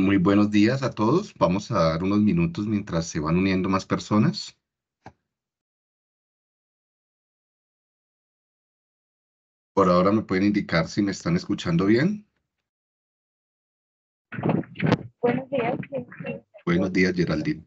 Muy buenos días a todos. Vamos a dar unos minutos mientras se van uniendo más personas. Por ahora me pueden indicar si me están escuchando bien. Buenos días. Buenos días, Geraldine.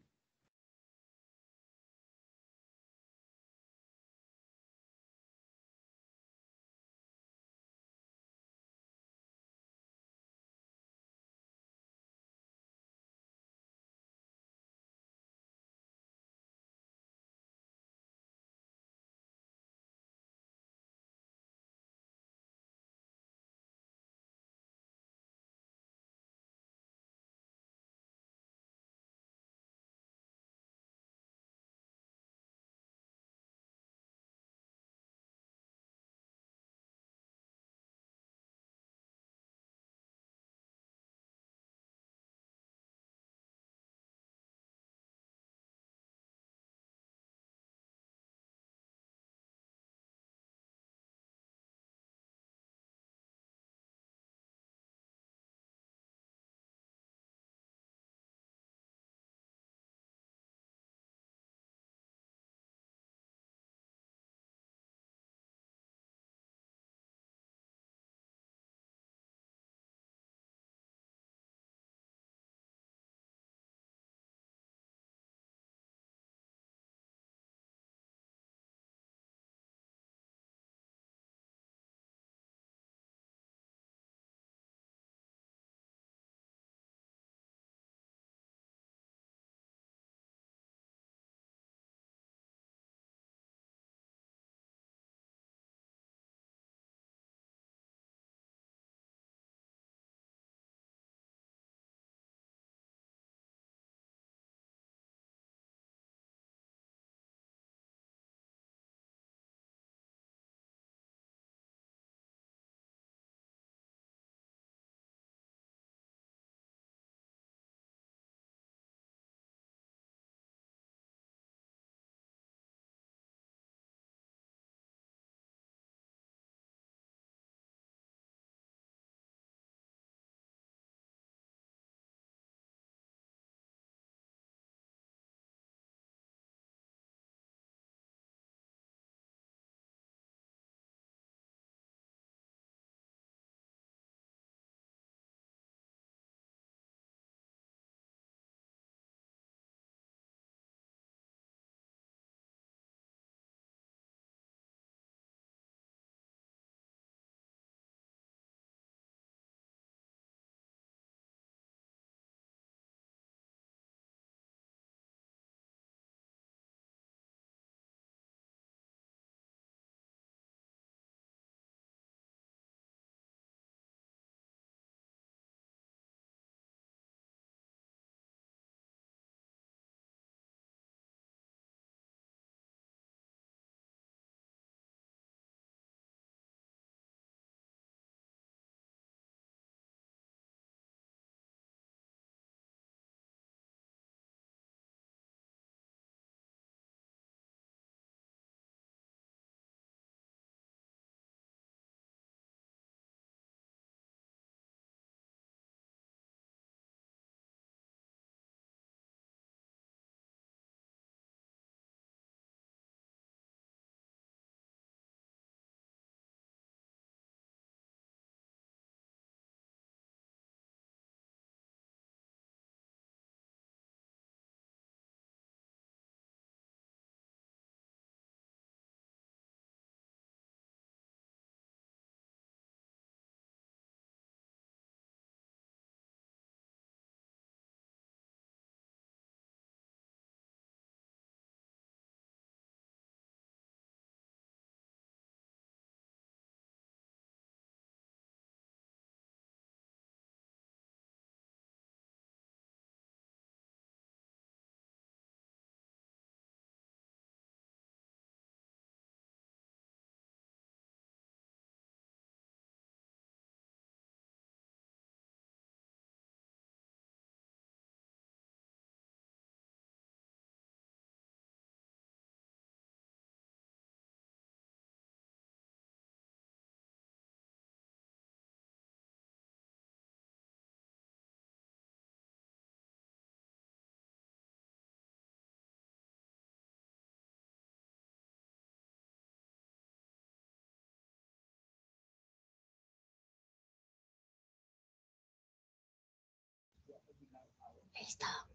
した。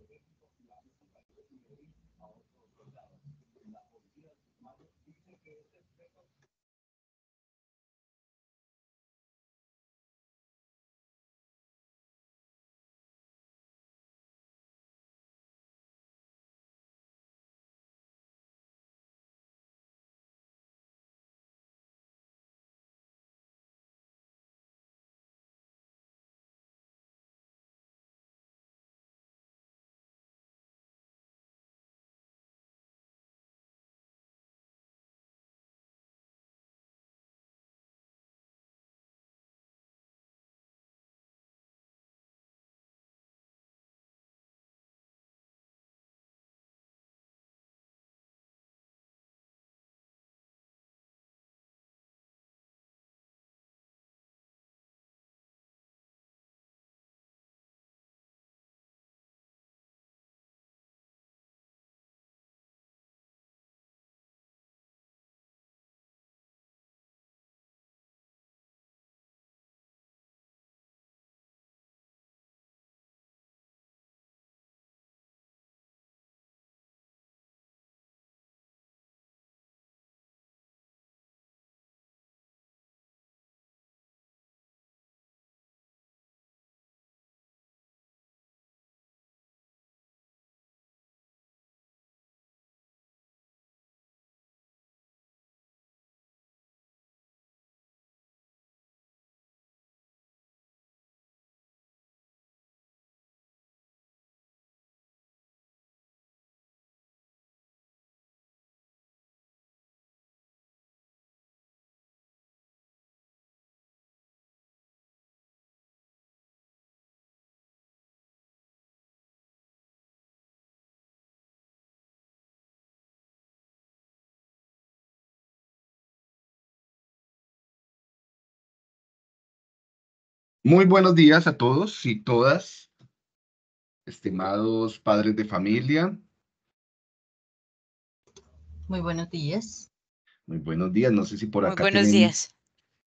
Muy buenos días a todos y todas, estimados padres de familia. Muy buenos días. Muy buenos días, no sé si por acá. buenos días.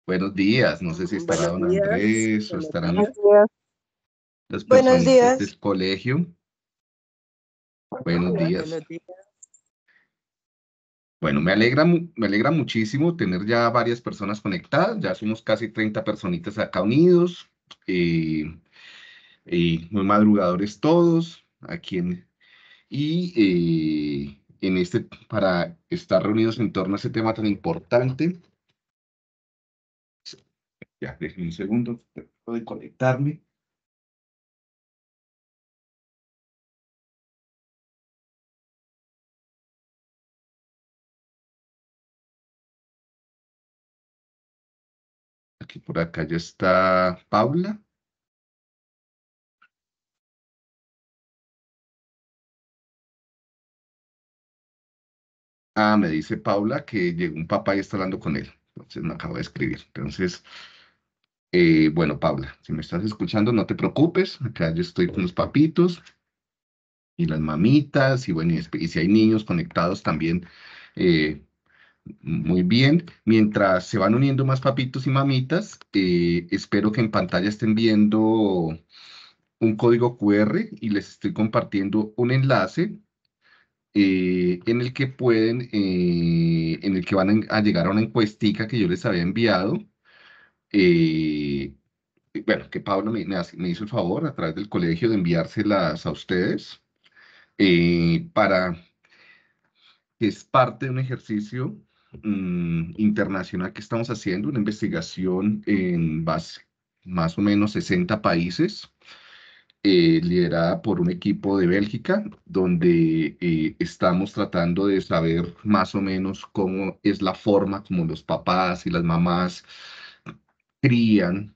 Buenos días, no sé si estará don Andrés o estarán buenos los, padres buenos del colegio. Buenos días. Buenos días. Bueno, me alegra, me alegra muchísimo tener ya varias personas conectadas, ya somos casi 30 personitas acá unidos, eh, eh, muy madrugadores todos, aquí y eh, en este, para estar reunidos en torno a ese tema tan importante. Ya, déjenme un segundo, puedo conectarme. Por acá ya está Paula. Ah, me dice Paula que llegó un papá y está hablando con él. Entonces me acabo de escribir. Entonces, eh, bueno, Paula, si me estás escuchando, no te preocupes. Acá yo estoy con los papitos y las mamitas. Y bueno, y, si hay niños conectados también, eh, muy bien, mientras se van uniendo más papitos y mamitas, eh, espero que en pantalla estén viendo un código QR y les estoy compartiendo un enlace eh, en el que pueden, eh, en el que van a llegar a una encuestica que yo les había enviado. bueno, que Pablo me, me hizo el favor a través del colegio de enviárselas a ustedes para que es parte de un ejercicio Mm, internacional que estamos haciendo, una investigación en más o menos 60 países, eh, liderada por un equipo de Bélgica, donde eh, estamos tratando de saber más o menos cómo es la forma como los papás y las mamás crían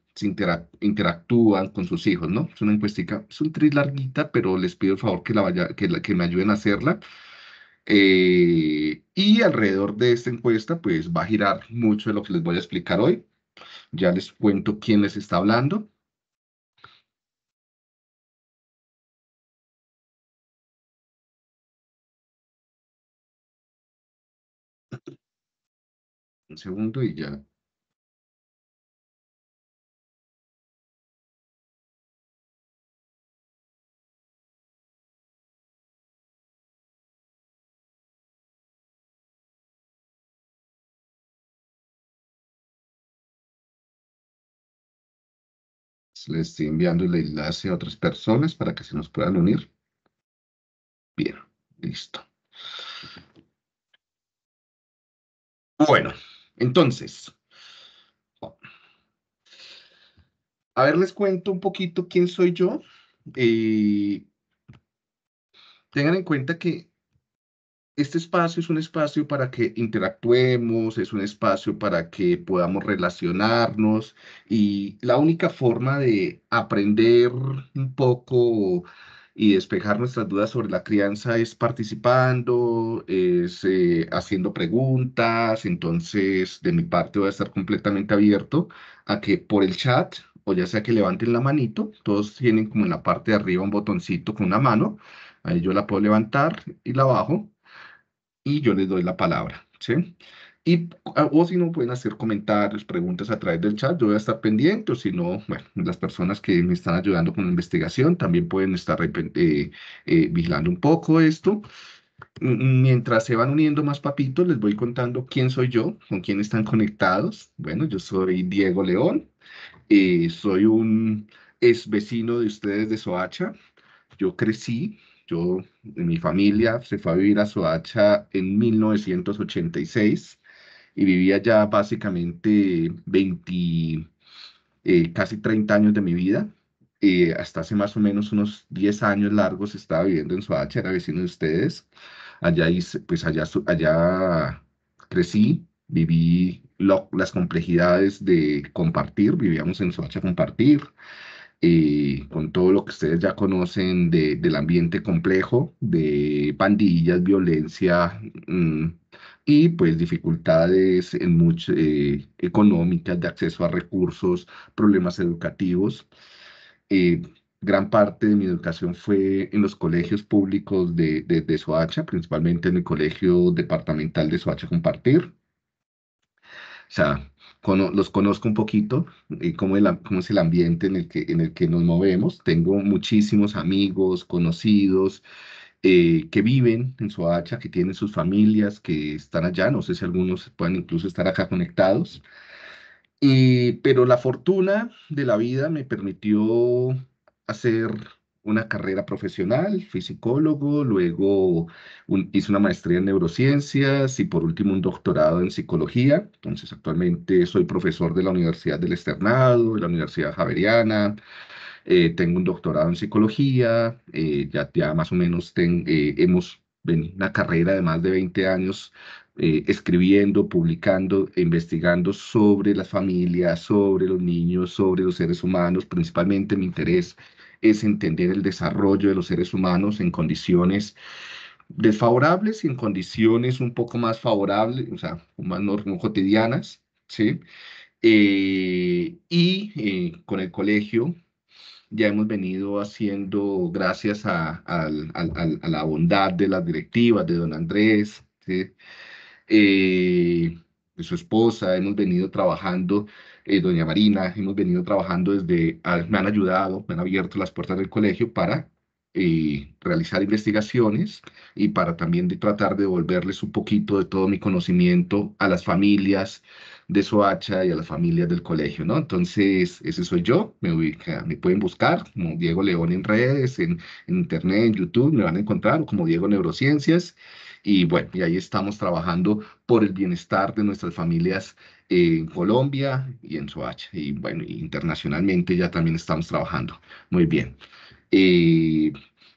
interactúan con sus hijos, ¿no? Es una encuesta es un tris larguita, pero les pido el favor que, la vaya, que, que me ayuden a hacerla eh, y alrededor de esta encuesta, pues va a girar mucho de lo que les voy a explicar hoy. Ya les cuento quién les está hablando. Un segundo y ya Les estoy enviando el enlace a otras personas para que se nos puedan unir. Bien, listo. Bueno, entonces, a ver, les cuento un poquito quién soy yo. Y eh, tengan en cuenta que este espacio es un espacio para que interactuemos, es un espacio para que podamos relacionarnos y la única forma de aprender un poco y despejar nuestras dudas sobre la crianza es participando, es eh, haciendo preguntas, entonces de mi parte voy a estar completamente abierto a que por el chat o ya sea que levanten la manito, todos tienen como en la parte de arriba un botoncito con una mano, ahí yo la puedo levantar y la bajo y yo les doy la palabra, ¿sí? Y, ah, o si no, pueden hacer comentarios, preguntas a través del chat, yo voy a estar pendiente, o si no, bueno, las personas que me están ayudando con la investigación también pueden estar eh, eh, vigilando un poco esto. Mientras se van uniendo más papitos, les voy contando quién soy yo, con quién están conectados. Bueno, yo soy Diego León, eh, soy un ex vecino de ustedes de Soacha. Yo crecí yo, mi familia se fue a vivir a Soacha en 1986 y vivía ya básicamente eh, casi 30 años de mi vida. Eh, hasta hace más o menos unos 10 años largos estaba viviendo en Soacha, era vecino de ustedes. Allá pues allá, allá crecí, viví las complejidades de compartir, vivíamos en Soacha compartir. Eh, con todo lo que ustedes ya conocen del ambiente complejo, de pandillas, violencia mm, y pues dificultades en eh, económicas de acceso a recursos, problemas educativos. Eh, gran parte de mi educación fue en los colegios públicos de, de, de Soacha, principalmente en el Colegio Departamental de Soacha Compartir. O sea, los conozco un poquito, cómo, es el ambiente en el, que, en el que nos movemos. Tengo muchísimos amigos, conocidos, eh, que viven en Soacha, que tienen sus familias, que están allá, no sé si algunos pueden incluso estar acá conectados, pero la fortuna de la vida me permitió hacer una carrera profesional, fisicólogo, luego hice una maestría en neurociencias y por último un doctorado en psicología. Entonces actualmente soy profesor de la Universidad del Externado, de la Universidad Javeriana. Eh, tengo un doctorado en psicología, eh, ya, ya, más o menos eh, hemos venido una carrera de más de 20 años escribiendo, publicando, investigando sobre las familias, sobre los niños, sobre los seres humanos. Principalmente mi interés es entender el desarrollo de los seres humanos en condiciones desfavorables y en condiciones un poco más favorables, o sea, más cotidianas, ¿sí? Eh, y eh, con el colegio ya hemos venido haciendo, gracias a, la bondad de las directivas, de don Andrés, ¿sí? Eh, de su esposa, hemos venido trabajando eh, doña Marina, hemos venido trabajando desde, ah, me han ayudado, me han abierto las puertas del colegio para eh, realizar investigaciones y para también tratar de devolverles un poquito de todo mi conocimiento a las familias de Soacha y a las familias del colegio, ¿no? Entonces, ese soy yo, me, pueden buscar como Diego León en redes, en, en internet, en YouTube, me van a encontrar como Diego Neurociencias. Y bueno, y ahí estamos trabajando por el bienestar de nuestras familias en Colombia y en Soacha. Y bueno, internacionalmente ya también estamos trabajando. Muy bien. Eh,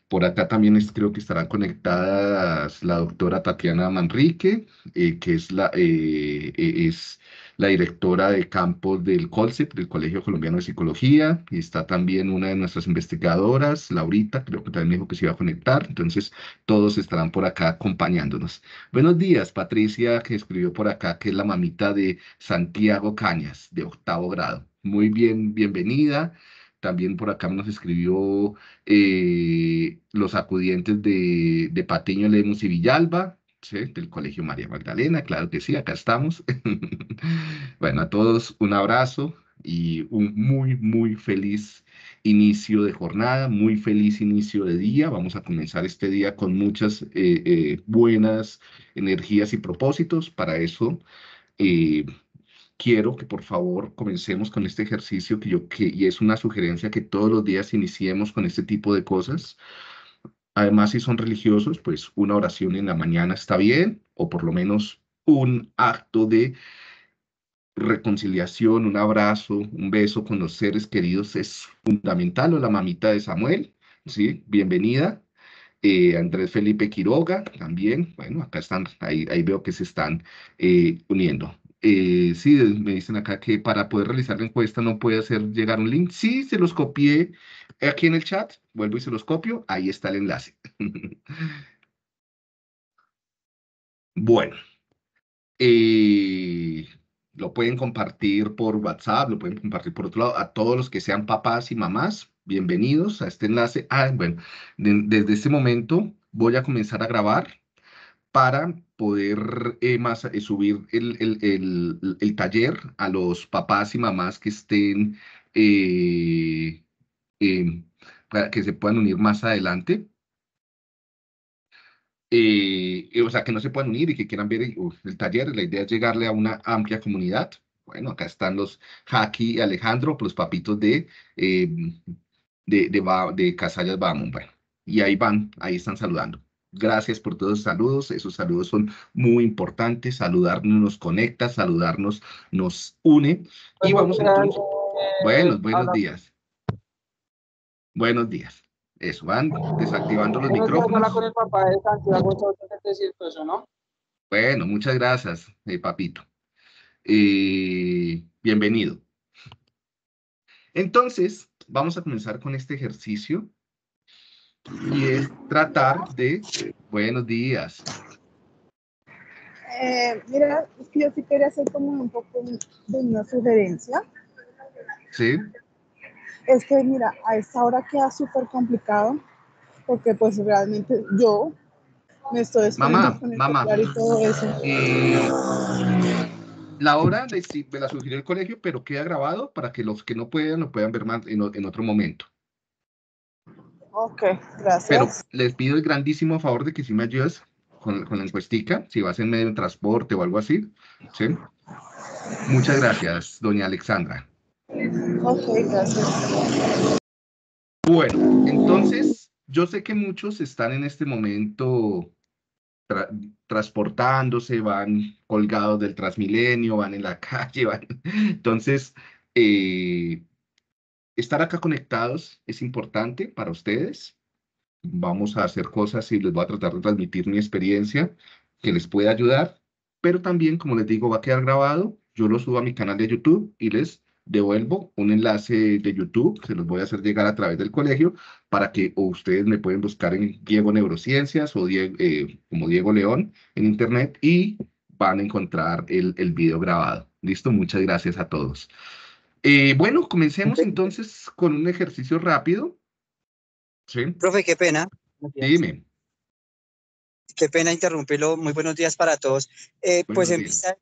por acá también creo que estarán conectadas la doctora Tatiana Manrique, eh, que es la, eh, e, es la directora de campo del COLSET, del Colegio Colombiano de Psicología, y está también una de nuestras investigadoras, Laurita, creo que también dijo que se iba a conectar, entonces todos estarán por acá acompañándonos. Buenos días, Patricia, que escribió por acá, que es la mamita de Santiago Cañas, de octavo grado. Muy bien, bienvenida. También por acá nos escribió eh, los acudientes de, de Patiño, Lemos y Villalba, del Colegio María Magdalena, claro que sí, acá estamos. bueno, a todos un abrazo y un muy, muy feliz inicio de jornada, muy feliz inicio de día. Vamos a comenzar este día con muchas eh, eh, buenas energías y propósitos. Para eso... Eh, quiero que por favor comencemos con este ejercicio que yo que y es una sugerencia que todos los días iniciemos con este tipo de cosas Además, si son religiosos, pues una oración en la mañana está bien, o por lo menos un acto de reconciliación, un abrazo, un beso con los seres queridos es fundamental. O la mamita de Samuel, ¿sí? Bienvenida. Eh, Andrés Felipe Quiroga también. Bueno, acá están, ahí, ahí veo que se están eh, uniendo. Eh, sí, me dicen acá que para poder realizar la encuesta no puede hacer llegar un link. Sí, se los copié aquí en el chat. Vuelvo y se los copio. Ahí está el enlace. bueno. Eh, lo pueden compartir por WhatsApp, lo pueden compartir por otro lado. A todos los que sean papás y mamás, bienvenidos a este enlace. Ah, bueno, desde este momento voy a comenzar a grabar para poder eh, más, eh, subir el, taller a los papás y mamás que estén, eh, eh que se puedan unir más adelante. o sea, que no se puedan unir y que quieran ver el, taller. La idea es llegarle a una amplia comunidad. Bueno, acá están los Jackie, y Alejandro, los papitos de, de, de, Casallas y ahí van, ahí están saludando. Gracias por todos los saludos. Esos saludos son muy importantes. Saludarnos nos conecta, saludarnos nos une. Y pues vamos entonces. Bueno, buenos días. Buenos días. Eso, van desactivando los pues micrófonos. con el papá Bueno, muchas gracias, eh, papito. Eh, bienvenido. Entonces, vamos a comenzar con este ejercicio y es tratar de buenos días. Eh, mira, es que yo sí quería hacer como un poco de una sugerencia. Sí. Es que mira, a esta hora queda súper complicado porque pues realmente yo me estoy mamá, mamá. la hora de, me la sugirió el colegio, pero queda grabado para que los que no puedan lo puedan ver más en otro momento. Ok, gracias. Pero les pido el grandísimo favor de que si me ayudas con, la encuestica, si vas en medio de transporte o algo así. ¿sí? Muchas gracias, doña Alexandra. Ok, gracias. Bueno, entonces, yo sé que muchos están en este momento transportándose, van colgados del Transmilenio, van en la calle, van... Entonces, eh, estar acá conectados es importante para ustedes. Vamos a hacer cosas y les voy a tratar de transmitir mi experiencia que les pueda ayudar, pero también, como les digo, va a quedar grabado. Yo lo subo a mi canal de YouTube y les devuelvo un enlace de YouTube, se los voy a hacer llegar a través del colegio para que ustedes me pueden buscar en Diego Neurociencias o eh, como Diego León en internet y van a encontrar el, el video grabado. Listo, muchas gracias a todos. Eh, bueno, comencemos entonces con un ejercicio rápido. Sí. Profe, qué pena. Dime. Qué pena interrumpirlo. Muy buenos días para todos. Eh, pues en vista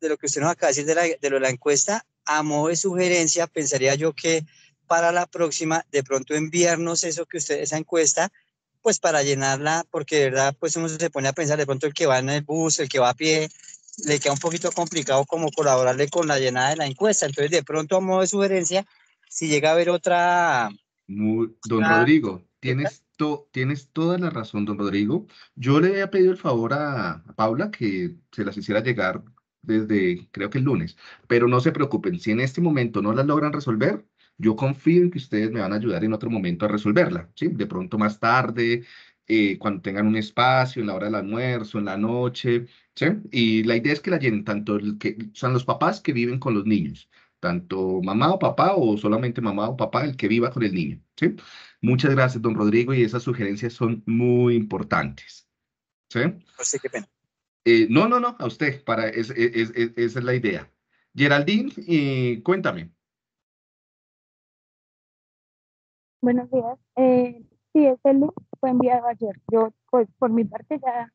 de lo, que usted nos acaba de decir de, la, de la encuesta, a modo de sugerencia, pensaría yo que para la próxima, de pronto enviarnos eso que usted, esa encuesta, pues para llenarla, porque de verdad, pues uno se pone a pensar de pronto el que va en el bus, el que va a pie, le queda un poquito complicado como colaborarle con la llenada de la encuesta. Entonces, de pronto, a modo de sugerencia, si llega a haber otra... don Rodrigo, tienes, to, tienes toda la razón, don Rodrigo. Yo le he pedido el favor a, a Paula que se las hiciera llegar desde, creo que el lunes, pero no se preocupen, si en este momento no las logran resolver, yo confío en que ustedes me van a ayudar en otro momento a resolverla, ¿sí? De pronto más tarde, eh, cuando tengan un espacio, en la hora del almuerzo, en la noche, ¿sí? Y la idea es que la llenen tanto el que son los papás que viven con los niños, tanto mamá o papá o solamente mamá o papá el que viva con el niño, ¿sí? Muchas gracias, don Rodrigo, y esas sugerencias son muy importantes, ¿sí? Así pues que pena. Eh, no, no, no, a usted, para, es, es, esa es la idea. Geraldine, eh, cuéntame. Buenos días. Sí, ese link fue enviado ayer. Yo, pues, por mi parte ya,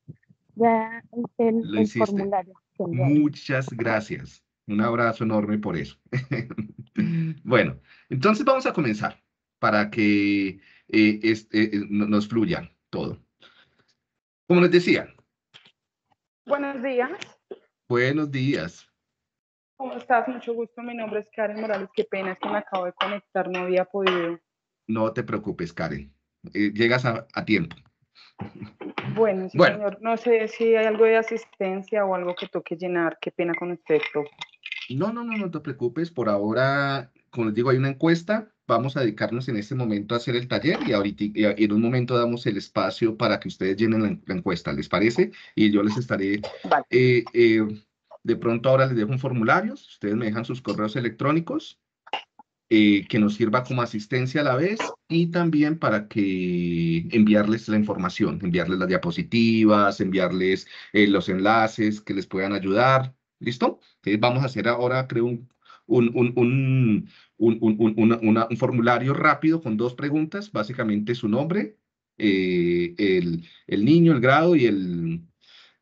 ya el, formulario. Muchas gracias. Un abrazo enorme por eso. bueno, entonces vamos a comenzar para que eh, eh, eh, nos fluya todo. Como les decía. Buenos días. Buenos días. ¿Cómo estás? Mucho gusto. Mi nombre es Karen Morales. Qué pena es que me acabo de conectar, no había podido. No te preocupes, Karen. Eh, llegas a, tiempo. Bueno, señor. No sé si hay algo de asistencia o algo que toque llenar. Qué pena con usted, No, no, no, no te preocupes. Por ahora, como les digo, hay una encuesta. Vamos a dedicarnos en este momento a hacer el taller y ahorita en un momento damos el espacio para que ustedes llenen la, encuesta, ¿les parece? Y yo les estaré eh, eh, de pronto ahora les dejo un formulario, ustedes me dejan sus correos electrónicos eh, que nos sirva como asistencia a la vez y también para que enviarles la información, enviarles las diapositivas, enviarles eh, los enlaces que les puedan ayudar. ¿Listo? Entonces eh, vamos a hacer ahora, creo, un, un, formulario rápido con dos preguntas, básicamente su nombre, el, niño, el grado y el,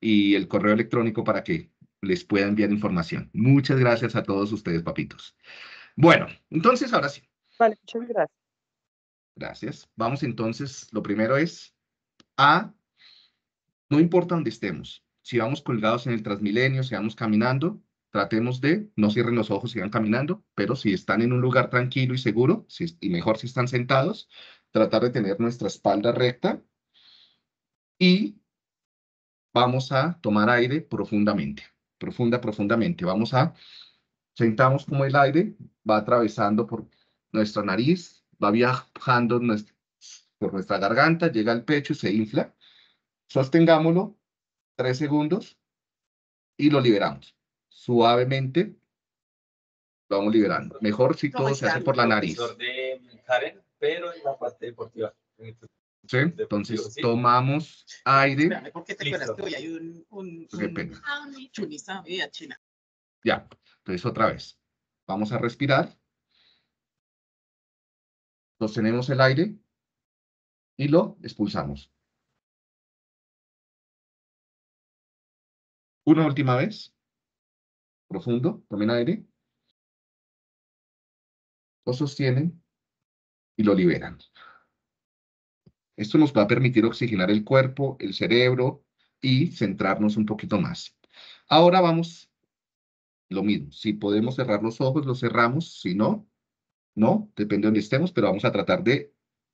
y el correo electrónico para que les pueda enviar información. Muchas gracias a todos ustedes, papitos. Bueno, entonces ahora sí. Vale, muchas gracias. Gracias. Vamos entonces, lo primero es a, no importa dónde estemos, si vamos colgados en el Transmilenio, si vamos caminando, tratemos de, no cierren los ojos sigan van caminando, pero si están en un lugar tranquilo y seguro, y mejor si están sentados, tratar de tener nuestra espalda recta y vamos a tomar aire profundamente, profunda, profundamente. Vamos a Sentamos como el aire va atravesando por nuestra nariz, va viajando por nuestra garganta, llega al pecho y se infla. Sostengámoslo tres segundos y lo liberamos. Suavemente lo vamos liberando. Mejor si todo se hace por la nariz. De Karen, pero en la parte deportiva. Sí, entonces tomamos aire. ¿Por qué te Hay un, un, un, china. Ya, entonces otra vez. Vamos a respirar. Sostenemos el aire y lo expulsamos. Una última vez. Profundo, tomen aire. Lo sostienen y lo liberan. Esto nos va a permitir oxigenar el cuerpo, el cerebro y centrarnos un poquito más. Ahora vamos lo mismo. Si podemos cerrar los ojos, los cerramos. Si no, no, depende de donde estemos, pero vamos a tratar de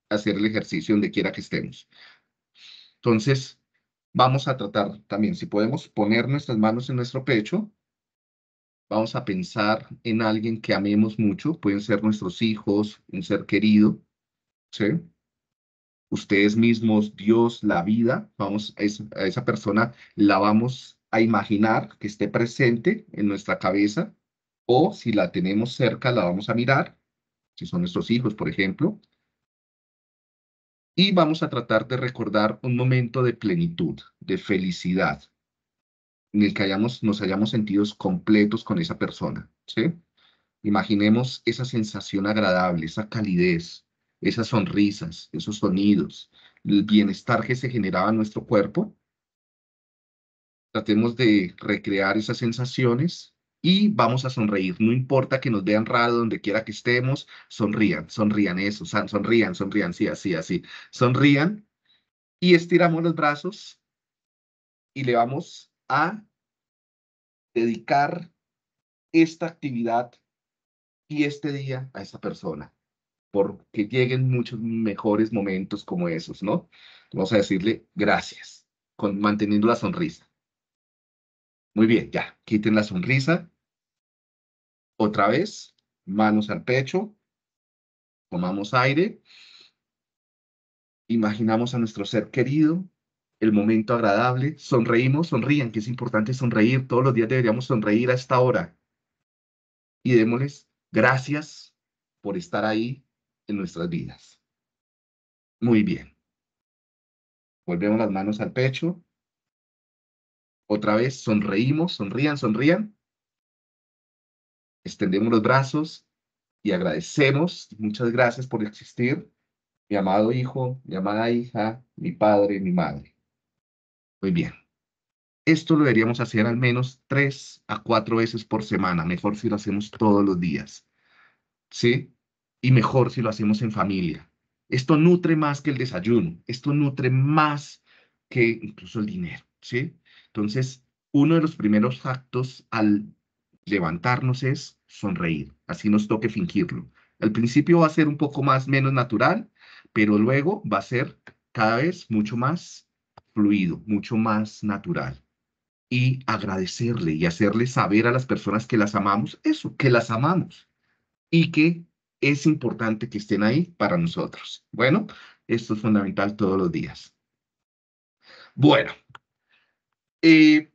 hacer el ejercicio donde quiera que estemos. Entonces, vamos a tratar también, si podemos poner nuestras manos en nuestro pecho, vamos a pensar en alguien que amemos mucho, pueden ser nuestros hijos, un ser querido, ¿sí? Ustedes mismos, Dios, la vida, vamos a esa persona, la vamos a imaginar que esté presente en nuestra cabeza o si la tenemos cerca la vamos a mirar, si son nuestros hijos, por ejemplo, y vamos a tratar de recordar un momento de plenitud, de felicidad, en el que hayamos, nos hayamos sentido completos con esa persona. ¿sí? Imaginemos esa sensación agradable, esa calidez, esas sonrisas, esos sonidos, el bienestar que se generaba en nuestro cuerpo Tratemos de recrear esas sensaciones y vamos a sonreír. No importa que nos vean raro donde quiera que estemos, sonrían, sonrían eso, sonrían, sonrían, sí, así, así. Sonrían y estiramos los brazos y le vamos a dedicar esta actividad y este día a esa persona, porque lleguen muchos mejores momentos como esos, ¿no? Vamos a decirle gracias, con, manteniendo la sonrisa. Muy bien, ya. Quiten la sonrisa. Otra vez, manos al pecho. Tomamos aire. Imaginamos a nuestro ser querido, el momento agradable. Sonreímos, sonrían, que es importante sonreír. Todos los días deberíamos sonreír a esta hora. Y démosles gracias por estar ahí en nuestras vidas. Muy bien. Volvemos las manos al pecho. Otra vez, sonreímos, sonrían, sonrían. Extendemos los brazos y agradecemos. Muchas gracias por existir, mi amado hijo, mi amada hija, mi padre, mi madre. Muy bien. Esto lo deberíamos hacer al menos tres a cuatro veces por semana. Mejor si lo hacemos todos los días. ¿Sí? Y mejor si lo hacemos en familia. Esto nutre más que el desayuno. Esto nutre más que incluso el dinero. ¿Sí? Entonces, uno de los primeros actos al levantarnos es sonreír, así nos toque fingirlo. Al principio va a ser un poco más menos natural, pero luego va a ser cada vez mucho más fluido, mucho más natural. Y agradecerle y hacerle saber a las personas que las amamos eso, que las amamos y que es importante que estén ahí para nosotros. Bueno, esto es fundamental todos los días. Bueno, eh,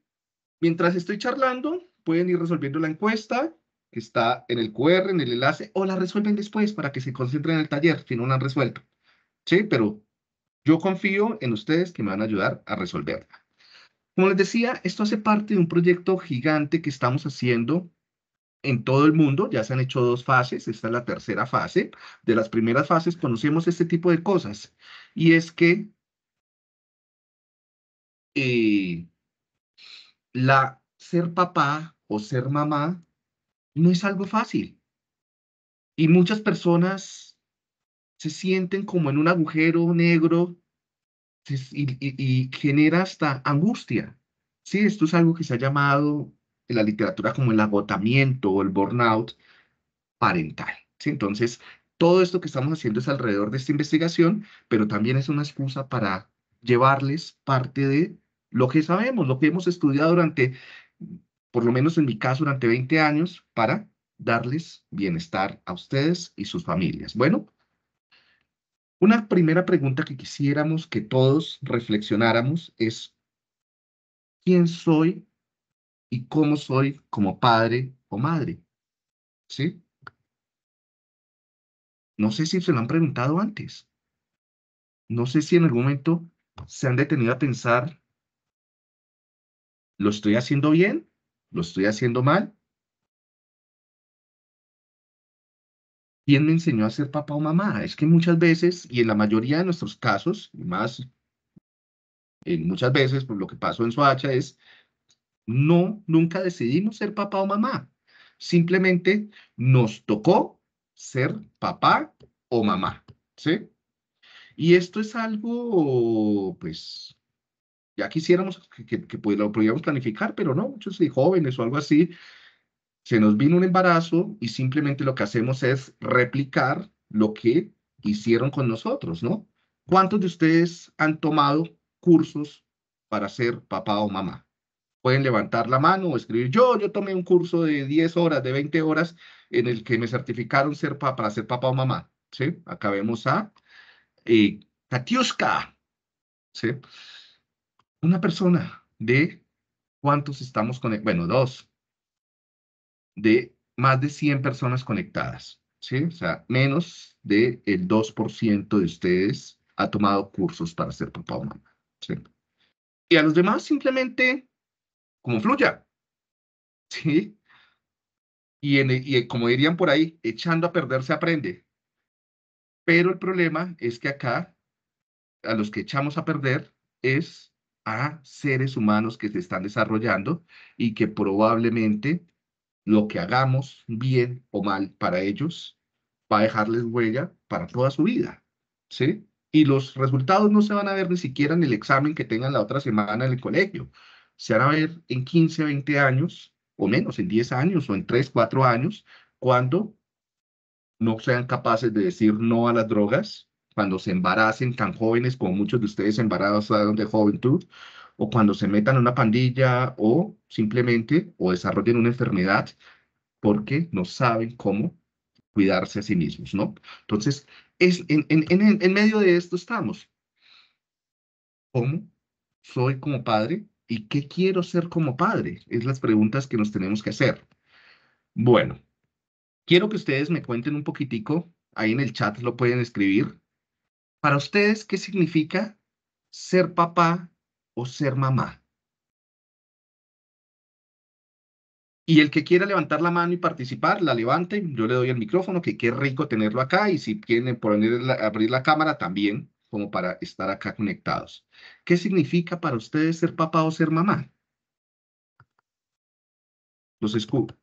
mientras estoy charlando, pueden ir resolviendo la encuesta que está en el QR, en el enlace, o la resuelven después para que se concentren en el taller si no la han resuelto. Sí, pero yo confío en ustedes que me van a ayudar a resolverla. Como les decía, esto hace parte de un proyecto gigante que estamos haciendo en todo el mundo. Ya se han hecho dos fases, esta es la tercera fase. De las primeras fases conocemos este tipo de cosas. Y es que eh, la, ser papá o ser mamá no es algo fácil. Y muchas personas se sienten como en un agujero negro y, genera hasta angustia. Sí, esto es algo que se ha llamado en la literatura como el agotamiento o el burnout parental. Entonces, todo esto que estamos haciendo es alrededor de esta investigación, pero también es una excusa para llevarles parte de lo que sabemos, lo que hemos estudiado durante, por lo menos en mi caso, durante 20 años, para darles bienestar a ustedes y sus familias. Bueno, una primera pregunta que quisiéramos que todos reflexionáramos es, ¿quién soy y cómo soy como padre o madre? ¿Sí? No sé si se lo han preguntado antes. No sé si en algún momento se han detenido a pensar ¿Lo estoy haciendo bien? ¿Lo estoy haciendo mal? ¿Quién me enseñó a ser papá o mamá? Es que muchas veces, y en la mayoría de nuestros casos, y más, en eh, muchas veces, pues, lo que pasó en Soacha es, no, nunca decidimos ser papá o mamá. Simplemente nos tocó ser papá o mamá, ¿sí? Y esto es algo, pues, ya quisiéramos que, lo pudiéramos planificar, pero no, muchos jóvenes o algo así, se nos vino un embarazo y simplemente lo que hacemos es replicar lo que hicieron con nosotros, ¿no? ¿Cuántos de ustedes han tomado cursos para ser papá o mamá? Pueden levantar la mano o escribir, yo, yo tomé un curso de 10 horas, de 20 horas, en el que me certificaron ser para ser papá o mamá, ¿sí? Acabemos a Tatiuska eh, ¿sí? una persona de cuántos estamos conectados, bueno, dos, de más de 100 personas conectadas, ¿sí? O sea, menos del el 2% de ustedes ha tomado cursos para ser papá o mamá, ¿sí? Y a los demás simplemente como fluya, ¿sí? Y, e, y e, como dirían por ahí, echando a perder se aprende. Pero el problema es que acá, a los que echamos a perder es a seres humanos que se están desarrollando y que probablemente lo que hagamos, bien o mal para ellos, va a dejarles huella para toda su vida, ¿sí? Y los resultados no se van a ver ni siquiera en el examen que tengan la otra semana en el colegio. Se van a ver en 15, 20 años, o menos, en 10 años, o en 3, 4 años, cuando no sean capaces de decir no a las drogas, cuando se embaracen tan jóvenes como muchos de ustedes embarazados de juventud, o cuando se metan en una pandilla o simplemente o desarrollen una enfermedad porque no saben cómo cuidarse a sí mismos, ¿no? Entonces, es, en, en, en, en medio de esto estamos. ¿Cómo soy como padre y qué quiero ser como padre? Es las preguntas que nos tenemos que hacer. Bueno, quiero que ustedes me cuenten un poquitico, ahí en el chat lo pueden escribir, para ustedes, ¿qué significa ser papá o ser mamá? Y el que quiera levantar la mano y participar, la levante. Yo le doy el micrófono, que qué rico tenerlo acá. Y si quieren poner abrir la cámara también, como para estar acá conectados. ¿Qué significa para ustedes ser papá o ser mamá? Los escucho.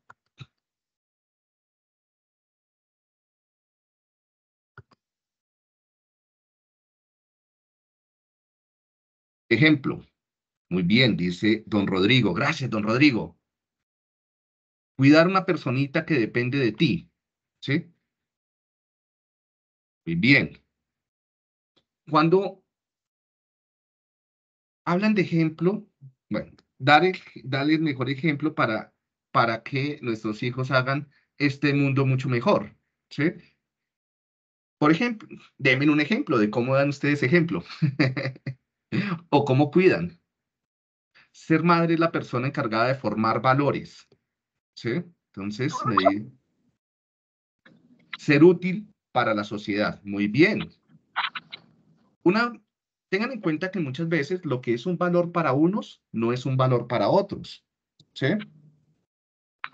Ejemplo. Muy bien, dice don Rodrigo. Gracias, don Rodrigo. Cuidar una personita que depende de ti. ¿Sí? Muy bien. Cuando hablan de ejemplo, bueno, dar el, mejor ejemplo para, para que nuestros hijos hagan este mundo mucho mejor. ¿Sí? Por ejemplo, denme un ejemplo de cómo dan ustedes ejemplo. o cómo cuidan. Ser madre es la persona encargada de formar valores. ¿sí? Entonces, ser útil para la sociedad. Muy bien. Una, tengan en cuenta que muchas veces lo que es un valor para unos no es un valor para otros. ¿sí?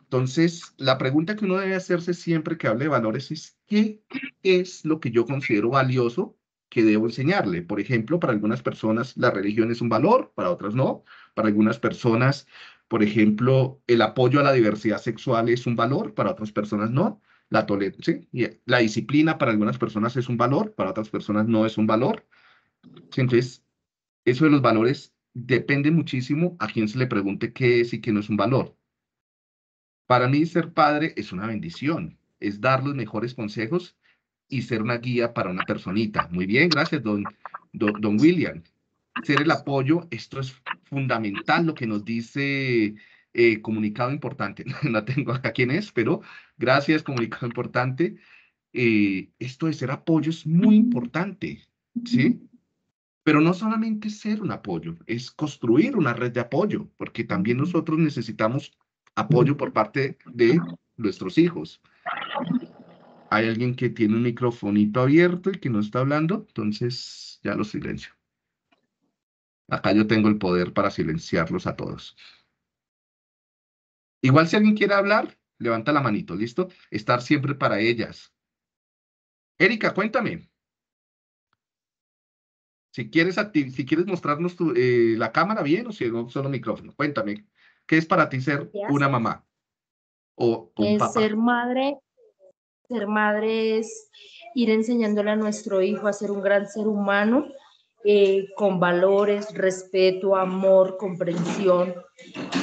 Entonces, la pregunta que uno debe hacerse siempre que hable de valores es, ¿qué es lo que yo considero valioso que debo enseñarle. Por ejemplo, para algunas personas la religión es un valor, para otras no. Para algunas personas, por ejemplo, el apoyo a la diversidad sexual es un valor, para otras personas no. La, ¿sí? la disciplina para algunas personas es un valor, para otras personas no es un valor. Entonces, eso de los valores depende muchísimo a quien se le pregunte qué es y qué no es un valor. Para mí ser padre es una bendición, es dar los mejores consejos y ser una guía para una personita. Muy bien, gracias, don, don, William. Ser el apoyo, esto es fundamental, lo que nos dice eh, comunicado importante. no tengo acá quién es, pero gracias, comunicado importante. Eh, esto de ser apoyo es muy importante, ¿sí? Pero no solamente ser un apoyo, es construir una red de apoyo, porque también nosotros necesitamos apoyo por parte de nuestros hijos hay alguien que tiene un microfonito abierto y que no está hablando, entonces ya lo silencio. Acá yo tengo el poder para silenciarlos a todos. Igual si alguien quiere hablar, levanta la manito, ¿listo? Estar siempre para ellas. Erika, cuéntame. Si quieres, si quieres mostrarnos eh, la cámara bien o si no, solo micrófono, cuéntame. ¿Qué es para ti ser una mamá? O un es ser madre ser madre es ir enseñándole a nuestro hijo a ser un gran ser humano, eh, con valores, respeto, amor, comprensión,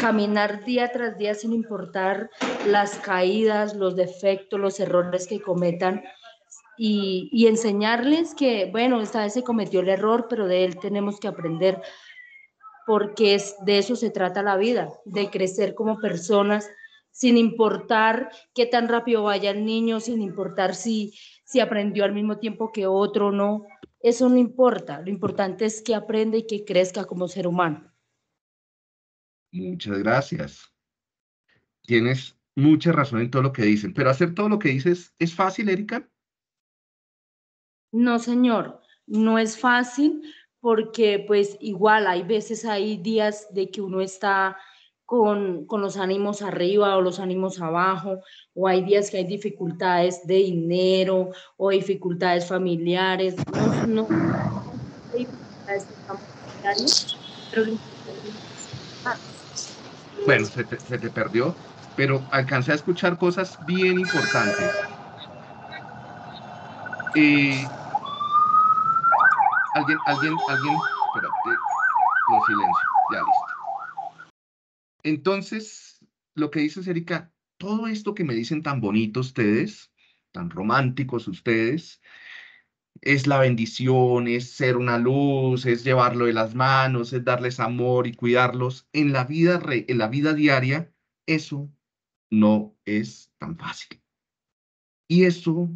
caminar día tras día sin importar las caídas, los defectos, los errores que cometan y, y enseñarles que, bueno, esta vez se cometió el error, pero de él tenemos que aprender porque es, de eso se trata la vida, de crecer como personas, sin importar qué tan rápido vaya el niño, sin importar si, si aprendió al mismo tiempo que otro o no. Eso no importa, lo importante es que aprenda y que crezca como ser humano. Muchas gracias. Tienes mucha razón en todo lo que dicen, pero hacer todo lo que dices es fácil, Erika. No, señor, no es fácil porque pues igual hay veces, hay días de que uno está con, los ánimos arriba o los ánimos abajo, o hay días que hay dificultades de dinero o dificultades familiares, no, no, dificultades Bueno, se te, se te perdió, pero alcancé a escuchar cosas bien importantes. Eh, alguien, alguien, alguien, silencio, ya listo. Entonces, lo que dice Erika, todo esto que me dicen tan bonito ustedes, tan románticos ustedes, es la bendición, es ser una luz, es llevarlo de las manos, es darles amor y cuidarlos. En la vida, en la vida diaria, eso no es tan fácil. Y eso,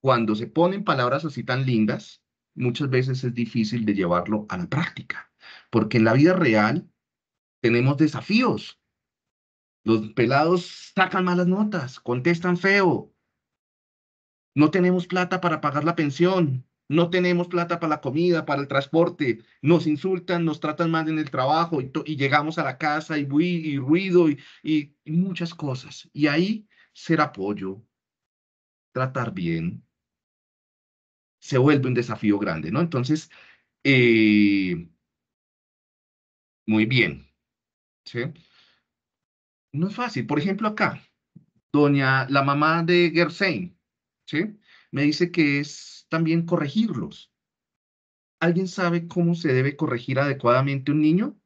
cuando se ponen palabras así tan lindas, muchas veces es difícil de llevarlo a la práctica, porque en la vida real tenemos desafíos. Los pelados sacan malas notas, contestan feo. No tenemos plata para pagar la pensión, no tenemos plata para la comida, para el transporte, nos insultan, nos tratan mal en el trabajo y, llegamos a la casa y, ruido y, muchas cosas. Y ahí ser apoyo, tratar bien, se vuelve un desafío grande, ¿no? Entonces, eh, muy bien. ¿sí? No es fácil. Por ejemplo, acá, doña, la mamá de Gersain, Me dice que es también corregirlos. ¿Alguien sabe cómo se debe corregir adecuadamente un niño?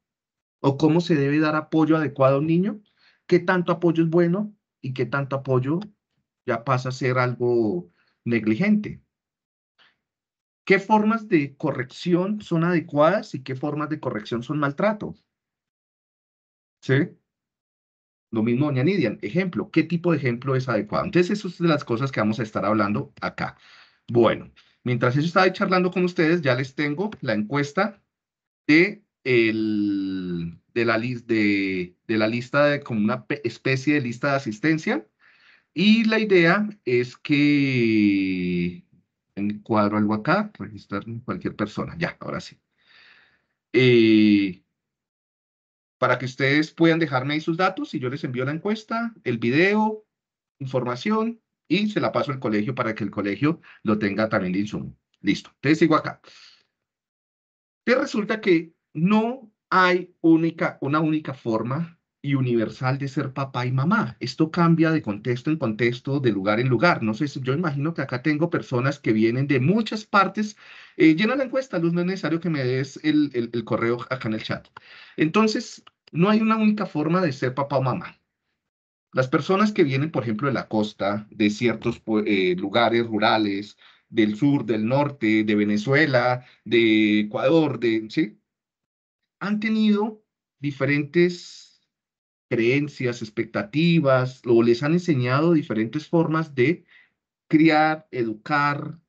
¿O cómo se debe dar apoyo adecuado a un niño? ¿Qué tanto apoyo es bueno y qué tanto apoyo ya pasa a ser algo negligente? ¿Qué formas de corrección son adecuadas y qué formas de corrección son maltrato? ¿Sí? Lo mismo, doña ejemplo, ¿qué tipo de ejemplo es adecuado? Entonces, eso es de las cosas que vamos a estar hablando acá. Bueno, mientras eso estaba charlando con ustedes, ya les tengo la encuesta de, de, la, de, de la lista de como una especie de lista de asistencia. Y la idea es que en cuadro algo acá, registrar cualquier persona. Ya, ahora sí. Eh, para que ustedes puedan dejarme ahí sus datos y yo les envío la encuesta, el video, información y se la paso al colegio para que el colegio lo tenga también en Zoom. Listo. Entonces sigo acá. Te resulta que no hay única, una única forma universal de ser papá y mamá. Esto cambia de contexto en contexto, de lugar en lugar. No sé, yo imagino que acá tengo personas que vienen de muchas partes. Eh, llena la encuesta, Luz, no es necesario que me des el, correo acá en el chat. Entonces, no hay una única forma de ser papá o mamá. Las personas que vienen, por ejemplo, de la costa, de ciertos pues, eh, lugares rurales, del sur, del norte, de Venezuela, de Ecuador, de, ¿sí? han tenido diferentes creencias, expectativas, o les han enseñado diferentes formas de criar, educar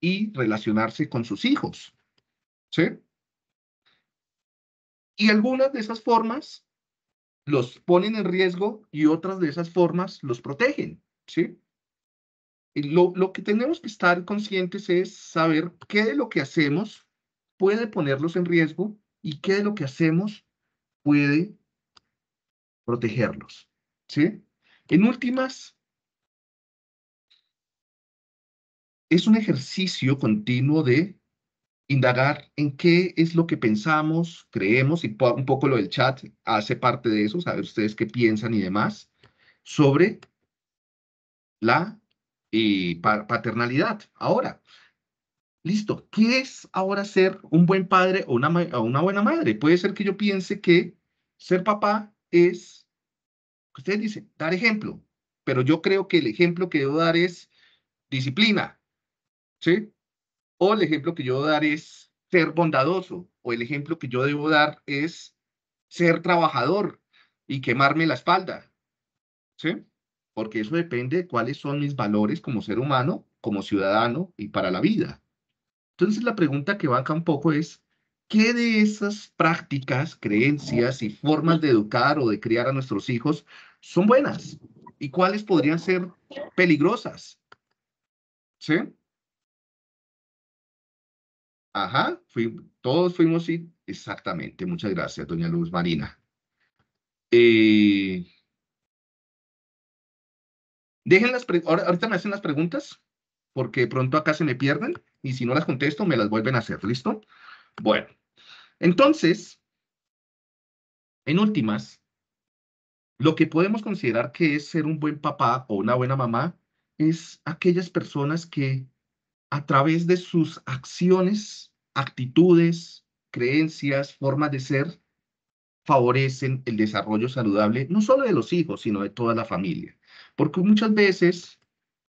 y relacionarse con sus hijos. ¿Sí? Y algunas de esas formas los ponen en riesgo y otras de esas formas los protegen. ¿Sí? Lo, que tenemos que estar conscientes es saber qué de lo que hacemos puede ponerlos en riesgo y qué de lo que hacemos puede protegerlos. ¿Sí? En últimas, es un ejercicio continuo de indagar en qué es lo que pensamos, creemos, y un poco lo del chat hace parte de eso, saber ustedes qué piensan y demás, sobre la eh, paternalidad. Ahora, listo, ¿qué es ahora ser un buen padre o una buena madre? Puede ser que yo piense que ser papá es, ustedes dicen, dar ejemplo, pero yo creo que el ejemplo que debo dar es disciplina, ¿sí? O el ejemplo que yo debo dar es ser bondadoso, o el ejemplo que yo debo dar es ser trabajador y quemarme la espalda, ¿sí? Porque eso depende de cuáles son mis valores como ser humano, como ciudadano y para la vida. Entonces la pregunta que banca un poco es, ¿Qué de esas prácticas, creencias y formas de educar o de criar a nuestros hijos son buenas? ¿Y cuáles podrían ser peligrosas? ¿Sí? Ajá, fui, todos fuimos y exactamente. Muchas gracias, doña Luz Marina. Eh, dejen las ahorita me hacen las preguntas, porque pronto acá se me pierden y si no las contesto, me las vuelven a hacer. ¿Listo? Bueno. Entonces, en últimas, lo que podemos considerar que es ser un buen papá o una buena mamá es aquellas personas que a través de sus acciones, actitudes, creencias, formas de ser, favorecen el desarrollo saludable no solo de los hijos, sino de toda la familia. Porque muchas veces,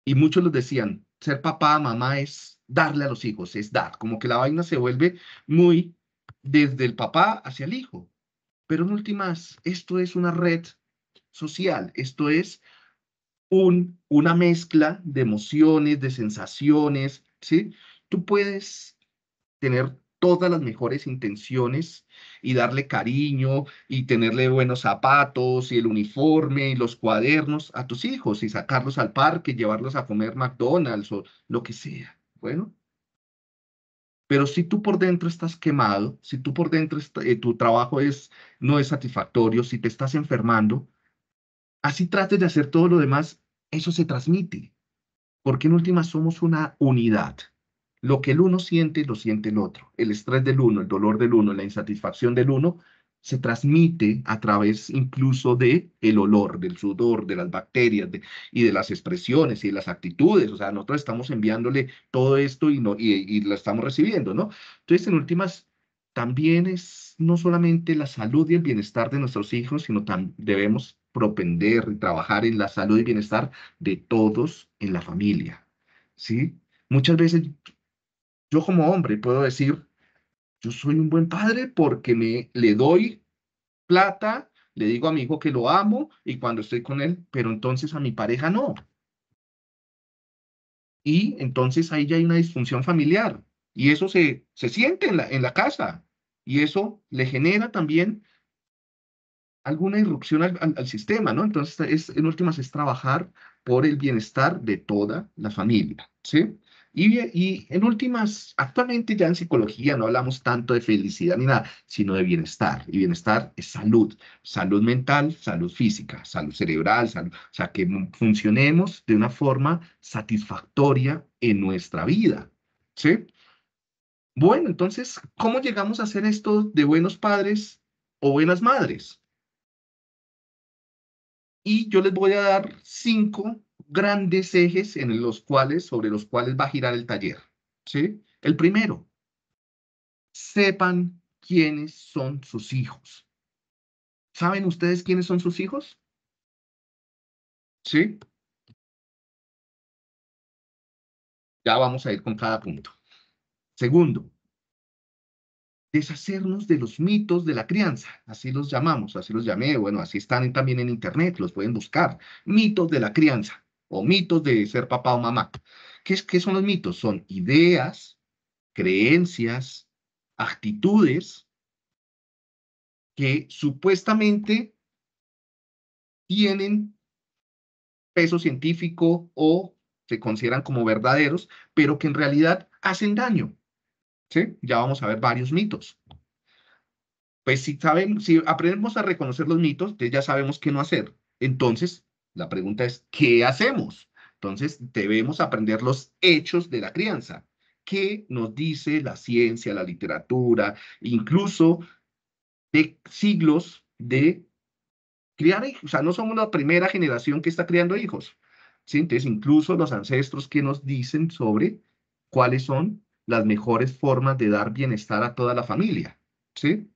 y muchos los decían, ser papá, mamá es darle a los hijos, es dar, como que la vaina se vuelve muy desde el papá hacia el hijo. Pero en últimas, esto es una red social, esto es un, una mezcla de emociones, de sensaciones, ¿sí? Tú puedes tener todas las mejores intenciones y darle cariño y tenerle buenos zapatos y el uniforme y los cuadernos a tus hijos y sacarlos al parque, llevarlos a comer McDonald's o lo que sea. Bueno, pero si tú por dentro estás quemado, si tú por dentro eh, tu trabajo es, no es satisfactorio, si te estás enfermando, así trates de hacer todo lo demás, eso se transmite. Porque en última somos una unidad. Lo que el uno siente, lo siente el otro. El estrés del uno, el dolor del uno, la insatisfacción del uno, se transmite a través incluso de el olor, del sudor, de las bacterias y de las expresiones y de las actitudes. O sea, nosotros estamos enviándole todo esto y, no, y, y lo estamos recibiendo, ¿no? Entonces, en últimas, también es no solamente la salud y el bienestar de nuestros hijos, sino también debemos propender y trabajar en la salud y bienestar de todos en la familia, ¿sí? Muchas veces yo como hombre puedo decir, yo soy un buen padre porque le, le doy plata, le digo a mi hijo que lo amo y cuando estoy con él, pero entonces a mi pareja no. Y entonces ahí ya hay una disfunción familiar y eso se, se siente en la, en la casa y eso le genera también alguna irrupción al, sistema, ¿no? Entonces, es, en últimas, es trabajar por el bienestar de toda la familia, ¿sí? Y, en últimas, actualmente ya en psicología no hablamos tanto de felicidad ni nada, sino de bienestar. Y bienestar es salud, salud mental, salud física, salud cerebral, salud, o sea, que funcionemos de una forma satisfactoria en nuestra vida. ¿Sí? Bueno, entonces, ¿cómo llegamos a hacer esto de buenos padres o buenas madres? Y yo les voy a dar cinco grandes ejes en los cuales, sobre los cuales va a girar el taller. ¿sí? El primero, sepan quiénes son sus hijos. ¿Saben ustedes quiénes son sus hijos? ¿Sí? Ya vamos a ir con cada punto. Segundo, deshacernos de los mitos de la crianza, así los llamamos, así los llamé, bueno, así están también en internet, los pueden buscar, mitos de la crianza o mitos de ser papá o mamá. ¿Qué, es, qué son los mitos? Son ideas, creencias, actitudes que supuestamente tienen peso científico o se consideran como verdaderos, pero que en realidad hacen daño. ¿Sí? Ya vamos a ver varios mitos. Pues si, sabemos, si aprendemos a reconocer los mitos, ya sabemos qué no hacer. Entonces, la pregunta es, ¿qué hacemos? Entonces, debemos aprender los hechos de la crianza. ¿Qué nos dice la ciencia, la literatura, incluso de siglos de criar hijos? O sea, no somos la primera generación que está criando hijos. ¿sí? Entonces, incluso los ancestros que nos dicen sobre cuáles son las mejores formas de dar bienestar a toda la familia. ¿sí?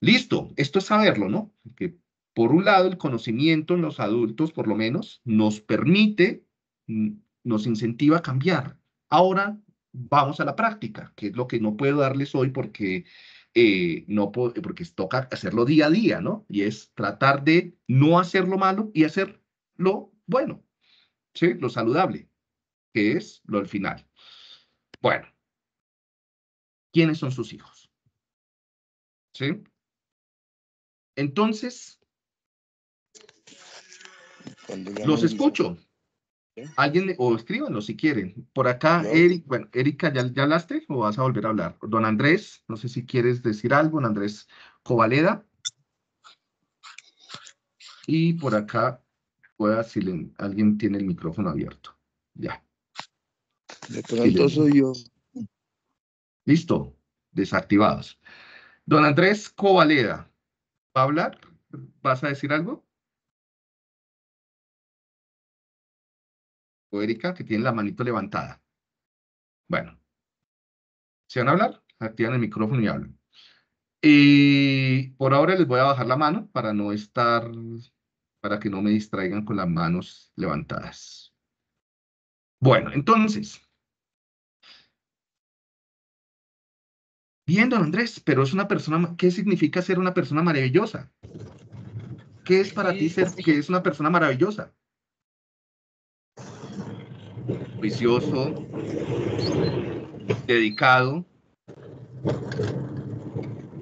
Listo, esto es saberlo, ¿no? Que por un lado, el conocimiento en los adultos, por lo menos, nos permite, mm, nos incentiva a cambiar. Ahora vamos a la práctica, que es lo que no puedo darles hoy porque, eh, no porque toca hacerlo día a día, ¿no? Y es tratar de no hacer lo malo y hacer lo bueno, ¿sí? Lo saludable, que es lo del final. Bueno, ¿quiénes son sus hijos? ¿Sí? Entonces, los escucho. Alguien, o escríbanlo si quieren. Por acá, Eric, bueno, Erika, ¿ya, ¿ya hablaste o vas a volver a hablar? Don Andrés, no sé si quieres decir algo, don Andrés Covaleda. Y por acá, pueda si alguien tiene el micrófono abierto. Ya. soy yo. Listo, desactivados. Don Andrés Covaleda, ¿va a hablar? ¿Vas a decir algo? Erika, que tiene la manito levantada. Bueno, ¿se van a hablar? Activan el micrófono y hablan. Y por ahora les voy a bajar la mano para no estar, para que no me distraigan con las manos levantadas. Bueno, entonces. Bien, don Andrés, pero es una persona, ¿qué significa ser una persona maravillosa? ¿Qué es para ti ser que es una persona maravillosa? vicioso, dedicado,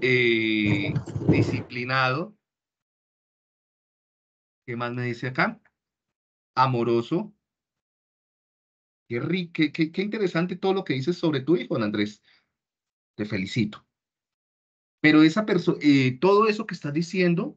eh, disciplinado. ¿Qué más me dice acá? Amoroso. Qué, rique, qué, interesante todo lo que dices sobre tu hijo, Andrés. Te felicito. Pero esa persona, eh, todo eso que estás diciendo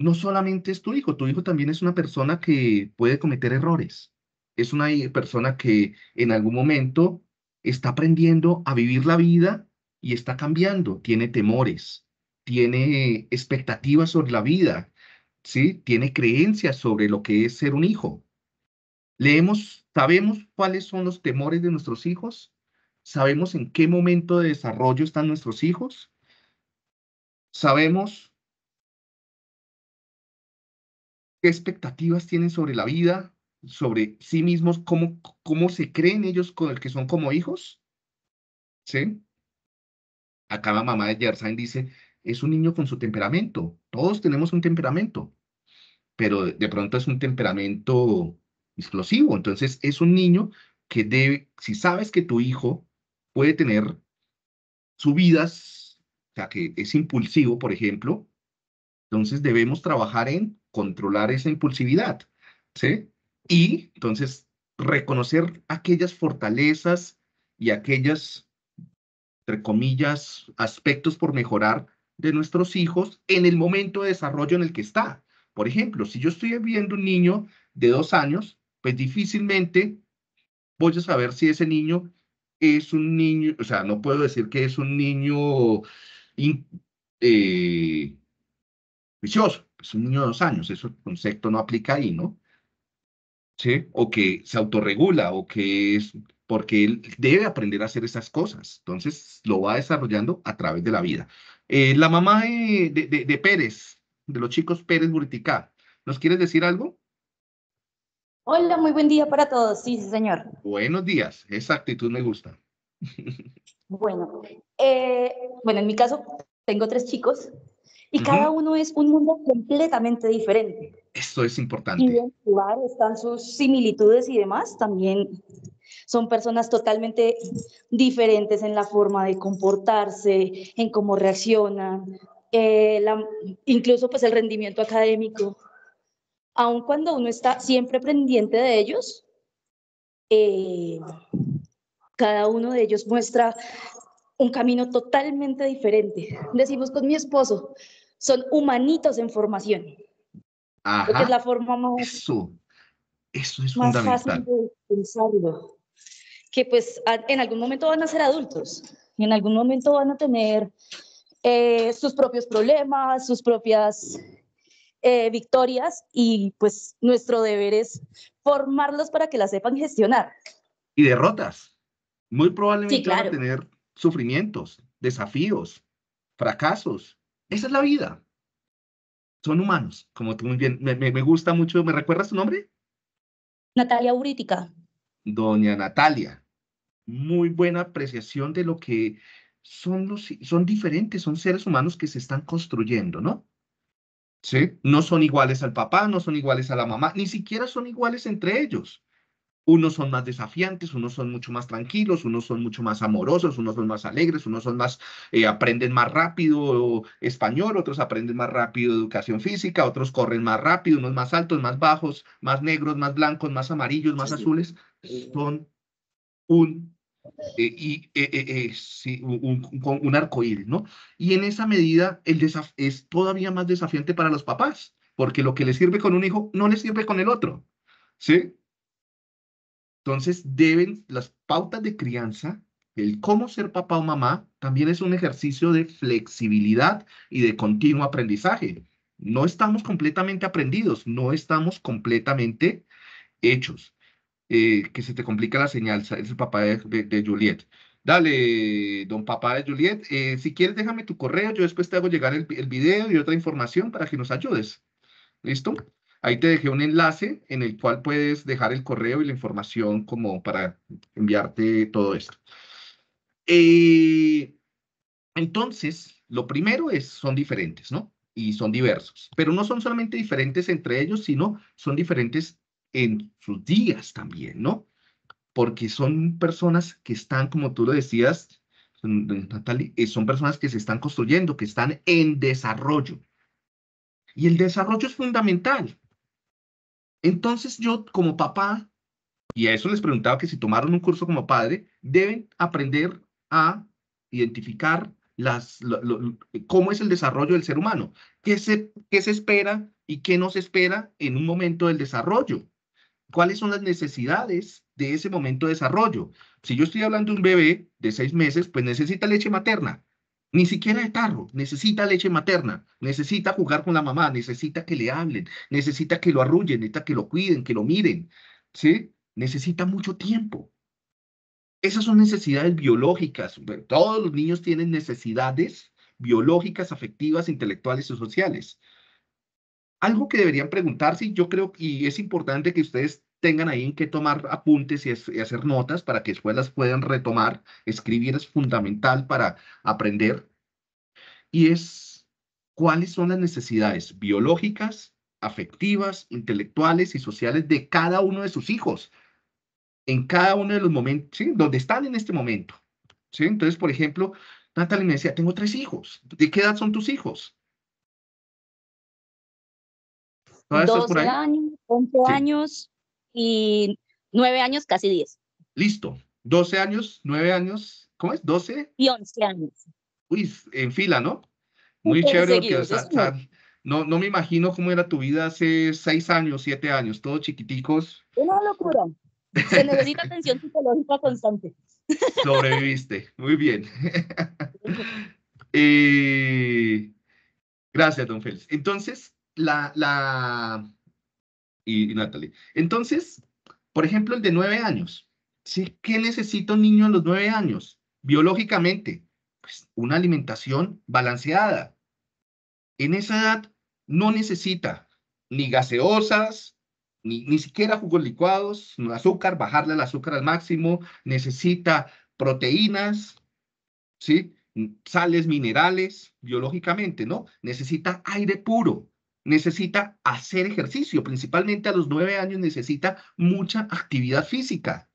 no solamente es tu hijo, tu hijo también es una persona que puede cometer errores. Es una persona que en algún momento está aprendiendo a vivir la vida y está cambiando, tiene temores, tiene expectativas sobre la vida, ¿sí? Tiene creencias sobre lo que es ser un hijo. Leemos, sabemos cuáles son los temores de nuestros hijos, sabemos en qué momento de desarrollo están nuestros hijos, sabemos qué expectativas tienen sobre la vida, sobre sí mismos, cómo, cómo se creen ellos con el que son como hijos. ¿Sí? Acá la mamá de Yersain dice, es un niño con su temperamento. Todos tenemos un temperamento, pero de pronto es un temperamento explosivo. Entonces es un niño que debe, si sabes que tu hijo puede tener subidas, o sea, que es impulsivo, por ejemplo, entonces debemos trabajar en controlar esa impulsividad, ¿sí? Y entonces reconocer aquellas fortalezas y aquellas, entre comillas, aspectos por mejorar de nuestros hijos en el momento de desarrollo en el que está. Por ejemplo, si yo estoy viendo un niño de dos años, pues difícilmente voy a saber si ese niño es un niño, o sea, no puedo decir que es un niño vicioso, es pues, un niño de dos años, ese concepto no aplica ahí, ¿no? ¿Sí? O que se autorregula, o que es porque él debe aprender a hacer esas cosas. Entonces lo va desarrollando a través de la vida. Eh, la mamá de, Pérez, de los chicos Pérez Buritica, ¿nos quieres decir algo? Hola, muy buen día para todos. Sí, sí señor. Buenos días, esa actitud me gusta. Bueno, eh, bueno, en mi caso tengo tres chicos, y cada uno es un mundo completamente diferente. Esto es importante. Y en lugar están sus similitudes y demás, también son personas totalmente diferentes en la forma de comportarse, en cómo reaccionan, eh, incluso pues el rendimiento académico. Aun cuando uno está siempre pendiente de ellos, eh, cada uno de ellos muestra un camino totalmente diferente. Decimos con mi esposo, son humanitos en formación. Ajá, es la forma más. Eso, eso es más Fácil de pensarlo. Que pues en algún momento van a ser adultos y en algún momento van a tener eh, sus propios problemas, sus propias eh, victorias y pues nuestro deber es formarlos para que las sepan gestionar. Y derrotas. Muy probablemente van a tener sufrimientos, desafíos, fracasos, esa es la vida. Son humanos, como tú muy bien. Me, gusta mucho. ¿Me recuerdas tu nombre? Natalia Urítica. Doña Natalia. Muy buena apreciación de lo que son, los, son diferentes, son seres humanos que se están construyendo, ¿no? ¿Sí? No son iguales al papá, no son iguales a la mamá, ni siquiera son iguales entre ellos. Unos son más desafiantes, unos son mucho más tranquilos, unos son mucho más amorosos, unos son más alegres, unos son más, eh, aprenden más rápido español, otros aprenden más rápido educación física, otros corren más rápido, unos más altos, más bajos, más negros, más blancos, más amarillos, más azules. Son un eh, y eh, un, arcoíris, ¿no? Y en esa medida el es todavía más desafiante para los papás, porque lo que les sirve con un hijo no les sirve con el otro, ¿sí? Entonces deben las pautas de crianza, el cómo ser papá o mamá, también es un ejercicio de flexibilidad y de continuo aprendizaje. No estamos completamente aprendidos, no estamos completamente hechos. Eh, que se te complica la señal, es el papá de, Juliet. Dale, don papá de Juliet, eh, si quieres déjame tu correo, yo después te hago llegar el, el video y otra información para que nos ayudes. ¿Listo? Ahí te dejé un enlace en el cual puedes dejar el correo y la información como para enviarte todo esto. Eh, entonces, lo primero es, son diferentes, ¿no? Y son diversos, pero no son solamente diferentes entre ellos, sino son diferentes en sus días también, ¿no? Porque son personas que están, como tú lo decías, Natalie, eh, son personas que se están construyendo, que están en desarrollo. Y el desarrollo es fundamental. Entonces yo como papá, y a eso les preguntaba que si tomaron un curso como padre, deben aprender a identificar las, cómo es el desarrollo del ser humano, qué se, qué se espera y qué no se espera en un momento del desarrollo, cuáles son las necesidades de ese momento de desarrollo. Si yo estoy hablando de un bebé de seis meses, pues necesita leche materna, ni siquiera de tarro, necesita leche materna, necesita jugar con la mamá, necesita que le hablen, necesita que lo arrullen, necesita que lo cuiden, que lo miren, ¿sí? Necesita mucho tiempo. Esas son necesidades biológicas. Todos los niños tienen necesidades biológicas, afectivas, intelectuales y sociales. Algo que deberían preguntarse, yo creo, y es importante que ustedes tengan ahí en qué tomar apuntes y, hacer notas para que después las puedan retomar. Escribir es fundamental para aprender. Y es cuáles son las necesidades biológicas, afectivas, intelectuales y sociales de cada uno de sus hijos en cada uno de los momentos, ¿sí? donde están en este momento. ¿sí? Entonces, por ejemplo, Natalie me decía, tengo tres hijos. ¿De qué edad son tus hijos? Dos años, 11 años, y nueve años, casi diez. Listo. ¿Doce años, nueve años, ¿cómo es? ¿Doce? y once años. Uy, en fila, ¿no? Muy chévere. no, no me imagino cómo era tu vida hace seis años, siete años, todos chiquiticos. Una locura. Se necesita atención psicológica constante. Sobreviviste, muy bien. Eh, gracias, don Félix. Entonces, la, la, y, Natalie. Entonces, por ejemplo, el de nueve años. ¿sí? ¿Qué necesita un niño a los nueve años? Biológicamente, pues una alimentación balanceada. En esa edad no necesita ni gaseosas, ni, siquiera jugos licuados, azúcar, bajarle el azúcar al máximo, necesita proteínas, ¿sí? sales minerales biológicamente, ¿no? Necesita aire puro, necesita hacer ejercicio, principalmente a los nueve años necesita mucha actividad física.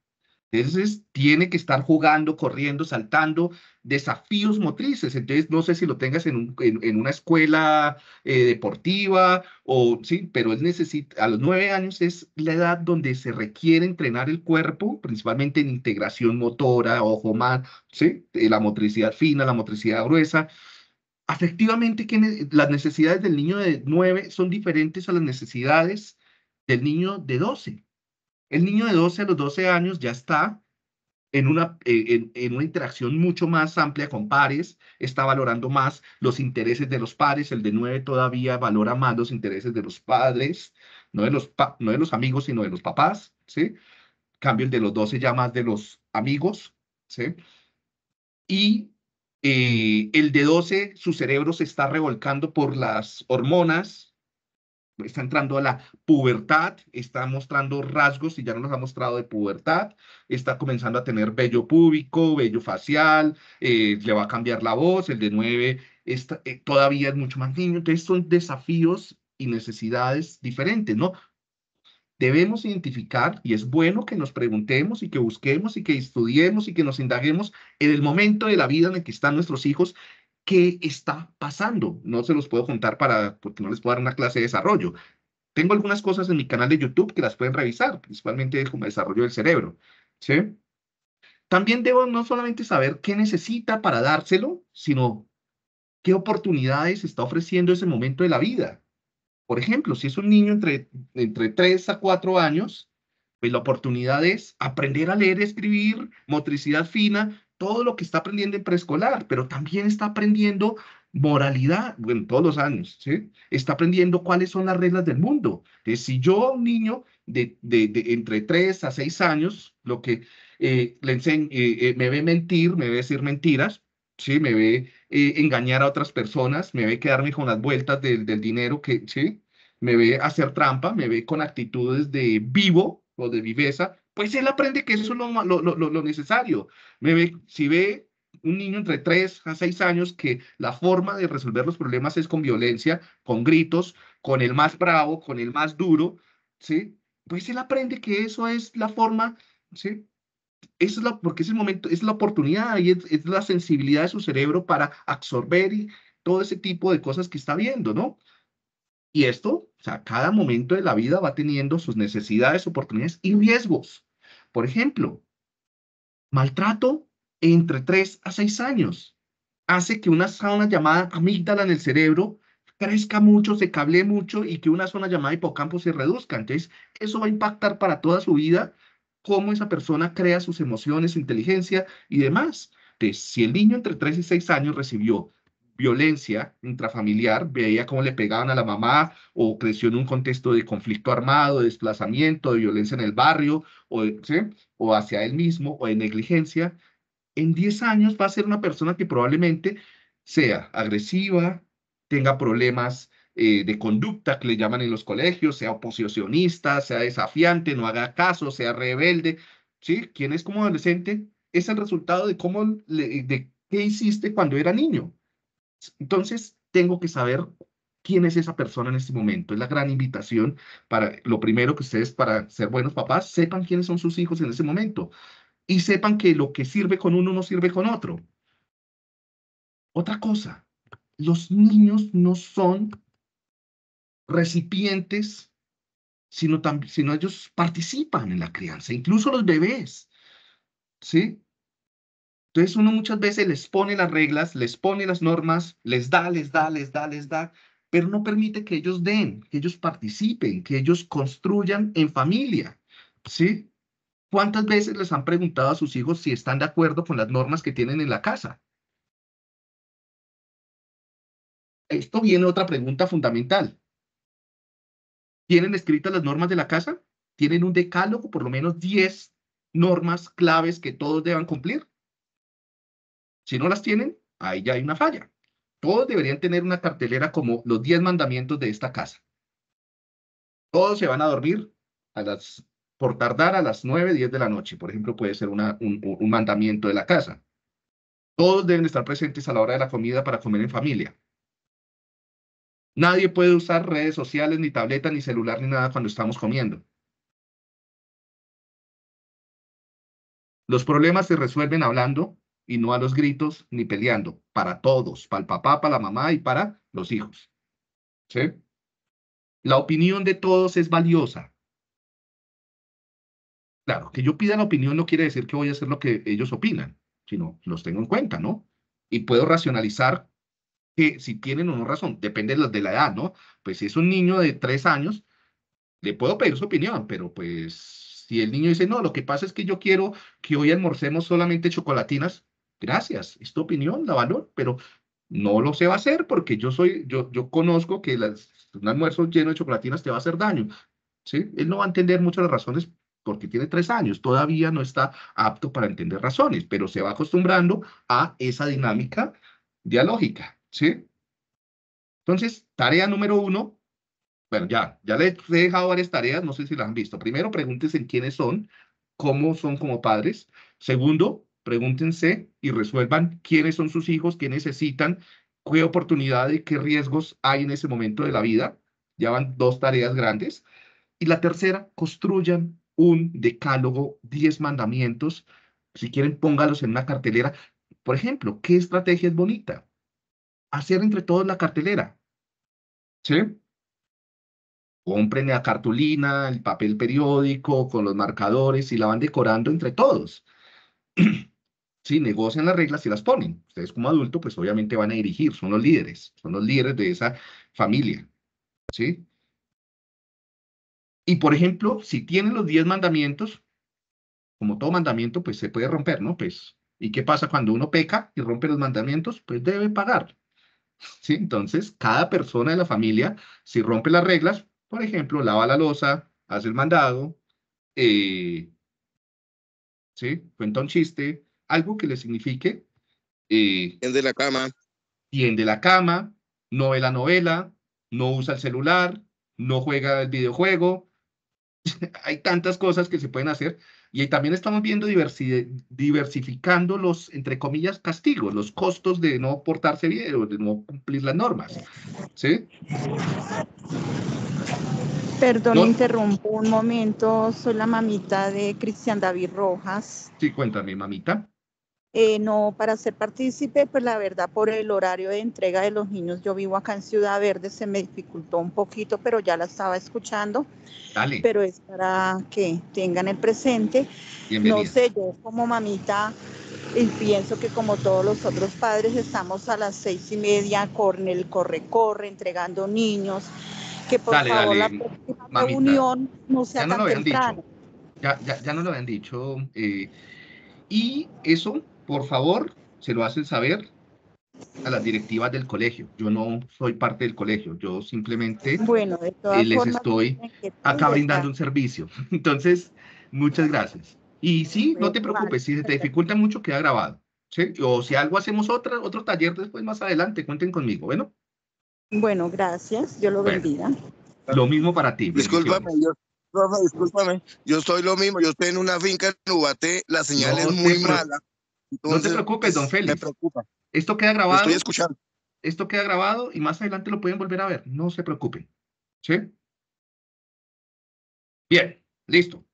Entonces, tiene que estar jugando, corriendo, saltando, desafíos motrices. Entonces, no sé si lo tengas en, una escuela eh, deportiva o sí, pero él necesita, a los nueve años es la edad donde se requiere entrenar el cuerpo, principalmente en integración motora, ojo más, sí, eh, la motricidad fina, la motricidad gruesa afectivamente las necesidades del niño de 9 son diferentes a las necesidades del niño de 12. El niño de 12 a los 12 años ya está en una, eh, en, una interacción mucho más amplia con pares, está valorando más los intereses de los pares, el de 9 todavía valora más los intereses de los padres, no de los, no de los amigos, sino de los papás, ¿sí? Cambio el de los 12 ya más de los amigos, ¿sí? Y eh, el de 12, su cerebro se está revolcando por las hormonas, está entrando a la pubertad, está mostrando rasgos y ya no los ha mostrado de pubertad, está comenzando a tener vello púbico, vello facial, eh, le va a cambiar la voz, el de 9 está, eh, todavía es mucho más niño, entonces son desafíos y necesidades diferentes, ¿no? debemos identificar, y es bueno que nos preguntemos y que busquemos y que estudiemos y que nos indaguemos en el momento de la vida en el que están nuestros hijos, qué está pasando. No se los puedo contar para, porque no les puedo dar una clase de desarrollo. Tengo algunas cosas en mi canal de YouTube que las pueden revisar, principalmente como desarrollo del cerebro. ¿sí? También debo no solamente saber qué necesita para dárselo, sino qué oportunidades está ofreciendo ese momento de la vida. Por ejemplo, si es un niño entre, entre 3 a 4 años, pues la oportunidad es aprender a leer, escribir, motricidad fina, todo lo que está aprendiendo en preescolar, pero también está aprendiendo moralidad, bueno, todos los años, ¿sí? Está aprendiendo cuáles son las reglas del mundo. Que si yo a un niño de, entre 3 a 6 años, lo que eh, le enseño, eh, eh, me ve mentir, me ve decir mentiras, ¿sí? Me ve eh, engañar a otras personas, me ve quedarme con las vueltas del, dinero, que, ¿sí? me ve hacer trampa, me ve con actitudes de vivo o de viveza, pues él aprende que eso es lo, lo, lo, lo necesario. Me ve, si ve un niño entre 3 a 6 años que la forma de resolver los problemas es con violencia, con gritos, con el más bravo, con el más duro, ¿sí? Pues él aprende que eso es la forma, ¿sí? es la, porque es el momento, es la oportunidad y es, la sensibilidad de su cerebro para absorber todo ese tipo de cosas que está viendo, ¿no? Y esto, o sea, cada momento de la vida va teniendo sus necesidades, oportunidades y riesgos. Por ejemplo, maltrato entre 3 a 6 años hace que una zona llamada amígdala en el cerebro crezca mucho, se cable mucho y que una zona llamada hipocampo se reduzca. Entonces, eso va a impactar para toda su vida cómo esa persona crea sus emociones, inteligencia y demás. de si el niño entre 3 y 6 años recibió violencia intrafamiliar, veía cómo le pegaban a la mamá o creció en un contexto de conflicto armado, de desplazamiento, de violencia en el barrio o, o hacia él mismo o de negligencia, en 10 años va a ser una persona que probablemente sea agresiva, tenga problemas eh, de conducta que le llaman en los colegios, sea oposicionista, sea desafiante, no haga caso, sea rebelde, ¿sí? ¿Quién es como adolescente? Es el resultado de cómo, de qué hiciste cuando era niño. Entonces, tengo que saber quién es esa persona en este momento. Es la gran invitación para lo primero que ustedes, para ser buenos papás, sepan quiénes son sus hijos en ese momento y sepan que lo que sirve con uno no sirve con otro. Otra cosa, los niños no son recipientes, sino, también, sino ellos participan en la crianza, incluso los bebés. ¿Sí? Entonces uno muchas veces les pone las reglas, les pone las normas, les da, les da, les da, les da, pero no permite que ellos den, que ellos participen, que ellos construyan en familia, ¿sí? ¿Cuántas veces les han preguntado a sus hijos si están de acuerdo con las normas que tienen en la casa? Esto viene otra pregunta fundamental tienen escritas las normas de la casa, tienen un decálogo, por lo menos 10 normas claves que todos deban cumplir. Si no las tienen, ahí ya hay una falla. Todos deberían tener una cartelera como los 10 mandamientos de esta casa. Todos se van a dormir por tardar a las 9, 10 de la noche. Por ejemplo, puede ser un mandamiento de la casa. Todos deben estar presentes a la hora de la comida para comer en familia. Nadie puede usar redes sociales, ni tableta, ni celular, ni nada cuando estamos comiendo. Los problemas se resuelven hablando y no a los gritos ni peleando, para todos, para el papá, para la mamá y para los hijos. ¿Sí? La opinión de todos es valiosa. Claro, que yo pida la opinión no quiere decir que voy a hacer lo que ellos opinan, sino los tengo en cuenta, ¿no? Y puedo racionalizar que si tienen o no razón, depende de la edad, ¿no? Pues si es un niño de tres años, le puedo pedir su opinión, pero pues si el niño dice, no, lo que pasa es que yo quiero que hoy almorcemos solamente chocolatinas, gracias, es tu opinión, la valor, pero no lo se va a hacer porque yo soy, yo, yo conozco que las, un almuerzo lleno de chocolatinas te va a hacer daño, ¿sí? Él no va a entender muchas las razones porque tiene tres años, todavía no está apto para entender razones, pero se va acostumbrando a esa dinámica dialógica. ¿Sí? Entonces, tarea número uno. Bueno, ya, ya les he dejado varias tareas, no sé si las han visto. Primero, pregúntense quiénes son, cómo son como padres. Segundo, pregúntense y resuelvan quiénes son sus hijos, qué necesitan, qué oportunidades, qué riesgos hay en ese momento de la vida. Ya van dos tareas grandes. Y la tercera, construyan un decálogo, diez mandamientos. Si quieren, póngalos en una cartelera. Por ejemplo, ¿qué estrategia es bonita? hacer entre todos la cartelera. ¿Sí? Compren la cartulina, el papel periódico, con los marcadores y la van decorando entre todos. Sí, negocian las reglas y las ponen. Ustedes como adulto, pues obviamente van a dirigir, son los líderes, son los líderes de esa familia. ¿Sí? Y por ejemplo, si tienen los 10 mandamientos, como todo mandamiento, pues se puede romper, ¿no? Pues, ¿y qué pasa cuando uno peca y rompe los mandamientos? Pues debe pagar. ¿sí? Entonces, cada persona de la familia, si rompe las reglas, por ejemplo, lava la losa, hace el mandado, eh, ¿sí? cuenta un chiste, algo que le signifique. Eh, tiende la cama. Tiende la cama, no ve la novela, no usa el celular, no juega el videojuego. Hay tantas cosas que se pueden hacer y también estamos viendo diversificando los, entre comillas, castigos, los costos de no portarse bien o de no cumplir las normas. ¿Sí? Perdón, interrumpo un momento. Soy la mamita de Cristian David Rojas. Sí, cuéntame, mamita. Eh, no para ser partícipe, pues la verdad por el horario de entrega de los niños, yo vivo acá en Ciudad Verde, se me dificultó un poquito, pero ya la estaba escuchando. Dale. Pero es para que tengan el presente. No sé, yo como mamita y pienso que como todos los otros padres estamos a las seis y media con el corre corre entregando niños que por favor la próxima reunión no se ya no tan ya, ya, ya no lo habían dicho eh, y eso por favor, se lo hacen saber a las directivas del colegio. Yo no soy parte del colegio, yo simplemente eh, les estoy acá brindando un servicio. Entonces, muchas gracias. Y sí, no te preocupes, si se te dificulta mucho, queda grabado. O si algo hacemos otra, otro taller después más adelante, cuenten conmigo, ¿bueno? Bueno, gracias, yo lo bendiga. Lo mismo para ti. Discúlpame, yo, soy yo estoy lo mismo, yo estoy en una finca en Ubaté, la señal es muy mala no te preocupes, don Félix. preocupa. Esto queda grabado. Estoy escuchando. Esto queda grabado y más adelante lo pueden volver a ver. No se preocupen. ¿Sí? Bien, listo.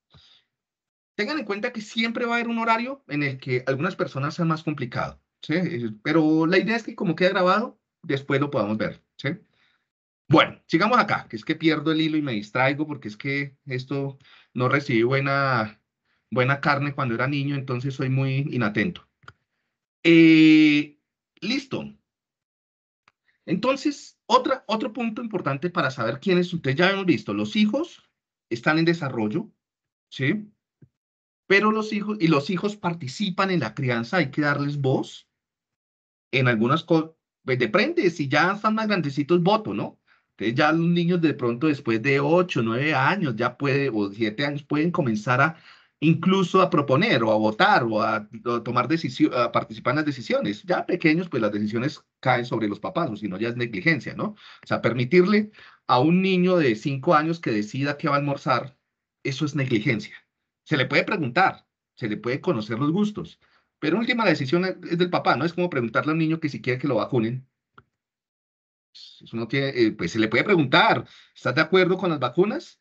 Tengan en cuenta que siempre va a haber un horario en el que algunas personas sean más complicado. ¿sí? Pero la idea es que como queda grabado, después lo podamos ver. ¿sí? Bueno, sigamos acá, que es que pierdo el hilo y me distraigo porque es que esto no recibí buena buena carne cuando era niño, entonces soy muy inatento. Eh, listo. Entonces, otra, otro punto importante para saber quiénes, ustedes ya hemos visto, los hijos están en desarrollo, ¿sí? Pero los hijos, y los hijos participan en la crianza, hay que darles voz en algunas cosas, pues depende, si ya están más grandecitos, voto, ¿no? Entonces ya los niños de pronto después de 8, 9 años ya puede, o 7 años pueden comenzar a, incluso a proponer o a votar o a, tomar decisiones, a participar en las decisiones. Ya pequeños, pues las decisiones caen sobre los papás, o si no, ya es negligencia, ¿no? O sea, permitirle a un niño de cinco años que decida qué va a almorzar, eso es negligencia. Se le puede preguntar, se le puede conocer los gustos, pero última decisión es del papá, ¿no? Es como preguntarle a un niño que si quiere que lo vacunen. Pues, no eh, pues se le puede preguntar, ¿estás de acuerdo con las vacunas?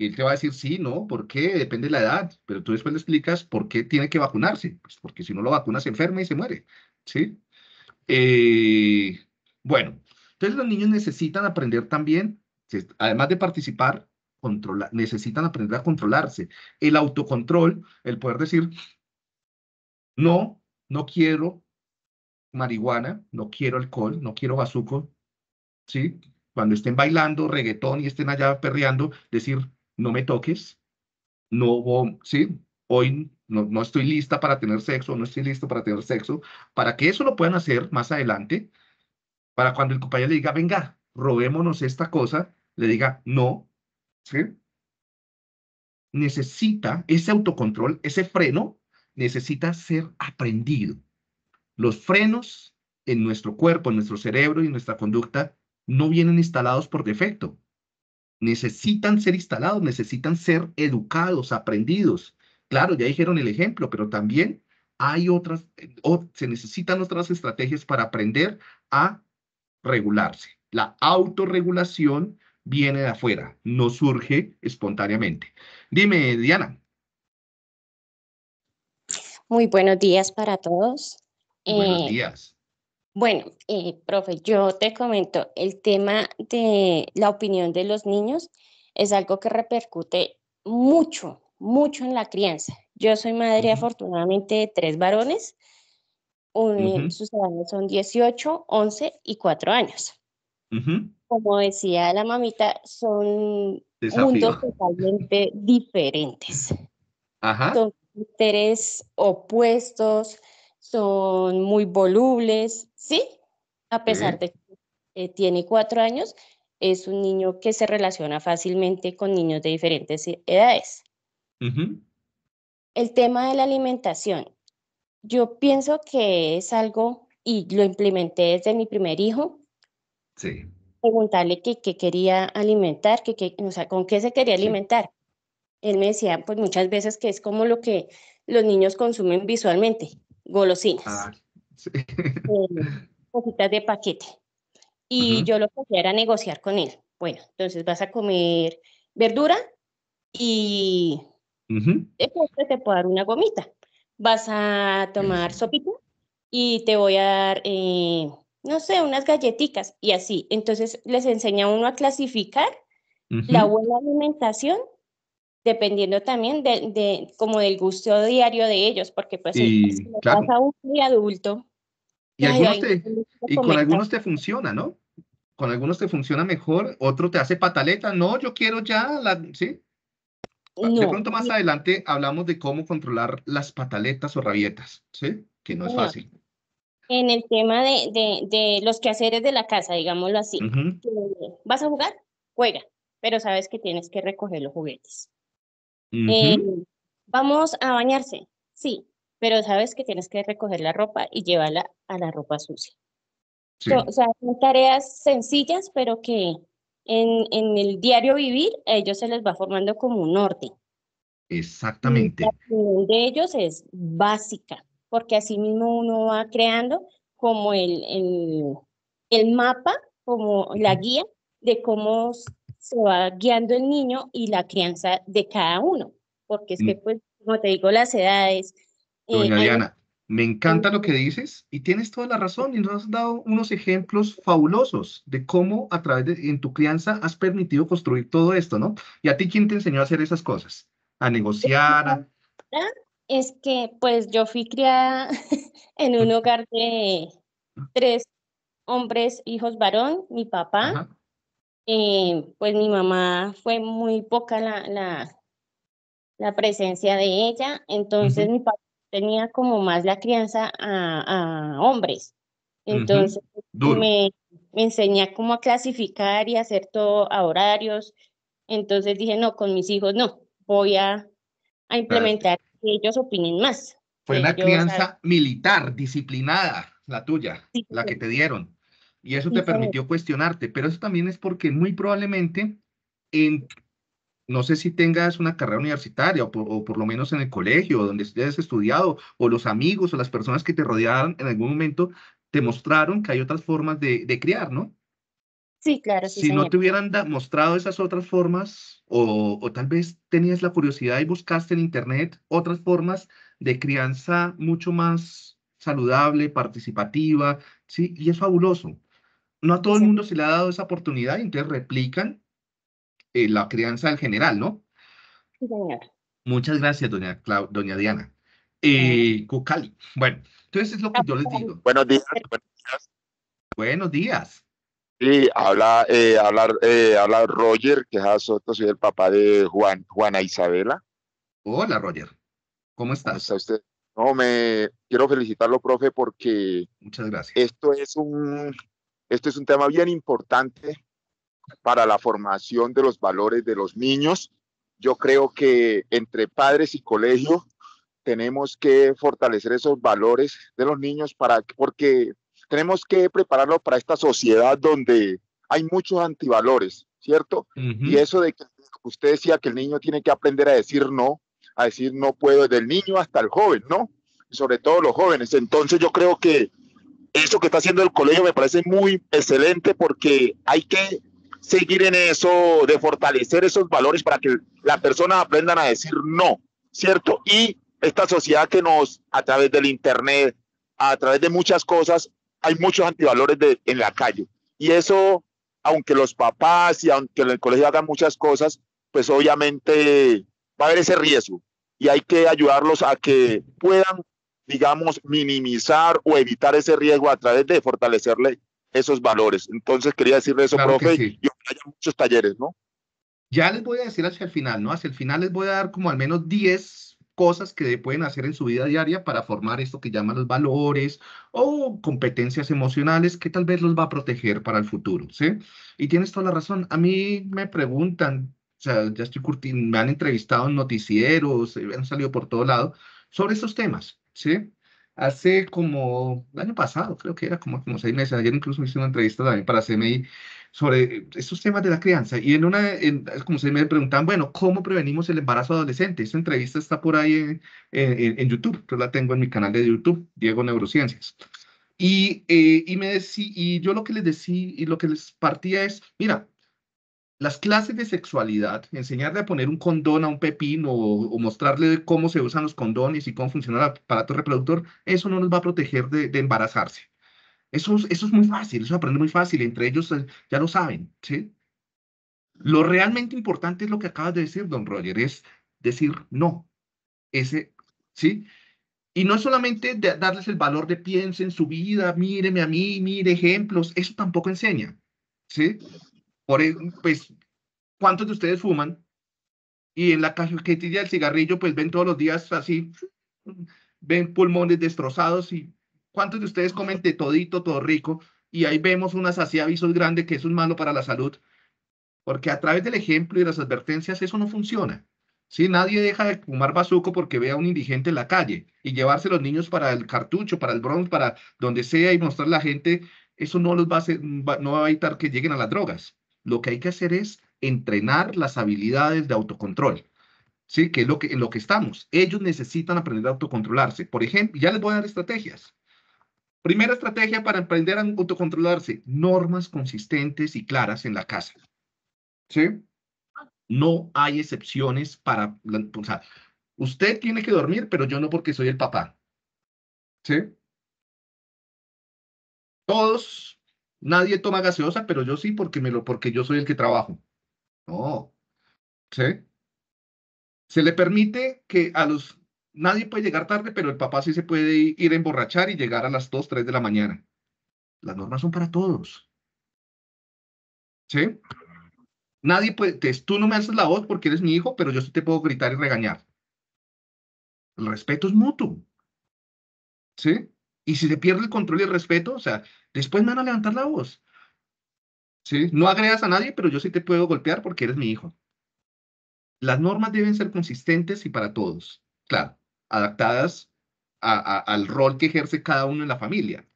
Y él te va a decir, sí, no, ¿por qué? Depende de la edad. Pero tú después le explicas por qué tiene que vacunarse. Pues, porque si no lo vacunas, se enferma y se muere. ¿Sí? Eh, bueno, entonces los niños necesitan aprender también, además de participar, necesitan aprender a controlarse. El autocontrol, el poder decir, no, no quiero marihuana, no quiero alcohol, no quiero bazuco, ¿sí? Cuando estén bailando reggaetón y estén allá perreando, decir, no me toques, no, sí, hoy no, no, estoy lista para tener sexo, no estoy listo para tener sexo, para que eso lo puedan hacer más adelante, para cuando el compañero le diga, venga, robémonos esta cosa, le diga, no, ¿sí? Necesita ese autocontrol, ese freno, necesita ser aprendido. Los frenos en nuestro cuerpo, en nuestro cerebro y en nuestra conducta no vienen instalados por defecto, necesitan ser instalados, necesitan ser educados, aprendidos. Claro, ya dijeron el ejemplo, pero también hay otras, se necesitan otras estrategias para aprender a regularse. La autorregulación viene de afuera, no surge espontáneamente. Dime, Diana. Muy buenos días para todos. Buenos eh, días. Bueno, eh, profe, yo te comento, el tema de la opinión de los niños es algo que repercute mucho, mucho en la crianza. Yo soy madre afortunadamente de tres varones, sus edades son 18, 11 y 4 años. Como decía la mamita, son mundos totalmente diferentes. Ajá. Son intereses opuestos, son muy volubles, Sí, a pesar de que eh, tiene cuatro años, es un niño que se relaciona fácilmente con niños de diferentes e-, edades. El tema de la alimentación, yo pienso que es algo, y lo implementé desde mi primer hijo. Sí. Preguntarle qué quería alimentar, o sea, con qué se quería alimentar. Él me decía, pues muchas veces que es como lo que los niños consumen visualmente, golosinas. Ah, Sí. Eh, de paquete. Y yo lo que era negociar con él. Bueno, entonces vas a comer verdura y después te puedo dar una gomita. Vas a tomar sopita y te voy a dar, eh, no sé, unas galletitas y así. Entonces les enseña uno a clasificar la buena alimentación dependiendo también de, como del gusto diario de ellos, porque pues y, si vas a un adulto, y, con algunos te funciona, ¿no? Con algunos te funciona mejor, otro te hace pataleta, no, yo quiero ya, ¿sí? de pronto más adelante hablamos de cómo controlar las pataletas o rabietas, ¿sí? Que no es fácil. En el tema de, de, los quehaceres de la casa, digámoslo así. ¿Vas a jugar? Juega, pero sabes que tienes que recoger los juguetes. Eh, ¿Vamos a bañarse? Sí, pero sabes que tienes que recoger la ropa y llevarla a la ropa sucia. O sea, son tareas sencillas, pero que en, el diario vivir a ellos se les va formando como un orden. Exactamente. La de ellos es básica, porque así mismo uno va creando como el, el, mapa, como la guía de cómo se va guiando el niño y la crianza de cada uno, porque es que, mm. pues, como te digo, las edades, Doña eh, Diana, me encanta lo que dices y tienes toda la razón y nos has dado unos ejemplos fabulosos de cómo a través de en tu crianza has permitido construir todo esto, ¿no? ¿Y a ti quién te enseñó a hacer esas cosas? A negociar. Es que pues yo fui criada en un hogar de tres hombres, hijos varón, mi papá, eh, pues mi mamá fue muy poca la, la, presencia de ella, entonces mi papá tenía como más la crianza a, hombres. Entonces me, me, cómo clasificar y hacer todo a horarios. Entonces dije, no, con mis hijos no, voy a, implementar que ellos opinen más. Fue una crianza militar, disciplinada, la tuya, la que te dieron. Y eso te permitió cuestionarte, pero eso también es porque muy probablemente en no sé si tengas una carrera universitaria o por, lo menos en el colegio donde hayas estudiado o los amigos o las personas que te rodearon en algún momento te mostraron que hay otras formas de, criar, ¿no? Sí, claro. si no te hubieran mostrado esas otras formas o, tal vez tenías la curiosidad y buscaste en internet otras formas de crianza mucho más saludable, participativa, ¿sí? Y es fabuloso. No a todo el mundo se le ha dado esa oportunidad y entonces replican eh, la crianza en general, ¿no? Sí, señor. Muchas gracias, doña, Diana. Eh, Bueno, entonces es lo que yo les digo. Buenos días. Buenos días. Sí, habla, eh, habla, eh, habla Roger, que es soy el papá de Juan, Juana Isabela. Hola, Roger. ¿Cómo estás? está usted? No, me quiero felicitarlo, profe, porque. Muchas gracias. Esto es un, esto es un tema bien importante para la formación de los valores de los niños. Yo creo que entre padres y colegio tenemos que fortalecer esos valores de los niños para, porque tenemos que prepararlos para esta sociedad donde hay muchos antivalores, ¿cierto? Y eso de que usted decía que el niño tiene que aprender a decir no, a decir no puedo, del niño hasta el joven, ¿no? sobre todo los jóvenes. Entonces yo creo que eso que está haciendo el colegio me parece muy excelente porque hay que seguir en eso, de fortalecer esos valores para que las personas aprendan a decir no, ¿cierto? Y esta sociedad que nos, a través del Internet, a través de muchas cosas, hay muchos antivalores en la calle. Y eso, aunque los papás y aunque en el colegio hagan muchas cosas, pues obviamente va a haber ese riesgo. Y hay que ayudarlos a que puedan, digamos, minimizar o evitar ese riesgo a través de fortalecerle esos valores. Entonces quería decirle eso, claro profe, sí. haya muchos talleres, ¿no? Ya les voy a decir hacia el final, ¿no? Hacia el final les voy a dar como al menos 10 cosas que pueden hacer en su vida diaria para formar esto que llaman los valores o competencias emocionales que tal vez los va a proteger para el futuro, ¿sí? Y tienes toda la razón. A mí me preguntan, o sea, ya estoy curtido, me han entrevistado en noticieros, eh, han salido por todo lado sobre estos temas, ¿sí? hace como el año pasado, creo que era como, como seis meses, ayer incluso hice una entrevista también para CMI sobre estos temas de la crianza. Y en una, como se me preguntan, bueno, ¿cómo prevenimos el embarazo adolescente? Esa entrevista está por ahí en, YouTube, yo la tengo en mi canal de YouTube, Diego Neurociencias. Y, eh, y, me decí, y yo lo que les decía y lo que les partía es, mira, las clases de sexualidad, enseñarle a poner un condón a un pepino o, mostrarle cómo se usan los condones y cómo funciona el aparato reproductor, eso no nos va a proteger de, embarazarse. Eso, eso es muy fácil, eso aprende muy fácil, entre ellos eh, ya lo saben, ¿sí? Lo realmente importante es lo que acabas de decir, don Roger, es decir no. Ese, ¿sí? Y no es solamente darles el valor de en su vida, míreme a mí, mire ejemplos, eso tampoco enseña, ¿sí? Por, pues, ¿cuántos de ustedes fuman? Y en la cajetilla el cigarrillo, pues ven todos los días así, ven pulmones destrozados y ¿cuántos de ustedes comen de todito, todo rico? Y ahí vemos unas así avisos grandes que es un malo para la salud. Porque a través del ejemplo y las advertencias eso no funciona. Si Nadie deja de fumar bazuco porque vea a un indigente en la calle y llevarse los niños para el cartucho, para el bronce, para donde sea y mostrar a la gente, eso no, los va no va a evitar que lleguen a las drogas lo que hay que hacer es entrenar las habilidades de autocontrol. ¿Sí? Que es lo que, en lo que estamos. Ellos necesitan aprender a autocontrolarse. Por ejemplo, ya les voy a dar estrategias. Primera estrategia para aprender a autocontrolarse, normas consistentes y claras en la casa. ¿Sí? No hay excepciones para, o sea, usted tiene que dormir, pero yo no porque soy el papá. ¿Sí? Todos nadie toma gaseosa, pero yo sí porque, me lo, porque yo soy el que trabajo. No. ¿Sí? Se le permite que a los... Nadie puede llegar tarde, pero el papá sí se puede ir a emborrachar y llegar a las 2, 3 de la mañana. Las normas son para todos. ¿Sí? Nadie puede... tú no me haces la voz porque eres mi hijo, pero yo sí te puedo gritar y regañar. El respeto es mutuo. ¿Sí? Y si le pierde el control y el respeto, o sea, después van a levantar la voz. ¿Sí? No agredas a nadie, pero yo sí te puedo golpear porque eres mi hijo. Las normas deben ser consistentes y para todos, claro, adaptadas al rol que ejerce cada uno en la familia.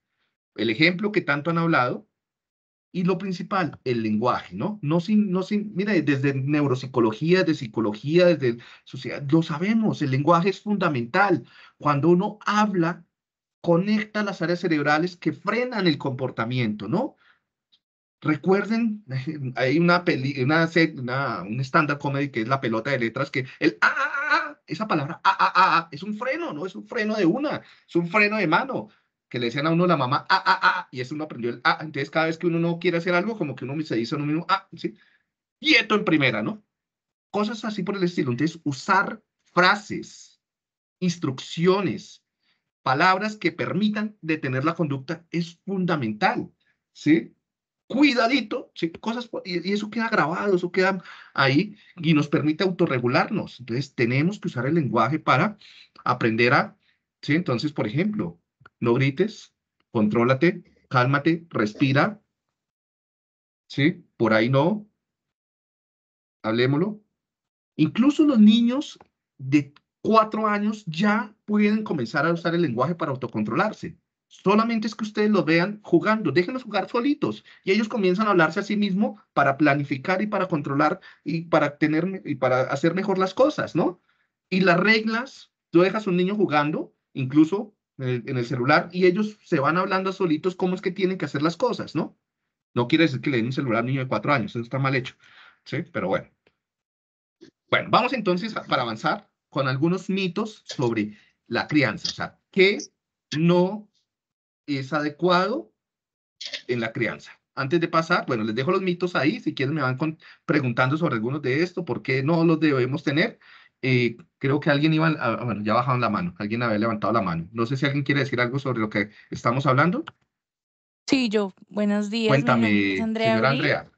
El ejemplo que tanto han hablado y lo principal, el lenguaje, ¿no? No sin, no sin, mira, desde neuropsicología, de psicología, desde sociedad, lo sabemos, el lenguaje es fundamental. Cuando uno habla, conecta las áreas cerebrales que frenan el comportamiento, ¿no? Recuerden, hay una peli, una, una un estándar comedy que es la pelota de letras, que el ah, ah, ah, ah, esa palabra ah, ah, ah, es un freno, ¿no? Es un freno de una, es un freno de mano, que le decían a uno la mamá ah, ah, ah, y eso uno aprendió el ah, entonces cada vez que uno no quiere hacer algo, como que uno se dice a uno mismo ah, sí, quieto en primera, ¿no? Cosas así por el estilo. Entonces, usar frases, instrucciones, palabras que permitan detener la conducta es fundamental, ¿sí? Cuidadito, ¿sí? Cosas, y, eso queda grabado, eso queda ahí y nos permite autorregularnos. Entonces, tenemos que usar el lenguaje para aprender a, ¿sí? Entonces, por ejemplo, no grites, contrólate, cálmate, respira, ¿sí? Por ahí no, hablemoslo. Incluso los niños de, cuatro años ya pueden comenzar a usar el lenguaje para autocontrolarse. Solamente es que ustedes lo vean jugando, déjenlos jugar solitos y ellos comienzan a hablarse a sí mismos para planificar y para controlar y para tener y para hacer mejor las cosas, ¿no? Y las reglas, tú dejas un niño jugando, incluso en el, celular, y ellos se van hablando solitos cómo es que tienen que hacer las cosas, ¿no? No quiere decir que le den un celular a un niño de cuatro años, eso está mal hecho, ¿sí? Pero bueno. Bueno, vamos entonces para avanzar con algunos mitos sobre la crianza, o sea, qué no es adecuado en la crianza. Antes de pasar, bueno, les dejo los mitos ahí, si quieren me van preguntando sobre algunos de esto, por qué no los debemos tener. Eh, creo que alguien iba, ah, bueno, ya bajaron la mano, alguien había levantado la mano. No sé si alguien quiere decir algo sobre lo que estamos hablando. Sí, yo, buenos días. Cuéntame, Andrea señora Andrea.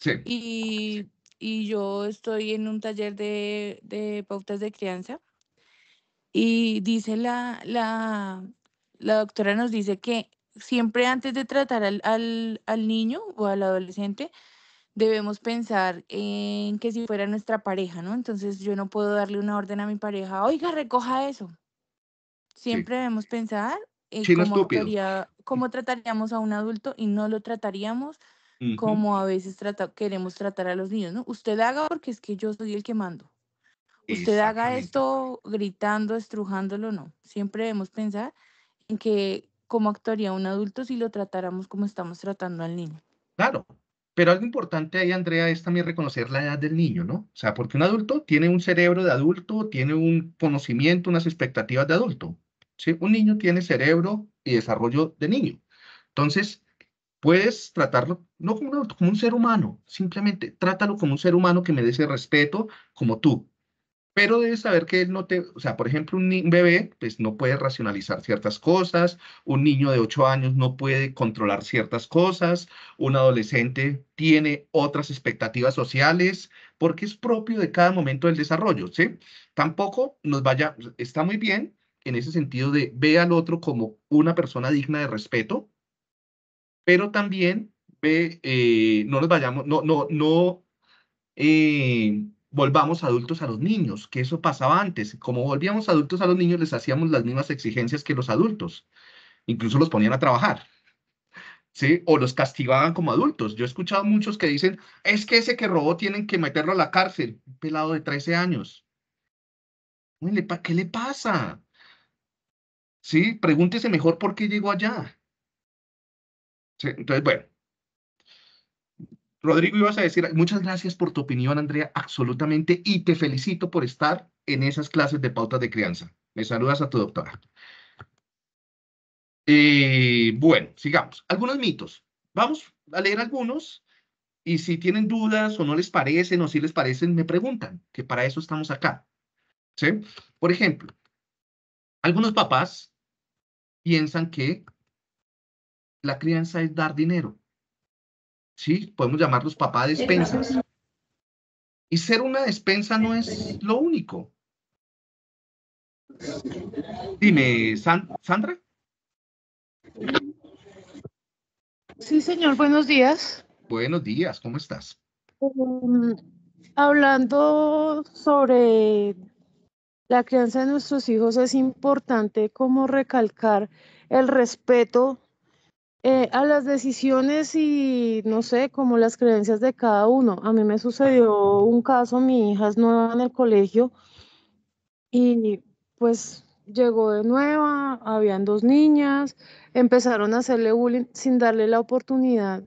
Sí. Y y yo estoy en un taller de, pautas de crianza y dice la, la, la, doctora nos dice que siempre antes de tratar al, al, niño o al adolescente, debemos pensar en que si fuera nuestra pareja, ¿no? Entonces yo no puedo darle una orden a mi pareja, oiga, recoja eso. Siempre debemos pensar en cómo, trataríamos a un adulto y no lo trataríamos como a veces queremos tratar a los niños, ¿no? Usted haga porque es que yo soy el que mando. Usted haga esto gritando, estrujándolo, no. Siempre debemos pensar en que cómo actuaría un adulto si lo tratáramos como estamos tratando al niño. Claro, pero algo importante ahí, Andrea, es también reconocer la edad del niño, ¿no? O sea, porque un adulto tiene un cerebro de adulto, tiene un conocimiento, unas expectativas de adulto. ¿sí? Un niño tiene cerebro y desarrollo de niño. Entonces, puedes tratarlo no como, un ser humano, simplemente trátalo como un ser humano que merece respeto como tú. Pero debes saber que él no te, o sea, por ejemplo, un, bebé pues no puede racionalizar ciertas cosas, un niño de 8 años no puede controlar ciertas cosas, un adolescente tiene otras expectativas sociales, porque es propio de cada momento del desarrollo, ¿sí? Tampoco nos vaya, está muy bien en ese sentido de ve al otro como una persona digna de respeto, pero también eh, no nos vayamos, no, no, no eh, volvamos adultos a los niños, que eso pasaba antes. Como volvíamos adultos a los niños, les hacíamos las mismas exigencias que los adultos. Incluso los ponían a trabajar. ¿Sí? O los castigaban como adultos. Yo he escuchado muchos que dicen, es que ese que robó tienen que meterlo a la cárcel, un pelado de 13 años. ¿Qué le pasa? ¿Sí? Pregúntese mejor por qué llegó allá entonces, bueno. Rodrigo, ibas a decir, muchas gracias por tu opinión, Andrea, absolutamente, y te felicito por estar en esas clases de pautas de crianza. Me saludas a tu doctora. y eh, bueno, sigamos. Algunos mitos. Vamos a leer algunos y si tienen dudas o no les parecen o si les parecen, me preguntan, que para eso estamos acá. Por ejemplo, algunos papás piensan que la crianza es dar dinero. ¿Sí? Podemos llamarlos papá despensas. Y ser una despensa no es lo único. Dime, Sandra. Sí, señor, buenos días. Buenos días, ¿cómo estás? Mm, hablando sobre la crianza de nuestros hijos, es importante como recalcar el respeto eh, a las decisiones y no sé, como las creencias de cada uno. A mí me sucedió un caso, mi hija es nueva en el colegio y pues llegó de nueva, habían dos niñas, empezaron a hacerle bullying sin darle la oportunidad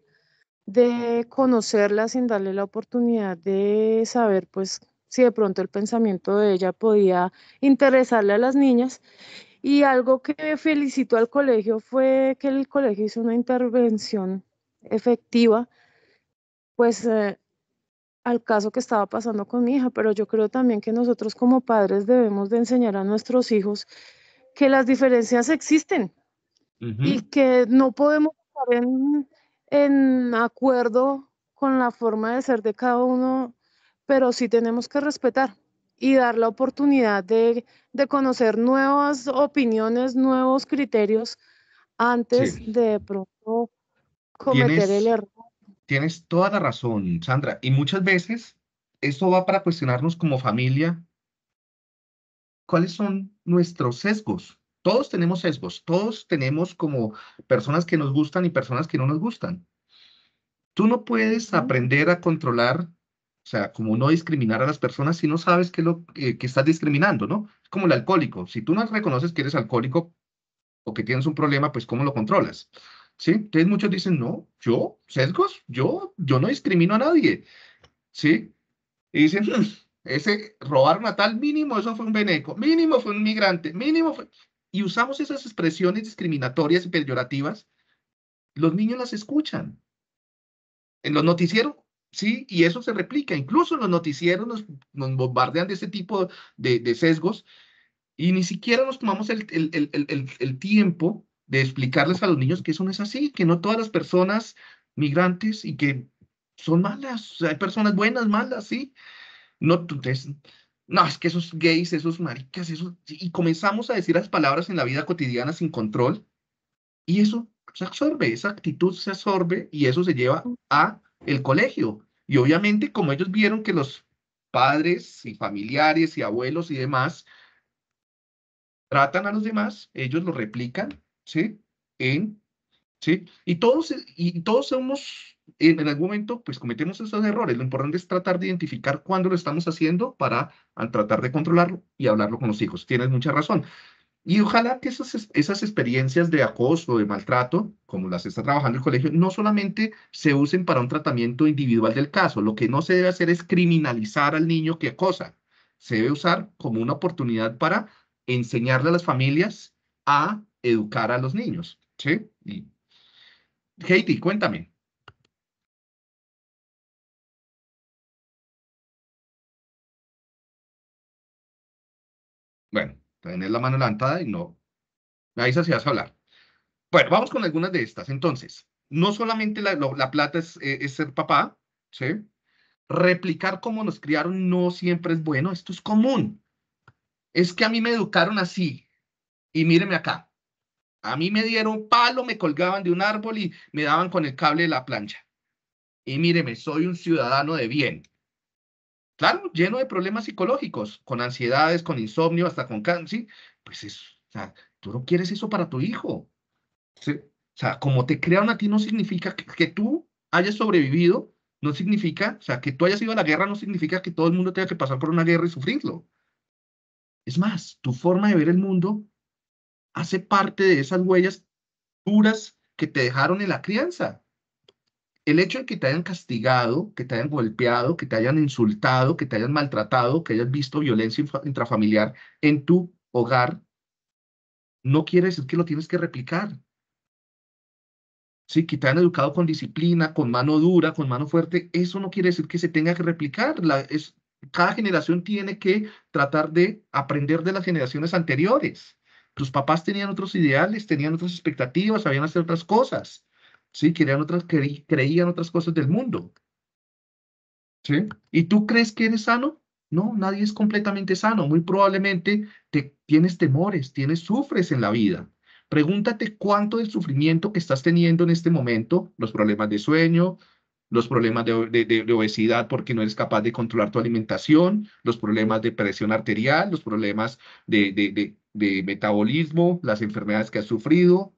de conocerla, sin darle la oportunidad de saber pues si de pronto el pensamiento de ella podía interesarle a las niñas y algo que felicitó al colegio fue que el colegio hizo una intervención efectiva, pues eh, al caso que estaba pasando con mi hija, pero yo creo también que nosotros como padres debemos de enseñar a nuestros hijos que las diferencias existen y que no podemos estar en acuerdo con la forma de ser de cada uno, pero sí tenemos que respetar y dar la oportunidad de, conocer nuevas opiniones, nuevos criterios antes de pronto cometer el error. Tienes toda la razón, Sandra. Y muchas veces esto va para cuestionarnos como familia cuáles son nuestros sesgos. Todos tenemos sesgos, todos tenemos como personas que nos gustan y personas que no nos gustan. Tú no puedes aprender a controlar o sea, como no discriminar a las personas si no sabes qué, lo, que estás discriminando, ¿no? Es como el alcohólico. Si tú no reconoces que eres alcohólico o que tienes un problema, pues ¿cómo lo controlas? ¿Sí? Entonces muchos dicen, no, yo, sesgos, yo, yo no discrimino a nadie. ¿Sí? Y dicen, pues, ese robar natal mínimo, eso fue un veneco, mínimo fue un migrante, mínimo fue... Y usamos esas expresiones discriminatorias y peyorativas, los niños las escuchan. En los noticieros, ¿sí? Y eso se replica, incluso los noticieros nos, bombardean de ese tipo de, sesgos y ni siquiera nos tomamos el, tiempo de explicarles a los niños que eso no es así, que no todas las personas migrantes y que son malas, hay personas buenas, malas, ¿sí? No, no, es que esos gays, esos maricas, esos, y comenzamos a decir las palabras en la vida cotidiana sin control y eso se absorbe, esa actitud se absorbe y eso se lleva a el colegio. Y obviamente, como ellos vieron que los padres y familiares y abuelos y demás tratan a los demás, ellos lo replican, ¿sí? En, ¿sí? Y todos, y todos somos, en, algún momento, pues cometemos esos errores. Lo importante es tratar de identificar cuándo lo estamos haciendo para al tratar de controlarlo y hablarlo con los hijos. Tienes mucha razón. Y ojalá que esas, esas experiencias de acoso, de maltrato, como las está trabajando el colegio, no solamente se usen para un tratamiento individual del caso. Lo que no se debe hacer es criminalizar al niño que acosa. Se debe usar como una oportunidad para enseñarle a las familias a educar a los niños. ¿sí? cuéntame. Tener la mano levantada y no. Ahí se si vas a hablar. Bueno, vamos con algunas de estas. Entonces, no solamente la, plata eh, es, ser papá, ¿sí? Replicar cómo nos criaron no siempre es bueno. Esto es común. Es que a mí me educaron así. Y míreme acá. A mí me dieron palo, me colgaban de un árbol y me daban con el cable de la plancha. Y míreme, soy un ciudadano de bien claro, lleno de problemas psicológicos, con ansiedades, con insomnio, hasta con cáncer, pues es, o sea, tú no quieres eso para tu hijo. O sea, como te crearon a ti no significa que, tú hayas sobrevivido, no significa, o sea, que tú hayas ido a la guerra no significa que todo el mundo tenga que pasar por una guerra y sufrirlo. Es más, tu forma de ver el mundo hace parte de esas huellas duras que te dejaron en la crianza el hecho de que te hayan castigado, que te hayan golpeado, que te hayan insultado, que te hayan maltratado, que hayas visto violencia intrafamiliar en tu hogar, no quiere decir que lo tienes que replicar. Sí, que te han educado con disciplina, con mano dura, con mano fuerte, eso no quiere decir que se tenga que replicar. cada generación tiene que tratar de aprender de las generaciones anteriores. Tus papás tenían otros ideales, tenían otras expectativas, sabían hacer otras cosas. ¿sí? Querían otras, creían otras cosas del mundo. ¿Sí? ¿Y tú crees que eres sano? No, nadie es completamente sano. Muy probablemente te, tienes temores, tienes, sufres en la vida. Pregúntate cuánto del sufrimiento que estás teniendo en este momento, los problemas de sueño, los problemas de, obesidad porque no eres capaz de controlar tu alimentación, los problemas de presión arterial, los problemas de, de metabolismo, las enfermedades que has sufrido,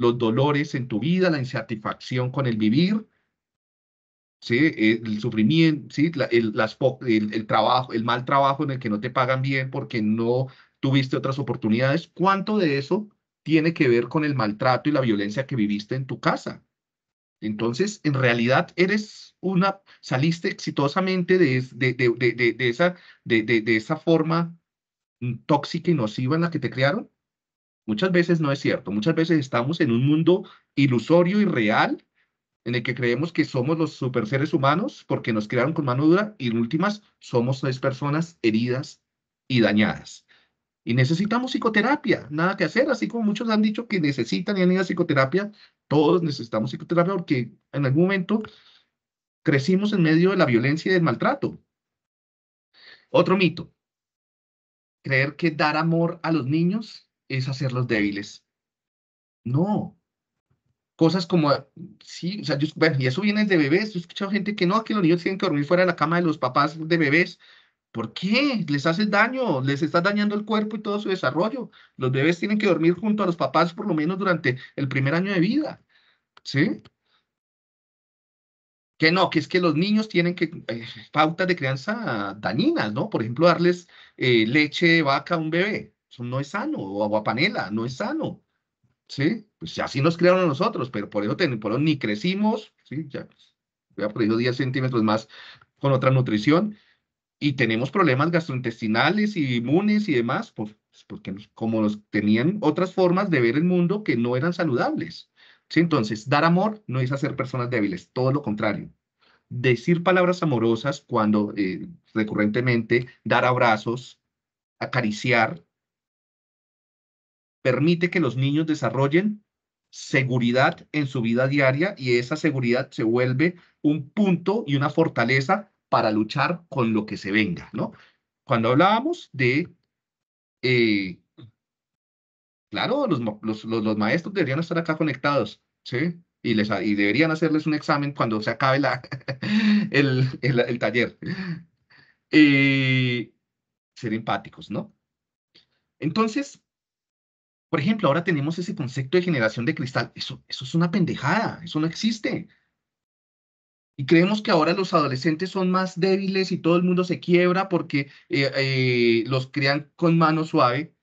los dolores en tu vida, la insatisfacción con el vivir, ¿sí? Eh, el sufrimiento, ¿sí? el, trabajo, el mal trabajo en el que no te pagan bien porque no tuviste otras oportunidades. ¿Cuánto de eso tiene que ver con el maltrato y la violencia que viviste en tu casa? Entonces, en realidad eres una, saliste exitosamente de, esa, de esa forma mm, tóxica y nociva en la que te crearon. Muchas veces no es cierto, muchas veces estamos en un mundo ilusorio y real en el que creemos que somos los super seres humanos porque nos crearon con mano dura y en últimas somos tres personas heridas y dañadas. Y necesitamos psicoterapia, nada que hacer, así como muchos han dicho que necesitan y han ido psicoterapia, todos necesitamos psicoterapia porque en algún momento crecimos en medio de la violencia y del maltrato. Otro mito, creer que dar amor a los niños es hacerlos débiles. No. Cosas como, sí, o sea, bueno, y eso viene de bebés. he escuchado gente que no, que los niños tienen que dormir fuera de la cama de los papás de bebés. ¿Por qué? Les hace daño, les está dañando el cuerpo y todo su desarrollo. Los bebés tienen que dormir junto a los papás por lo menos durante el primer año de vida. ¿Sí? Que no, que es que los niños tienen que, eh, pautas de crianza dañinas, ¿no? Por ejemplo, darles eh, leche de vaca a un bebé. Eso no es sano. O agua panela, no es sano. ¿Sí? Pues así nos crearon a nosotros, pero por eso, ni crecimos, ¿sí? Ya, a perdido 10 centímetros más con otra nutrición y tenemos problemas gastrointestinales y inmunes y demás, pues porque como los, tenían otras formas de ver el mundo que no eran saludables. ¿sí? Entonces, dar amor no es hacer personas débiles, todo lo contrario. Decir palabras amorosas cuando eh, recurrentemente, dar abrazos, acariciar, permite que los niños desarrollen seguridad en su vida diaria y esa seguridad se vuelve un punto y una fortaleza para luchar con lo que se venga, ¿no? Cuando hablábamos de, eh, claro, los, maestros deberían estar acá conectados, ¿sí? Y, les, deberían hacerles un examen cuando se acabe la, el, taller. Eh, ser empáticos, ¿no? Entonces, por ejemplo, ahora tenemos ese concepto de generación de cristal. Eso, es una pendejada, eso no existe. Y creemos que ahora los adolescentes son más débiles y todo el mundo se quiebra porque eh, eh, los crean con mano suave.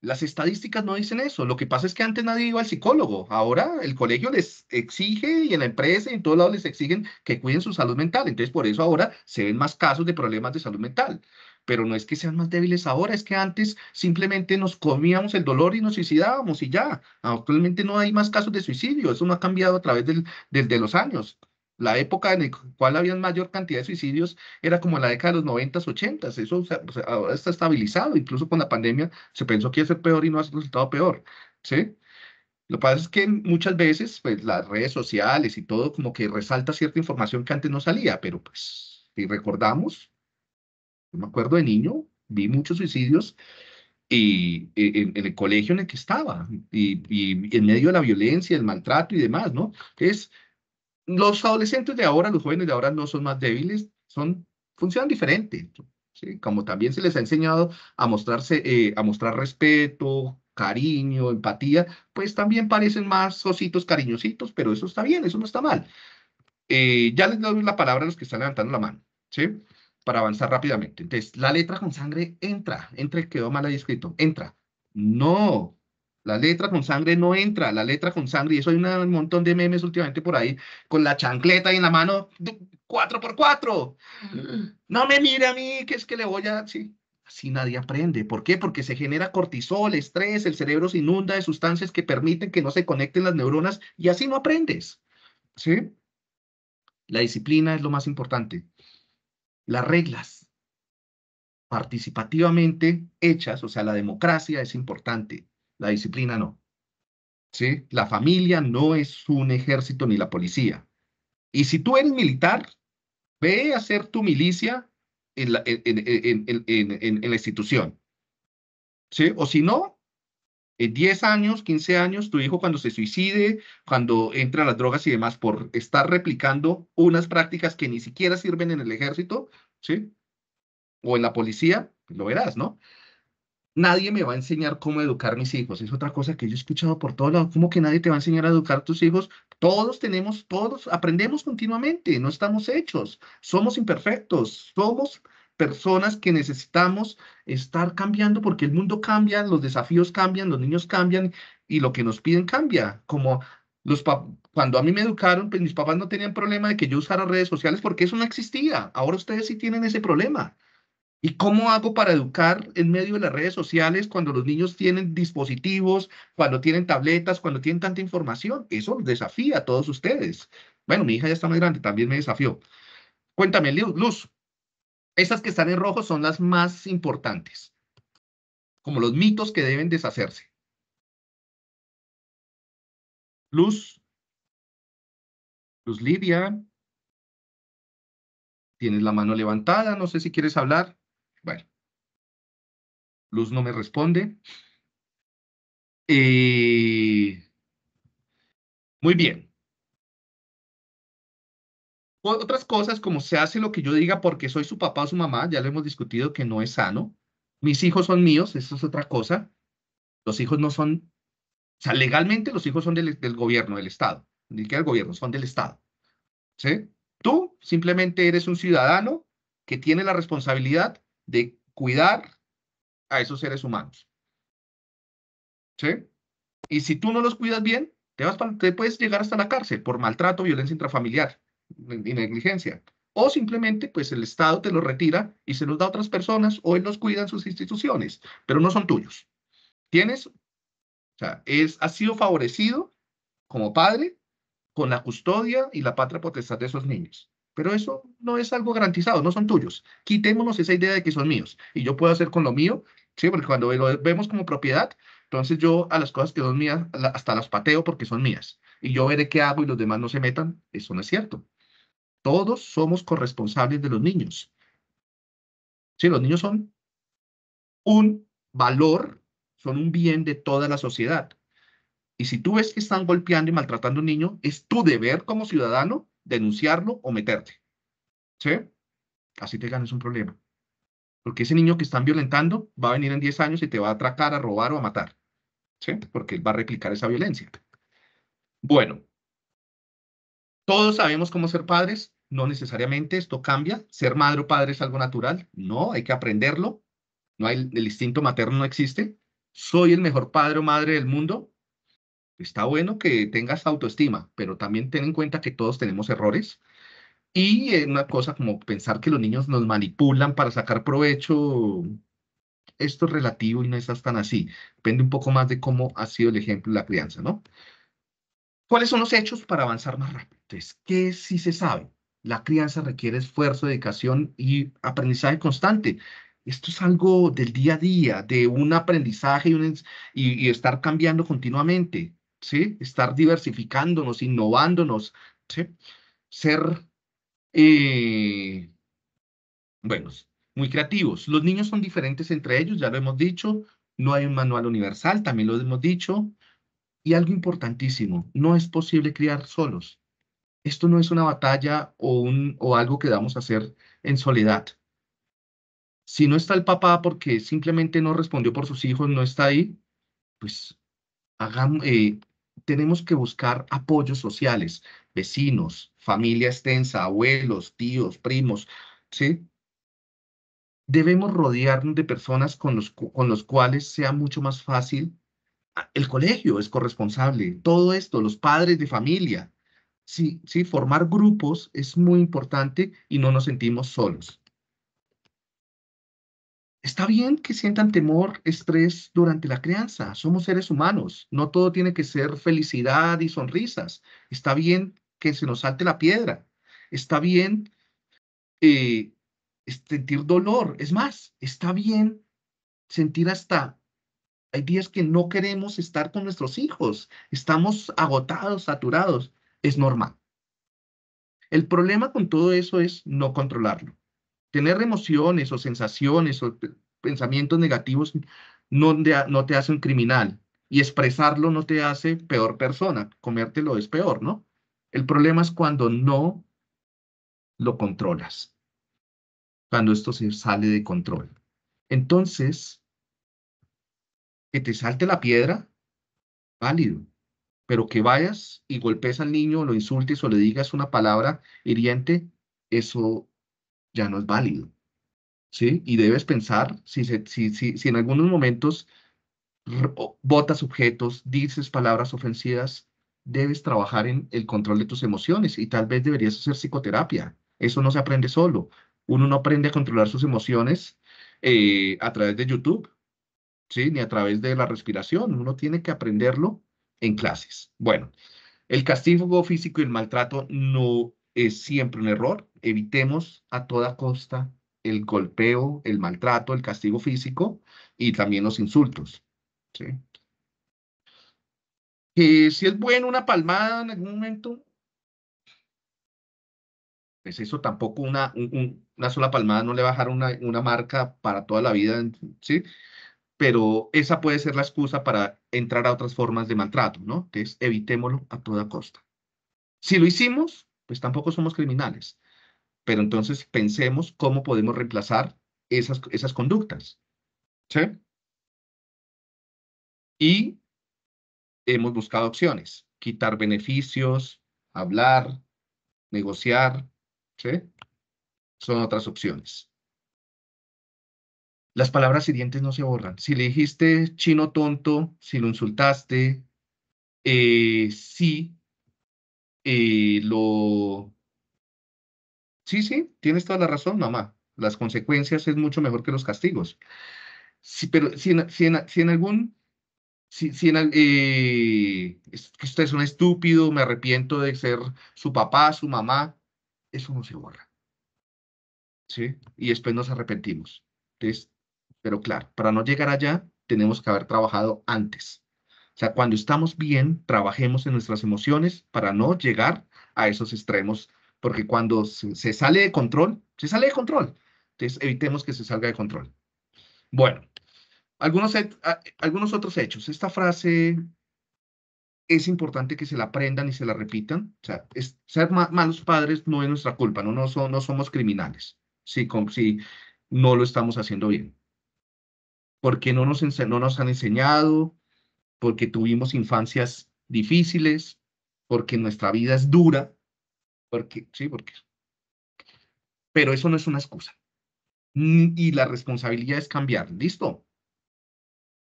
Las estadísticas no dicen eso. Lo que pasa es que antes nadie iba al psicólogo. Ahora el colegio les exige y en la empresa y en todos lados les exigen que cuiden su salud mental. Entonces por eso ahora se ven más casos de problemas de salud mental pero no es que sean más débiles ahora, es que antes simplemente nos comíamos el dolor y nos suicidábamos y ya. Actualmente no hay más casos de suicidio, eso no ha cambiado a través del, de los años. La época en la cual había mayor cantidad de suicidios era como la década de los 90s, 80s. Eso pues, ahora está estabilizado. Incluso con la pandemia se pensó que iba a ser peor y no ha resultado peor. ¿sí? Lo que pasa es que muchas veces pues, las redes sociales y todo como que resalta cierta información que antes no salía, pero pues si recordamos, me acuerdo de niño, vi muchos suicidios y, e, en, el colegio en el que estaba, y, en medio de la violencia, el maltrato y demás, ¿no? Es, los adolescentes de ahora, los jóvenes de ahora no son más débiles, son, funcionan diferente, ¿sí? Como también se les ha enseñado a mostrarse, eh, a mostrar respeto, cariño, empatía, pues también parecen más ositos cariñositos, pero eso está bien, eso no está mal. Eh, ya les doy la palabra a los que están levantando la mano, ¿sí? para avanzar rápidamente. Entonces, la letra con sangre entra, entra, quedó mal ahí escrito, entra. No, la letra con sangre no entra, la letra con sangre, y eso hay un montón de memes últimamente por ahí, con la chancleta y en la mano, cuatro por cuatro... No me mire a mí, que es que le voy a... Sí, así nadie aprende. ¿Por qué? Porque se genera cortisol, estrés, el cerebro se inunda de sustancias que permiten que no se conecten las neuronas y así no aprendes. ¿Sí? La disciplina es lo más importante las reglas participativamente hechas, o sea, la democracia es importante, la disciplina no. ¿Sí? La familia no es un ejército ni la policía. Y si tú eres militar, ve a hacer tu milicia en la, institución. ¿Sí? O si no, en eh, 10 años, 15 años, tu hijo cuando se suicide, cuando entra a las drogas y demás, por estar replicando unas prácticas que ni siquiera sirven en el ejército, ¿sí? O en la policía, pues lo verás, ¿no? Nadie me va a enseñar cómo educar mis hijos. Es otra cosa que yo he escuchado por todos lados. ¿Cómo que nadie te va a enseñar a educar a tus hijos? Todos tenemos, todos aprendemos continuamente. No estamos hechos. Somos imperfectos. Somos personas que necesitamos estar cambiando porque el mundo cambia, los desafíos cambian, los niños cambian y lo que nos piden cambia. Como los cuando a mí me educaron, pues, mis papás no tenían problema de que yo usara redes sociales porque eso no existía. Ahora ustedes sí tienen ese problema. ¿Y cómo hago para educar en medio de las redes sociales cuando los niños tienen dispositivos, cuando tienen tabletas, cuando tienen tanta información? Eso desafía a todos ustedes. Bueno, mi hija ya está muy grande, también me desafió. Cuéntame, Luz, esas que están en rojo son las más importantes, como los mitos que deben deshacerse. Luz, Luz Lidia, tienes la mano levantada, no sé si quieres hablar. Bueno, Luz no me responde. Eh, muy bien otras cosas como se hace lo que yo diga porque soy su papá o su mamá, ya lo hemos discutido que no es sano. Mis hijos son míos, eso es otra cosa. Los hijos no son, o sea, legalmente los hijos son del, gobierno, del Estado, ni que el gobierno, son del Estado. ¿Sí? Tú simplemente eres un ciudadano que tiene la responsabilidad de cuidar a esos seres humanos. ¿Sí? Y si tú no los cuidas bien, te, vas te puedes llegar hasta la cárcel por maltrato, violencia intrafamiliar de negligencia. O simplemente, pues el Estado te lo retira y se los da a otras personas o él los cuida en sus instituciones, pero no son tuyos. Tienes, o sea, es, has sido favorecido como padre con la custodia y la patria potestad de esos niños. Pero eso no es algo garantizado, no son tuyos. Quitémonos esa idea de que son míos y yo puedo hacer con lo mío, ¿sí? Porque cuando lo vemos como propiedad, entonces yo a las cosas que son mías, hasta las pateo porque son mías. Y yo veré qué hago y los demás no se metan. Eso no es cierto. Todos somos corresponsables de los niños. Sí, los niños son un valor, son un bien de toda la sociedad. Y si tú ves que están golpeando y maltratando a un niño, es tu deber como ciudadano denunciarlo o meterte. ¿Sí? Así te ganas un problema. Porque ese niño que están violentando va a venir en 10 años y te va a atracar, a robar o a matar. ¿Sí? Porque él va a replicar esa violencia. Bueno, todos sabemos cómo ser padres, no necesariamente esto cambia. Ser madre o padre es algo natural, no, hay que aprenderlo. No hay, el instinto materno no existe. Soy el mejor padre o madre del mundo. Está bueno que tengas autoestima, pero también ten en cuenta que todos tenemos errores. Y una cosa como pensar que los niños nos manipulan para sacar provecho, esto es relativo y no es tan así. Depende un poco más de cómo ha sido el ejemplo de la crianza, ¿no? ¿Cuáles son los hechos para avanzar más rápido? Entonces, ¿qué sí se sabe? La crianza requiere esfuerzo, dedicación y aprendizaje constante. Esto es algo del día a día, de un aprendizaje y, estar cambiando continuamente, ¿sí? Estar diversificándonos, innovándonos, Ser, eh, muy creativos. Los niños son diferentes entre ellos, ya lo hemos dicho. No hay un manual universal, también lo hemos dicho. Y algo importantísimo, no es posible criar solos. Esto no es una batalla o, un, o algo que vamos a hacer en soledad. Si no está el papá porque simplemente no respondió por sus hijos, no está ahí, pues hagamos, eh, tenemos que buscar apoyos sociales, vecinos, familia extensa, abuelos, tíos, primos, ¿sí? Debemos rodearnos de personas con los, con los cuales sea mucho más fácil. Ah, el colegio es corresponsable, todo esto, los padres de familia, Sí, sí, formar grupos es muy importante y no nos sentimos solos. Está bien que sientan temor, estrés durante la crianza. Somos seres humanos. No todo tiene que ser felicidad y sonrisas. Está bien que se nos salte la piedra. Está bien eh, sentir dolor. Es más, está bien sentir hasta... Hay días que no queremos estar con nuestros hijos. Estamos agotados, saturados es normal. El problema con todo eso es no controlarlo. Tener emociones o sensaciones o pensamientos negativos no te, no te hace un criminal y expresarlo no te hace peor persona, comértelo es peor, ¿no? El problema es cuando no lo controlas, cuando esto se sale de control. Entonces, que te salte la piedra, válido pero que vayas y golpes al niño, lo insultes o le digas una palabra hiriente, eso ya no es válido. ¿Sí? Y debes pensar si, si, si, en algunos momentos botas objetos, dices palabras ofensivas, debes trabajar en el control de tus emociones y tal vez deberías hacer psicoterapia. Eso no se aprende solo. Uno no aprende a controlar sus emociones eh, a través de YouTube, ¿sí? ni a través de la respiración. Uno tiene que aprenderlo en clases. Bueno, el castigo físico y el maltrato no es siempre un error. Evitemos a toda costa el golpeo, el maltrato, el castigo físico y también los insultos. ¿sí? Eh, si es bueno una palmada en algún momento, pues eso tampoco una, una sola palmada no le va a dejar una, una marca para toda la vida, ¿sí? pero esa puede ser la excusa para entrar a otras formas de maltrato, ¿no? Entonces, evitémoslo a toda costa. Si lo hicimos, pues tampoco somos criminales, pero entonces pensemos cómo podemos reemplazar esas, esas conductas, ¿sí? Y hemos buscado opciones, quitar beneficios, hablar, negociar, ¿sí? Son otras opciones las palabras siguientes no se borran. Si le dijiste chino tonto, si lo insultaste, eh, sí, eh, lo... Sí, sí, tienes toda la razón, mamá. Las consecuencias es mucho mejor que los castigos. Sí, pero si en, si si en algún... Si, si eh, que usted es un estúpido, me arrepiento de ser su papá, su mamá, eso no se borra. ¿Sí? Y después nos arrepentimos. Pero claro, para no llegar allá, tenemos que haber trabajado antes. O sea, cuando estamos bien, trabajemos en nuestras emociones para no llegar a esos extremos, porque cuando se, sale de control, se sale de control. Entonces, evitemos que se salga de control. Bueno, algunos, ah, algunos otros hechos. Esta frase es importante que se la aprendan y se la repitan. O sea, es, ser malos padres no es nuestra culpa, no, no, son, no somos criminales sí si no lo estamos haciendo bien porque no nos, no nos han enseñado, porque tuvimos infancias difíciles, porque nuestra vida es dura, porque, sí, porque. Pero eso no es una excusa. Y la responsabilidad es cambiar. Listo.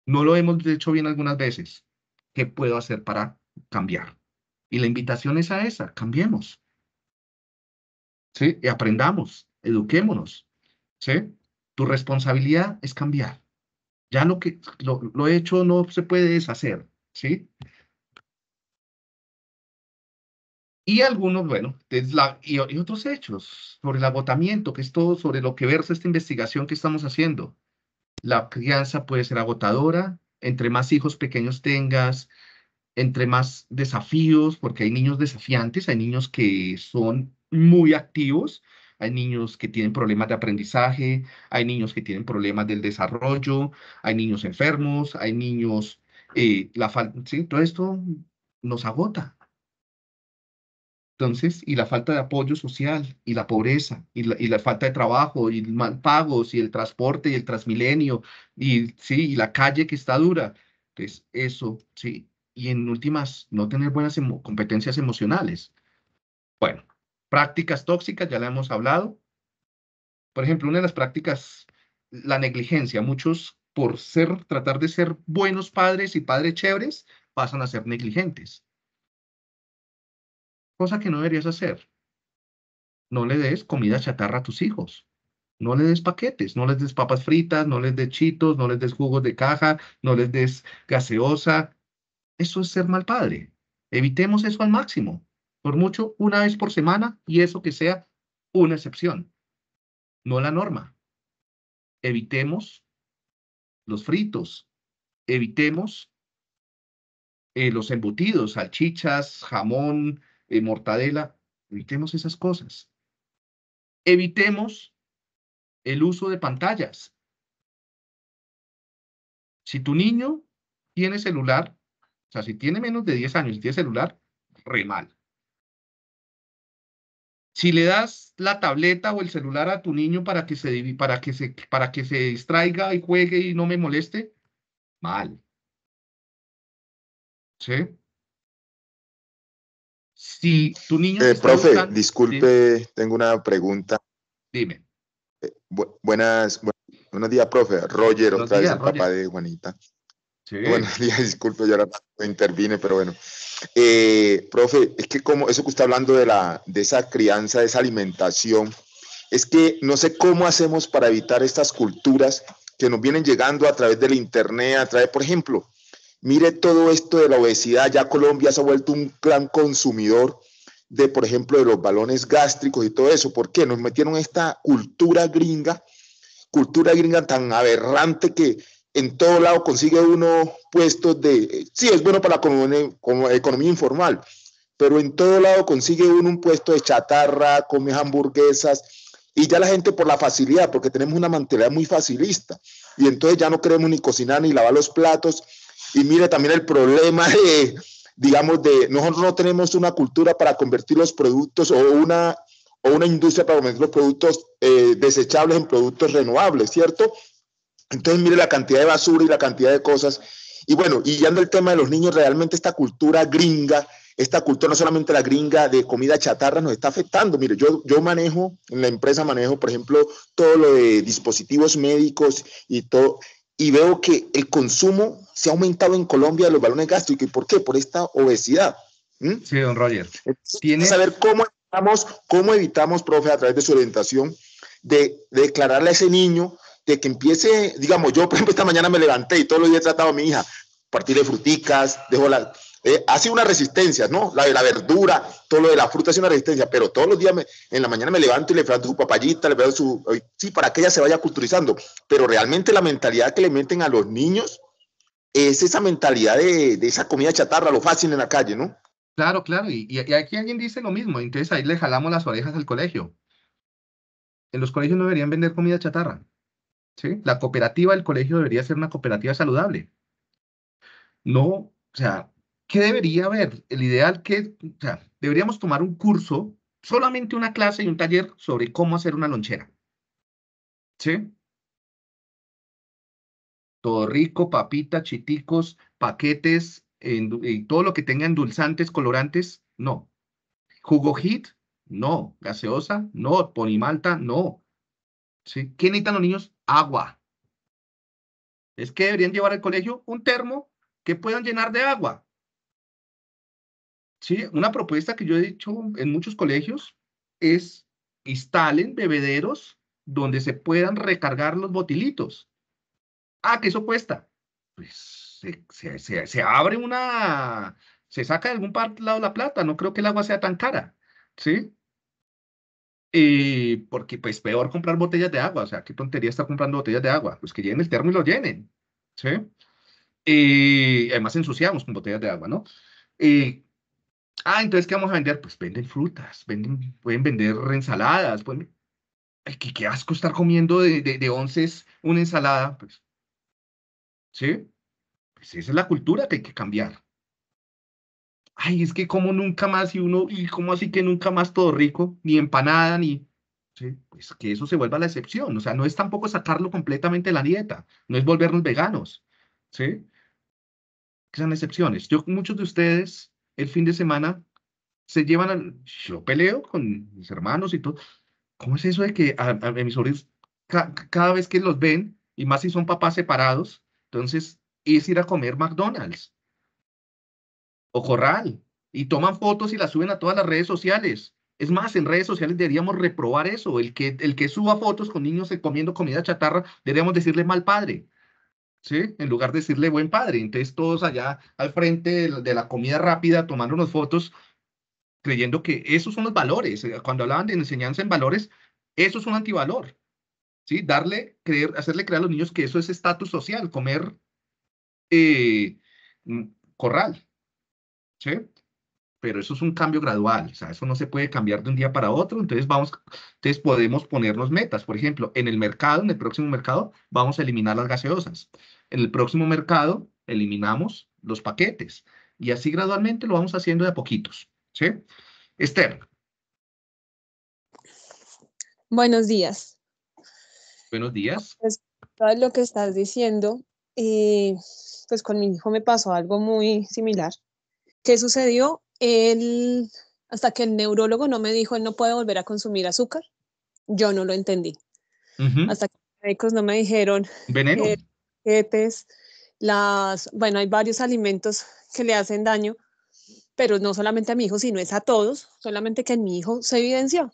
No lo hemos hecho bien algunas veces. ¿Qué puedo hacer para cambiar? Y la invitación es a esa, cambiemos. ¿Sí? Y aprendamos, eduquémonos. ¿Sí? Tu responsabilidad es cambiar. Ya lo que lo, hecho no se puede deshacer, ¿sí? Y algunos, bueno, la, y, y, otros hechos sobre el agotamiento, que es todo sobre lo que versa esta investigación que estamos haciendo. La crianza puede ser agotadora, entre más hijos pequeños tengas, entre más desafíos, porque hay niños desafiantes, hay niños que son muy activos, hay niños que tienen problemas de aprendizaje, hay niños que tienen problemas del desarrollo, hay niños enfermos, hay niños, eh, la todo esto nos agota. Entonces, y la falta de apoyo social, y la pobreza, y la, falta de trabajo, y mal pagos, y el transporte, y el transmilenio, y, ¿sí? y la calle que está dura. Entonces, eso, sí. Y en últimas, no tener buenas competencias emocionales. Bueno, Prácticas tóxicas, ya la hemos hablado. Por ejemplo, una de las prácticas, la negligencia. Muchos, por ser, tratar de ser buenos padres y padres chéveres, pasan a ser negligentes. Cosa que no deberías hacer. No le des comida chatarra a tus hijos. No le des paquetes, no les des papas fritas, no les des chitos, no les des jugos de caja, no les des gaseosa. Eso es ser mal padre. Evitemos eso al máximo por mucho una vez por semana y eso que sea una excepción, no la norma. Evitemos los fritos, evitemos eh, los embutidos, salchichas, jamón, eh, mortadela, evitemos esas cosas. Evitemos el uso de pantallas. Si tu niño tiene celular, o sea, si tiene menos de 10 años y tiene celular, re mal. Si le das la tableta o el celular a tu niño para que se, para que se, para que se distraiga y juegue y no me moleste, mal. ¿Sí? Si tu niño... Eh, profe, disculpe, tengo una pregunta. Dime. Eh, buenas, buenos días, profe. Roger, otra vez el papá de Juanita. Buenos días, disculpe, yo ahora no intervine, pero bueno. Eh, profe, es que como eso que usted hablando de, la, de esa crianza, de esa alimentación, es que no sé cómo hacemos para evitar estas culturas que nos vienen llegando a través del Internet, a través, por ejemplo, mire todo esto de la obesidad, ya Colombia se ha vuelto un gran consumidor de, por ejemplo, de los balones gástricos y todo eso. ¿Por qué? Nos metieron esta cultura gringa, cultura gringa tan aberrante que en todo lado consigue uno puestos de, sí, es bueno para la economía, informal, pero en todo lado consigue uno un puesto de chatarra, come hamburguesas, y ya la gente por la facilidad, porque tenemos una mentalidad muy facilista, y entonces ya no queremos ni cocinar ni lavar los platos, y mire también el problema de, digamos, de, nosotros no tenemos una cultura para convertir los productos o una, o una industria para convertir los productos eh, desechables en productos renovables, ¿cierto? Entonces, mire la cantidad de basura y la cantidad de cosas. Y bueno, y ya en el tema de los niños, realmente esta cultura gringa, esta cultura no solamente la gringa de comida chatarra nos está afectando. Mire, yo, yo manejo, en la empresa manejo, por ejemplo, todo lo de dispositivos médicos y todo, y veo que el consumo se ha aumentado en Colombia de los balones gástricos. ¿Y por qué? Por esta obesidad. ¿Mm? Sí, don Roger. ¿Tiene... saber cómo evitamos, cómo evitamos, profe, a través de su orientación, de, de declararle a ese niño de que empiece, digamos, yo por ejemplo esta mañana me levanté y todos los días he tratado a mi hija, partir de fruticas, dejo la, eh, hace una resistencia, ¿no? La de la verdura, todo lo de la fruta hace una resistencia, pero todos los días en la mañana me levanto y le planto su papayita, le veo su, sí, para que ella se vaya culturizando, pero realmente la mentalidad que le meten a los niños es esa mentalidad de, esa comida chatarra, lo fácil en la calle, ¿no? Claro, claro, y, y aquí alguien dice lo mismo, entonces ahí le jalamos las orejas al colegio. En los colegios no deberían vender comida chatarra. ¿sí? La cooperativa del colegio debería ser una cooperativa saludable. No, o sea, ¿qué debería haber? El ideal que, o sea, deberíamos tomar un curso, solamente una clase y un taller sobre cómo hacer una lonchera. ¿Sí? Todo rico, papitas, chiticos, paquetes, y todo lo que tenga endulzantes, colorantes, no. Jugo hit, no. Gaseosa, no. Ponimalta, no. ¿Sí? ¿Qué necesitan los niños? agua. Es que deberían llevar al colegio un termo que puedan llenar de agua. Sí, una propuesta que yo he dicho en muchos colegios es instalen bebederos donde se puedan recargar los botilitos. Ah, que eso cuesta. Pues se, abre una, se saca de algún lado la plata, no creo que el agua sea tan cara, ¿sí? Y porque pues peor comprar botellas de agua, o sea, qué tontería estar comprando botellas de agua, pues que llenen el termo y lo llenen, ¿sí? Y además ensuciamos con botellas de agua, ¿no? ah, entonces, ¿qué vamos a vender? Pues venden frutas, pueden vender ensaladas, pueden... Ay, qué, asco estar comiendo de, de, una ensalada, pues. ¿Sí? Pues esa es la cultura que hay que cambiar ay, es que como nunca más y uno, y como así que nunca más todo rico, ni empanada, ni, ¿sí? pues que eso se vuelva la excepción, o sea, no es tampoco sacarlo completamente de la dieta, no es volvernos veganos, ¿sí? Que sean excepciones. Yo, muchos de ustedes, el fin de semana, se llevan al, yo peleo con mis hermanos y todo, ¿cómo es eso de que a, mis sobrinos cada vez que los ven, y más si son papás separados, entonces es ir a comer McDonald's, Corral y toman fotos y las suben a todas las redes sociales. Es más, en redes sociales deberíamos reprobar eso. El que, el que suba fotos con niños comiendo comida chatarra, deberíamos decirle mal padre, ¿sí? En lugar de decirle buen padre. Entonces todos allá al frente de la, comida rápida tomando unas fotos, creyendo que esos son los valores. Eh, cuando hablaban de enseñanza en valores, eso es un antivalor. ¿Sí? Darle, creer, hacerle creer a los niños que eso es estatus social, comer eh, mm, corral. ¿sí? Pero eso es un cambio gradual, o sea, eso no se puede cambiar de un día para otro, entonces vamos, entonces podemos ponernos metas, por ejemplo, en el mercado, en el próximo mercado, vamos a eliminar las gaseosas, en el próximo mercado eliminamos los paquetes y así gradualmente lo vamos haciendo de a poquitos, ¿sí? Esther. Buenos días. Buenos días. Pues, todo lo que estás diciendo, eh, pues con mi hijo me pasó algo muy similar. ¿Qué sucedió? Él, hasta que el neurólogo no me dijo, él no puede volver a consumir azúcar, yo no lo entendí. Hasta que los médicos no me dijeron... Veneno. Eh, las, bueno, hay varios alimentos que le hacen daño, pero no solamente a mi hijo, sino es a todos, solamente que en mi hijo se evidenció.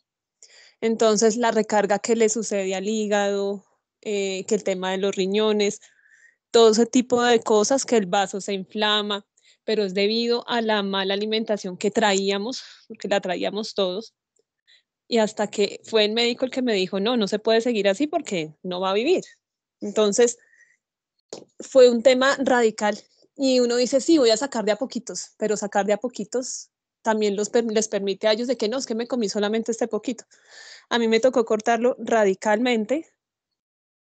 Entonces, la recarga que le sucede al hígado, eh, que el tema de los riñones, todo ese tipo de cosas, que el vaso se inflama, pero es debido a la mala alimentación que traíamos, porque la traíamos todos. Y hasta que fue el médico el que me dijo, no, no se puede seguir así porque no va a vivir. Entonces, fue un tema radical. Y uno dice, sí, voy a sacar de a poquitos, pero sacar de a poquitos también los, les permite a ellos de que no, es que me comí solamente este poquito. A mí me tocó cortarlo radicalmente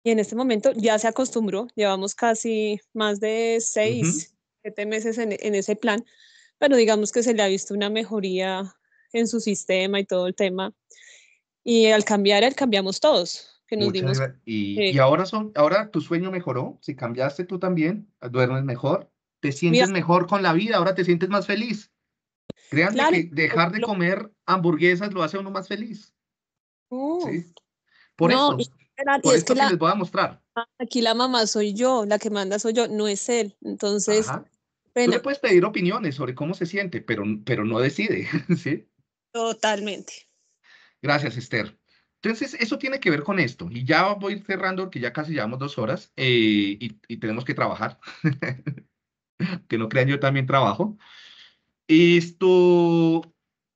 y en este momento ya se acostumbró, llevamos casi más de seis, siete meses en, ese plan, pero digamos que se le ha visto una mejoría en su sistema y todo el tema. Y al cambiar, el cambiamos todos. Que nos dimos, y, ahora son, ahora tu sueño mejoró, si cambiaste tú también, duermes mejor, te sientes mejor con la vida, ahora te sientes más feliz. Créanme que dejar de comer hamburguesas lo hace uno más feliz. ¿Sí? Por eso, esto que, les voy a mostrar. Aquí la mamá soy yo, la que manda soy yo, no es él. Entonces, le puedes pedir opiniones sobre cómo se siente, pero, pero no decide, ¿sí? Totalmente. Gracias, Esther. Entonces, eso tiene que ver con esto. Y ya voy cerrando, que ya casi llevamos dos horas eh, y, y, tenemos que trabajar. que no crean, yo también trabajo. Esto,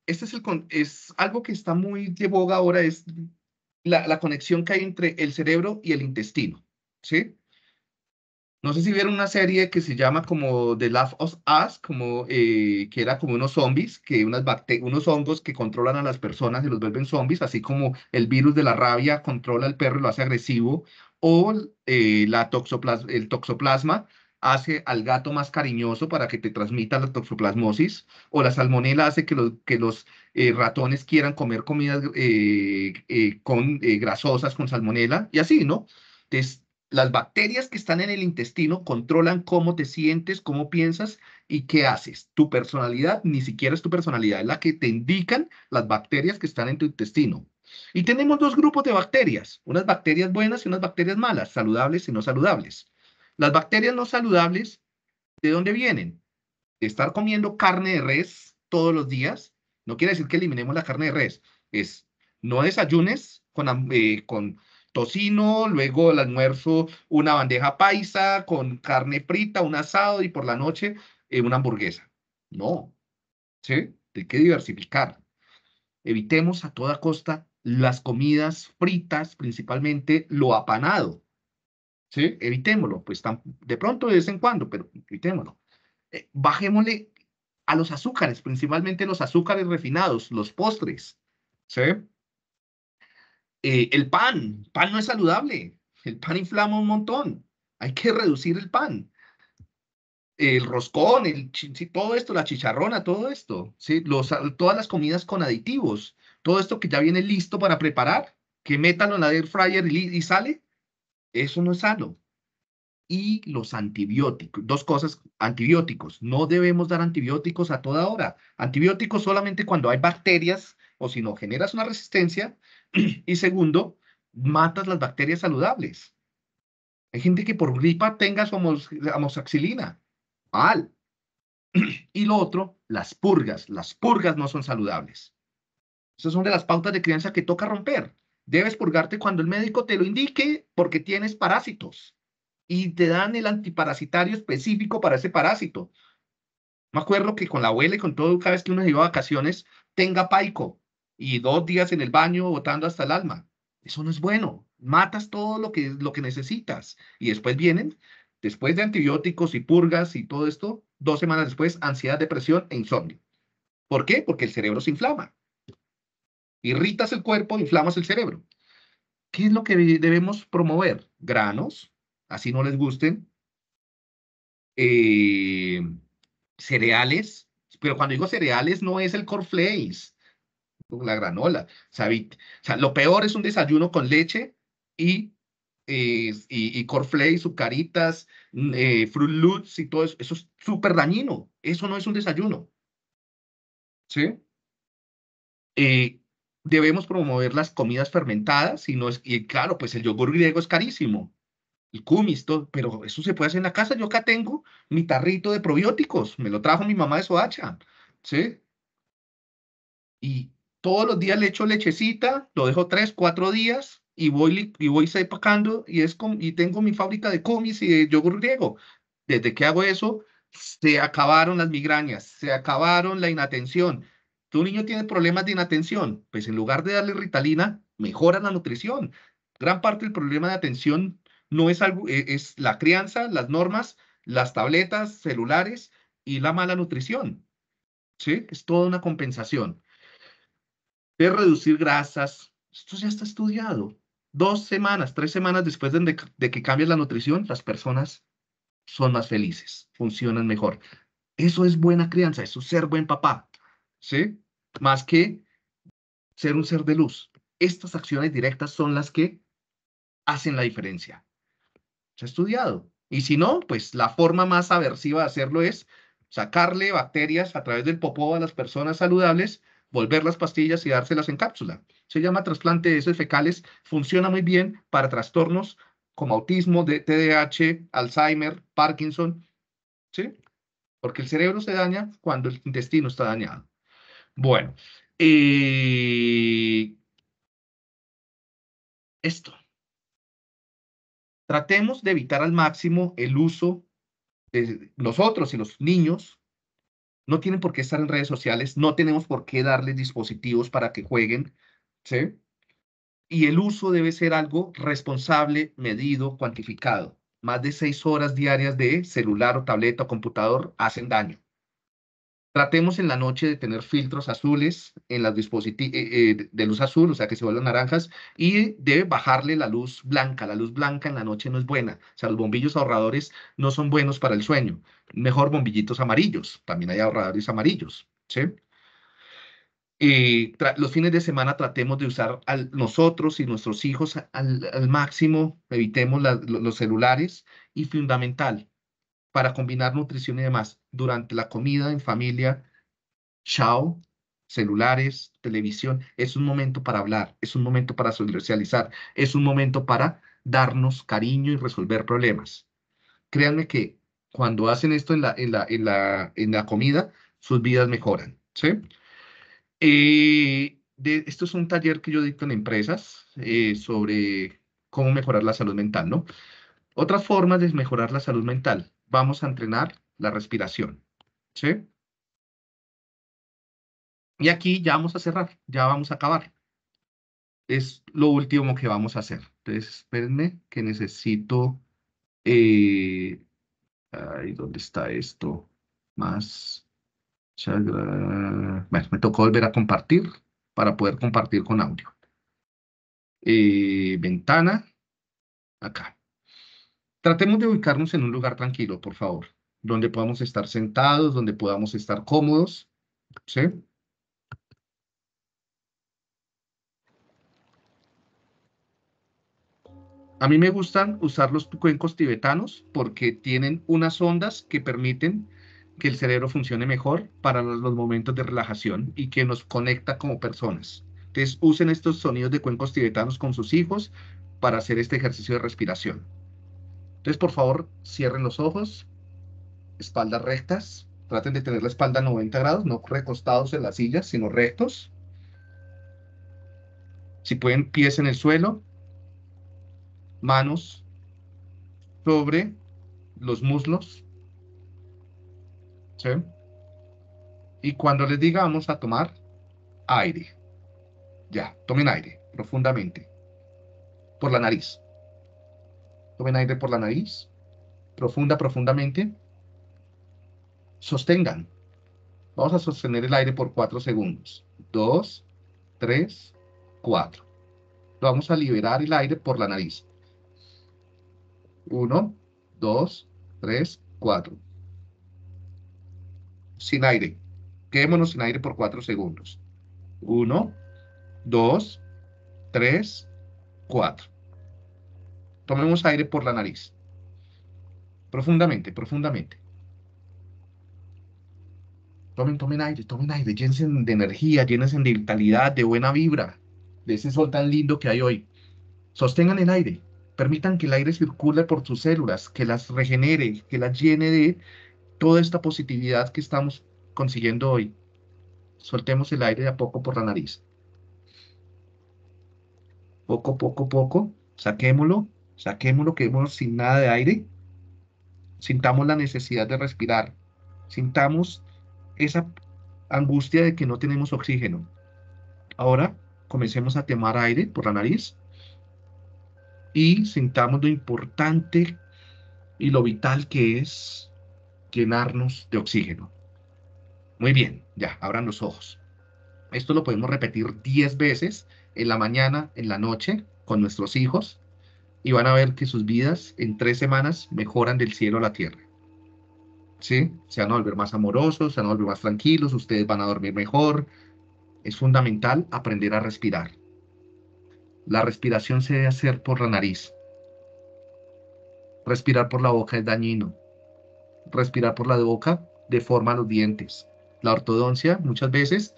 este es, el, es algo que está muy de boga ahora, es la, la conexión que hay entre el cerebro y el intestino, ¿sí? No sé si vieron una serie que se llama como The Last of Us, como, eh, que era como unos zombies, que unas unos hongos que controlan a las personas y los vuelven zombies, así como el virus de la rabia controla al perro y lo hace agresivo, o eh, la el toxoplasma hace al gato más cariñoso para que te transmita la toxoplasmosis, o la salmonela hace que los, que los eh, ratones quieran comer comidas con, grasosas con salmonela, y así, ¿no? Entonces, las bacterias que están en el intestino controlan cómo te sientes, cómo piensas y qué haces. Tu personalidad ni siquiera es tu personalidad, es la que te indican las bacterias que están en tu intestino. Y tenemos dos grupos de bacterias, unas bacterias buenas y unas bacterias malas, saludables y no saludables. Las bacterias no saludables, ¿de dónde vienen? estar comiendo carne de res todos los días. No quiere decir que eliminemos la carne de res, es no desayunes con, eh, con tocino, luego el almuerzo una bandeja paisa con carne frita, un asado y por la noche eh, una hamburguesa. No, ¿sí? Hay que diversificar. Evitemos a toda costa las comidas fritas, principalmente lo apanado. ¿Sí? Evitémoslo, pues de pronto de vez en cuando, pero evitémoslo. Eh, bajémosle a los azúcares, principalmente los azúcares refinados, los postres. ¿Sí? Eh, el pan, pan no es saludable. El pan inflama un montón. Hay que reducir el pan. El roscón, el todo esto, la chicharrona, todo esto, ¿sí? Los, todas las comidas con aditivos, todo esto que ya viene listo para preparar, que métalo en la air fryer y, y sale, eso no es sano. Y los antibióticos, dos cosas, antibióticos, no debemos dar antibióticos a toda hora. Antibióticos solamente cuando hay bacterias o si no generas una resistencia, Y segundo, matas las bacterias saludables. Hay gente que por gripa tenga su amoxicilina. Mal. Y lo otro, las purgas. Las purgas no son saludables. Esas son de las pautas de crianza que toca romper. Debes purgarte cuando el médico te lo indique porque tienes parásitos y te dan el antiparasitario específico para ese parásito. Me acuerdo que con la abuela y con todo, cada vez que uno iba a vacaciones, tenga paico y dos días en el baño botando hasta el alma. Eso no es bueno. Matas todo lo que, lo que necesitas y después vienen, después de antibióticos y purgas y todo esto, dos semanas después, ansiedad, depresión e insomnio. ¿Por qué? Porque el cerebro se inflama. Irritas el cuerpo, inflamas el cerebro. ¿Qué es lo que debemos promover? Granos, así no les gusten. Eh, cereales, pero cuando digo cereales no es el flakes la granola. O sea, o sea, lo peor es un desayuno con leche y, eh, y, y sucaritas, mm, eh, Fruit Loops y todo eso. Eso es súper dañino. Eso no es un desayuno. ¿Sí? Eh, debemos promover las comidas fermentadas y, no es, y claro, pues el yogur griego es carísimo. El kumis, todo, pero eso se puede hacer en la casa. Yo acá tengo mi tarrito de probióticos. Me lo trajo mi mamá de Soacha. ¿Sí? Y, todos los días le echo lechecita, lo dejo tres, cuatro días y voy, y voy sepacando y, es y tengo mi fábrica de comis y de yogur griego. Desde que hago eso, se acabaron las migrañas, se acabaron la inatención. Tu niño tiene problemas de inatención, pues en lugar de darle ritalina, mejora la nutrición. Gran parte del problema de atención no es algo, e, es la crianza, las normas, las tabletas, celulares y la mala nutrición. ¿Sí? Es toda una compensación de reducir grasas. Esto ya está estudiado. Dos semanas, tres semanas después de, que cambies la nutrición, las personas son más felices, funcionan mejor. Eso es buena crianza, eso es ser buen papá, ¿sí? Más que ser un ser de luz. Estas acciones directas son las que hacen la diferencia. Se ha estudiado. Y si no, pues la forma más aversiva de hacerlo es sacarle bacterias a través del popó a las personas saludables volver las pastillas y dárselas en cápsula. Se llama trasplante de heces fecales, funciona muy bien para trastornos como autismo, TDAH, Alzheimer, Parkinson, ¿sí? Porque el cerebro se daña cuando el intestino está dañado. Bueno, eh, esto. Tratemos de evitar al máximo el uso de nosotros y los niños no tienen por qué estar en redes sociales, no tenemos por qué darles dispositivos para que jueguen, ¿sí? Y el uso debe ser algo responsable, medido, cuantificado. Más de seis horas diarias de celular o tableta o computador hacen daño. Tratemos en la noche de tener filtros azules en dispositivos eh, eh, de luz azul, o sea, que se vuelvan naranjas, y debe bajarle la luz blanca. La luz blanca en la noche no es buena. O sea, los bombillos ahorradores no son buenos para el sueño. Mejor bombillitos amarillos. También hay ahorradores amarillos, ¿sí? los fines de semana tratemos de usar a nosotros y nuestros hijos al, máximo, evitemos los celulares y fundamental, para combinar nutrición y demás durante la comida en familia, chao, celulares, televisión, es un momento para hablar, es un momento para socializar, es un momento para darnos cariño y resolver problemas. Créanme que cuando hacen esto en la, en la, comida, sus vidas mejoran, ¿sí? Eh, de, esto es un taller que yo dicto en empresas eh, sobre cómo mejorar la salud mental, ¿no? Otras formas de mejorar la salud mental vamos a entrenar la respiración. ¿Sí? Y aquí ya vamos a cerrar, ya vamos a acabar. Es lo último que vamos a hacer. Entonces, espérenme que necesito... Eh, ay, ¿dónde está esto? Más... Bueno, me tocó volver a compartir para poder compartir con audio. Eh, ventana, acá. Tratemos de ubicarnos en un lugar tranquilo, por favor, donde podamos estar sentados, donde podamos estar cómodos, ¿sí? A mí me gustan usar los cuencos tibetanos porque tienen unas ondas que permiten que el cerebro funcione mejor para los momentos de relajación y que nos conecta como personas. Entonces usen estos sonidos de cuencos tibetanos con sus hijos para hacer este ejercicio de respiración. Entonces, por favor, cierren los ojos, espaldas rectas, traten de tener la espalda a 90 grados, no recostados en las sillas, sino rectos. Si pueden, pies en el suelo, manos sobre los muslos. ¿sí? Y cuando les diga, vamos a tomar aire. Ya, tomen aire profundamente por la nariz. Tomen aire por la nariz, profunda, profundamente. Sostengan. Vamos a sostener el aire por 4 segundos. 2, 3, 4. Vamos a liberar el aire por la nariz. 1, 2, 3, 4. Sin aire. Quedémonos sin aire por 4 segundos. 1, 2, 3, 4. Tomemos aire por la nariz. Profundamente, profundamente. Tomen, tomen aire, tomen aire, llénense de energía, llénense de vitalidad, de buena vibra, de ese sol tan lindo que hay hoy. Sostengan el aire, permitan que el aire circule por sus células, que las regenere, que las llene de toda esta positividad que estamos consiguiendo hoy. Soltemos el aire a poco por la nariz. Poco, poco, poco, saquémoslo Saquemos lo que hemos sin nada de aire. Sintamos la necesidad de respirar. Sintamos esa angustia de que no tenemos oxígeno. Ahora comencemos a temar aire por la nariz y sintamos lo importante y lo vital que es llenarnos de oxígeno. Muy bien, ya, abran los ojos. Esto lo podemos repetir 10 veces en la mañana, en la noche, con nuestros hijos, y van a ver que sus vidas en tres semanas mejoran del cielo a la tierra. ¿Sí? Se van a volver más amorosos, se van a volver más tranquilos, ustedes van a dormir mejor. Es fundamental aprender a respirar. La respiración se debe hacer por la nariz. Respirar por la boca es dañino. Respirar por la boca deforma los dientes. La ortodoncia muchas veces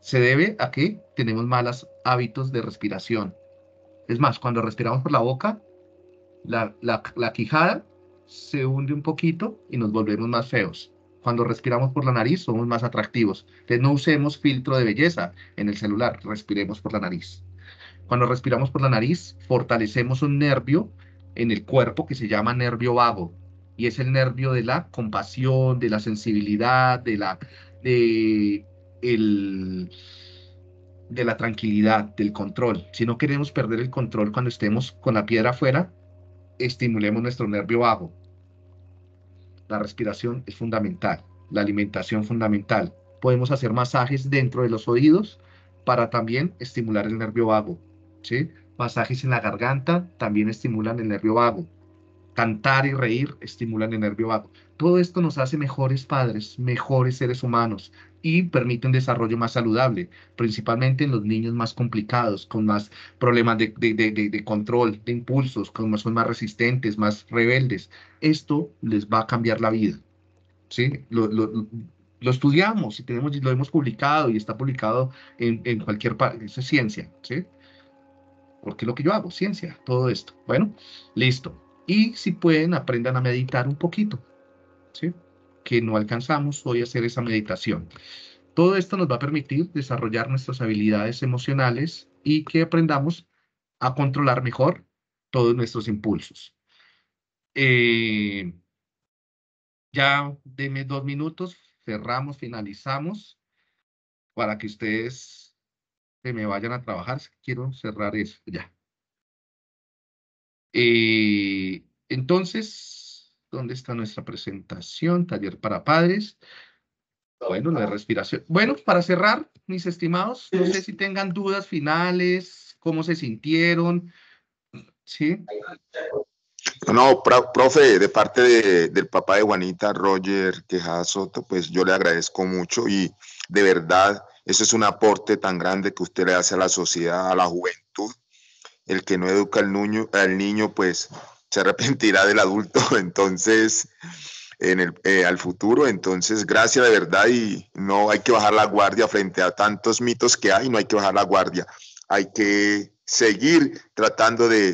se debe a que tenemos malos hábitos de respiración. Es más, cuando respiramos por la boca, la, quijada se hunde un poquito y nos volvemos más feos. Cuando respiramos por la nariz somos más atractivos. Entonces no usemos filtro de belleza en el celular, respiremos por la nariz. Cuando respiramos por la nariz, fortalecemos un nervio en el cuerpo que se llama nervio vago y es el nervio de la compasión, de la sensibilidad, de la de el de la tranquilidad, del control. Si no queremos perder el control cuando estemos con la piedra afuera, estimulemos nuestro nervio vago. La respiración es fundamental, la alimentación fundamental. Podemos hacer masajes dentro de los oídos para también estimular el nervio vago. ¿sí? Masajes en la garganta también estimulan el nervio vago. Cantar y reír estimulan el nervio vago. Todo esto nos hace mejores padres, mejores seres humanos y permite un desarrollo más saludable, principalmente en los niños más complicados, con más problemas de, control, de impulsos, con más, son más resistentes, más rebeldes. Esto les va a cambiar la vida. ¿sí? Lo, estudiamos y tenemos, lo hemos publicado y está publicado en, cualquier parte, eso es ciencia, ¿sí? Porque lo que yo hago, ciencia, todo esto. Bueno, listo. Y si pueden, aprendan a meditar un poquito que no alcanzamos hoy a hacer esa meditación. Todo esto nos va a permitir desarrollar nuestras habilidades emocionales y que aprendamos a controlar mejor todos nuestros impulsos. Eh, ya deme dos minutos, cerramos, finalizamos, para que ustedes se me vayan a trabajar. Quiero cerrar eso ya. Eh, entonces, ¿Dónde está nuestra presentación? Taller para padres. Bueno, la respiración. Bueno, para cerrar, mis estimados, no sé si tengan dudas finales, cómo se sintieron. ¿Sí? No, profe, de parte del papá de Juanita, Roger Quejada Soto, pues yo le agradezco mucho y de verdad, eso es un aporte tan grande que usted le hace a la sociedad, a la juventud. El que no educa al niño, al niño pues se arrepentirá del adulto, entonces, en el, eh, al futuro. Entonces, gracias de verdad y no hay que bajar la guardia frente a tantos mitos que hay, no hay que bajar la guardia. Hay que seguir tratando de,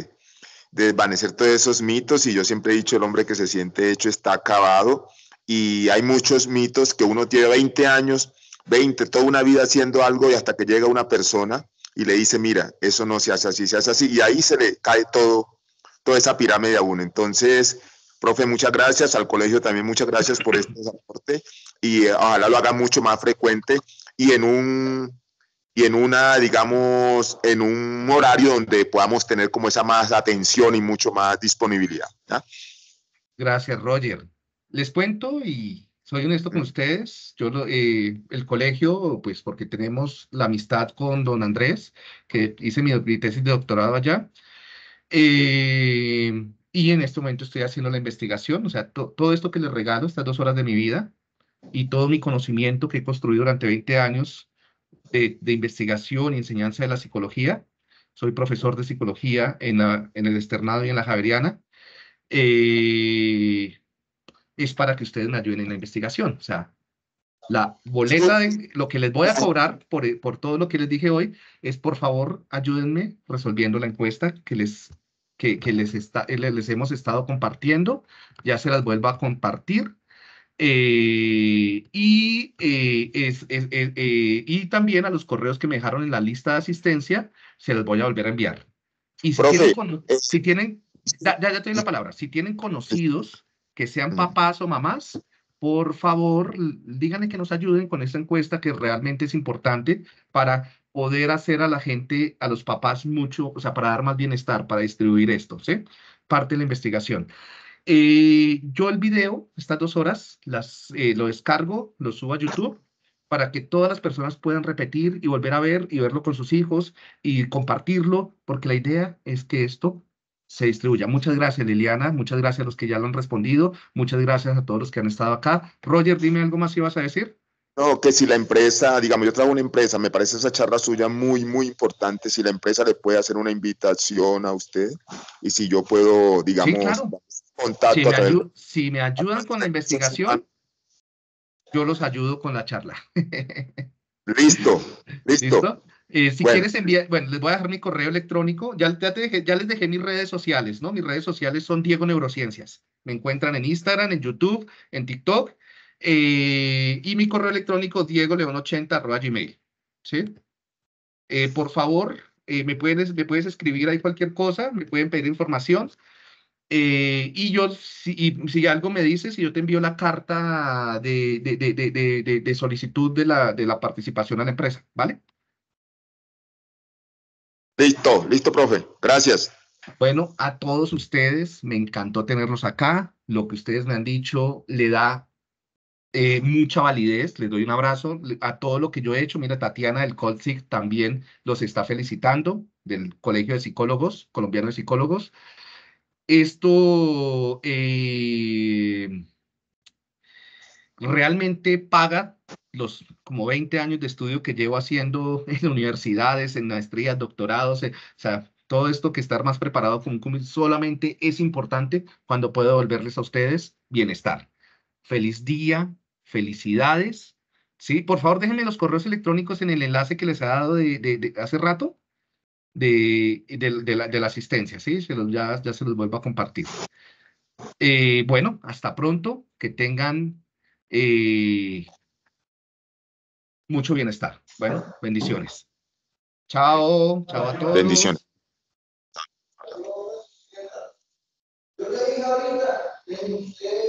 de desvanecer todos esos mitos y yo siempre he dicho, el hombre que se siente hecho está acabado y hay muchos mitos que uno tiene 20 años, 20, toda una vida haciendo algo y hasta que llega una persona y le dice, mira, eso no se hace así, se hace así y ahí se le cae todo toda esa pirámide aún. Entonces, profe, muchas gracias, al colegio también muchas gracias por este aporte y eh, ojalá lo haga mucho más frecuente y en un y en una, digamos, en un horario donde podamos tener como esa más atención y mucho más disponibilidad. Gracias, Roger. Les cuento y soy honesto con ustedes. Yo, eh, el colegio, pues porque tenemos la amistad con don Andrés, que hice mi tesis de doctorado allá, eh, y en este momento estoy haciendo la investigación, o sea, todo esto que les regalo, estas dos horas de mi vida y todo mi conocimiento que he construido durante 20 años de, investigación y enseñanza de la psicología. Soy profesor de psicología en, en el externado y en la Javeriana. Eh, es para que ustedes me ayuden en la investigación. O sea, la boleta de lo que les voy a cobrar por, por todo lo que les dije hoy es, por favor, ayúdenme resolviendo la encuesta que les que, les, está, eh, les hemos estado compartiendo, ya se las vuelvo a compartir. Eh, y, eh, es, y también a los correos que me dejaron en la lista de asistencia, se los voy a volver a enviar. Y si tienen, si tienen ya, ya tengo la palabra, si tienen conocidos que sean mm. papás o mamás, por favor, díganle que nos ayuden con esta encuesta que realmente es importante para poder hacer a la gente, a los papás mucho, o sea, para dar más bienestar, para distribuir esto, ¿sí? Parte de la investigación. Eh, yo el video, estas dos horas, las, eh, lo descargo, lo subo a YouTube para que todas las personas puedan repetir y volver a ver y verlo con sus hijos y compartirlo, porque la idea es que esto se distribuya. Muchas gracias, Liliana. Muchas gracias a los que ya lo han respondido. Muchas gracias a todos los que han estado acá. Roger, dime algo más si vas a decir. No, que si la empresa, digamos, yo trabajo una empresa, me parece esa charla suya muy, muy importante, si la empresa le puede hacer una invitación a usted y si yo puedo, digamos, sí, claro. Si me, ayudan con la investigación, yo los ayudo con la charla. listo, listo. Eh, si quieres enviar, bueno, les voy a dejar mi correo electrónico. Ya, ya, te ya les dejé mis redes sociales, ¿no? Mis redes sociales son Diego Neurociencias. Me encuentran en Instagram, en YouTube, en TikTok eh, y mi correo electrónico león 80 gmail. ¿sí? Eh, por favor, eh, me, puedes escribir ahí cualquier cosa, me pueden pedir información. y yo, si, algo me dices, si yo te envío la carta de, solicitud de la, de la participación a la empresa, ¿vale? Listo, listo, profe. Gracias. Bueno, a todos ustedes, me encantó tenerlos acá. Lo que ustedes me han dicho le da eh, mucha validez, les doy un abrazo a todo lo que yo he hecho. Mira, Tatiana del Colsic también los está felicitando, del Colegio de Psicólogos, Colombiano de Psicólogos. Esto eh, realmente paga los como 20 años de estudio que llevo haciendo en universidades, en maestrías, doctorados, eh, o sea, todo esto que estar más preparado con un solamente es importante cuando puedo devolverles a ustedes bienestar. Feliz día, Felicidades. Sí, por favor, déjenme los correos electrónicos en el enlace que les ha dado de, hace rato de, de, la, asistencia, ¿sí? los, ya, se los vuelvo a compartir. Eh, bueno, hasta pronto. Que tengan eh, mucho bienestar. Bueno, bendiciones. Chao, chao a todos. Bendiciones. Yo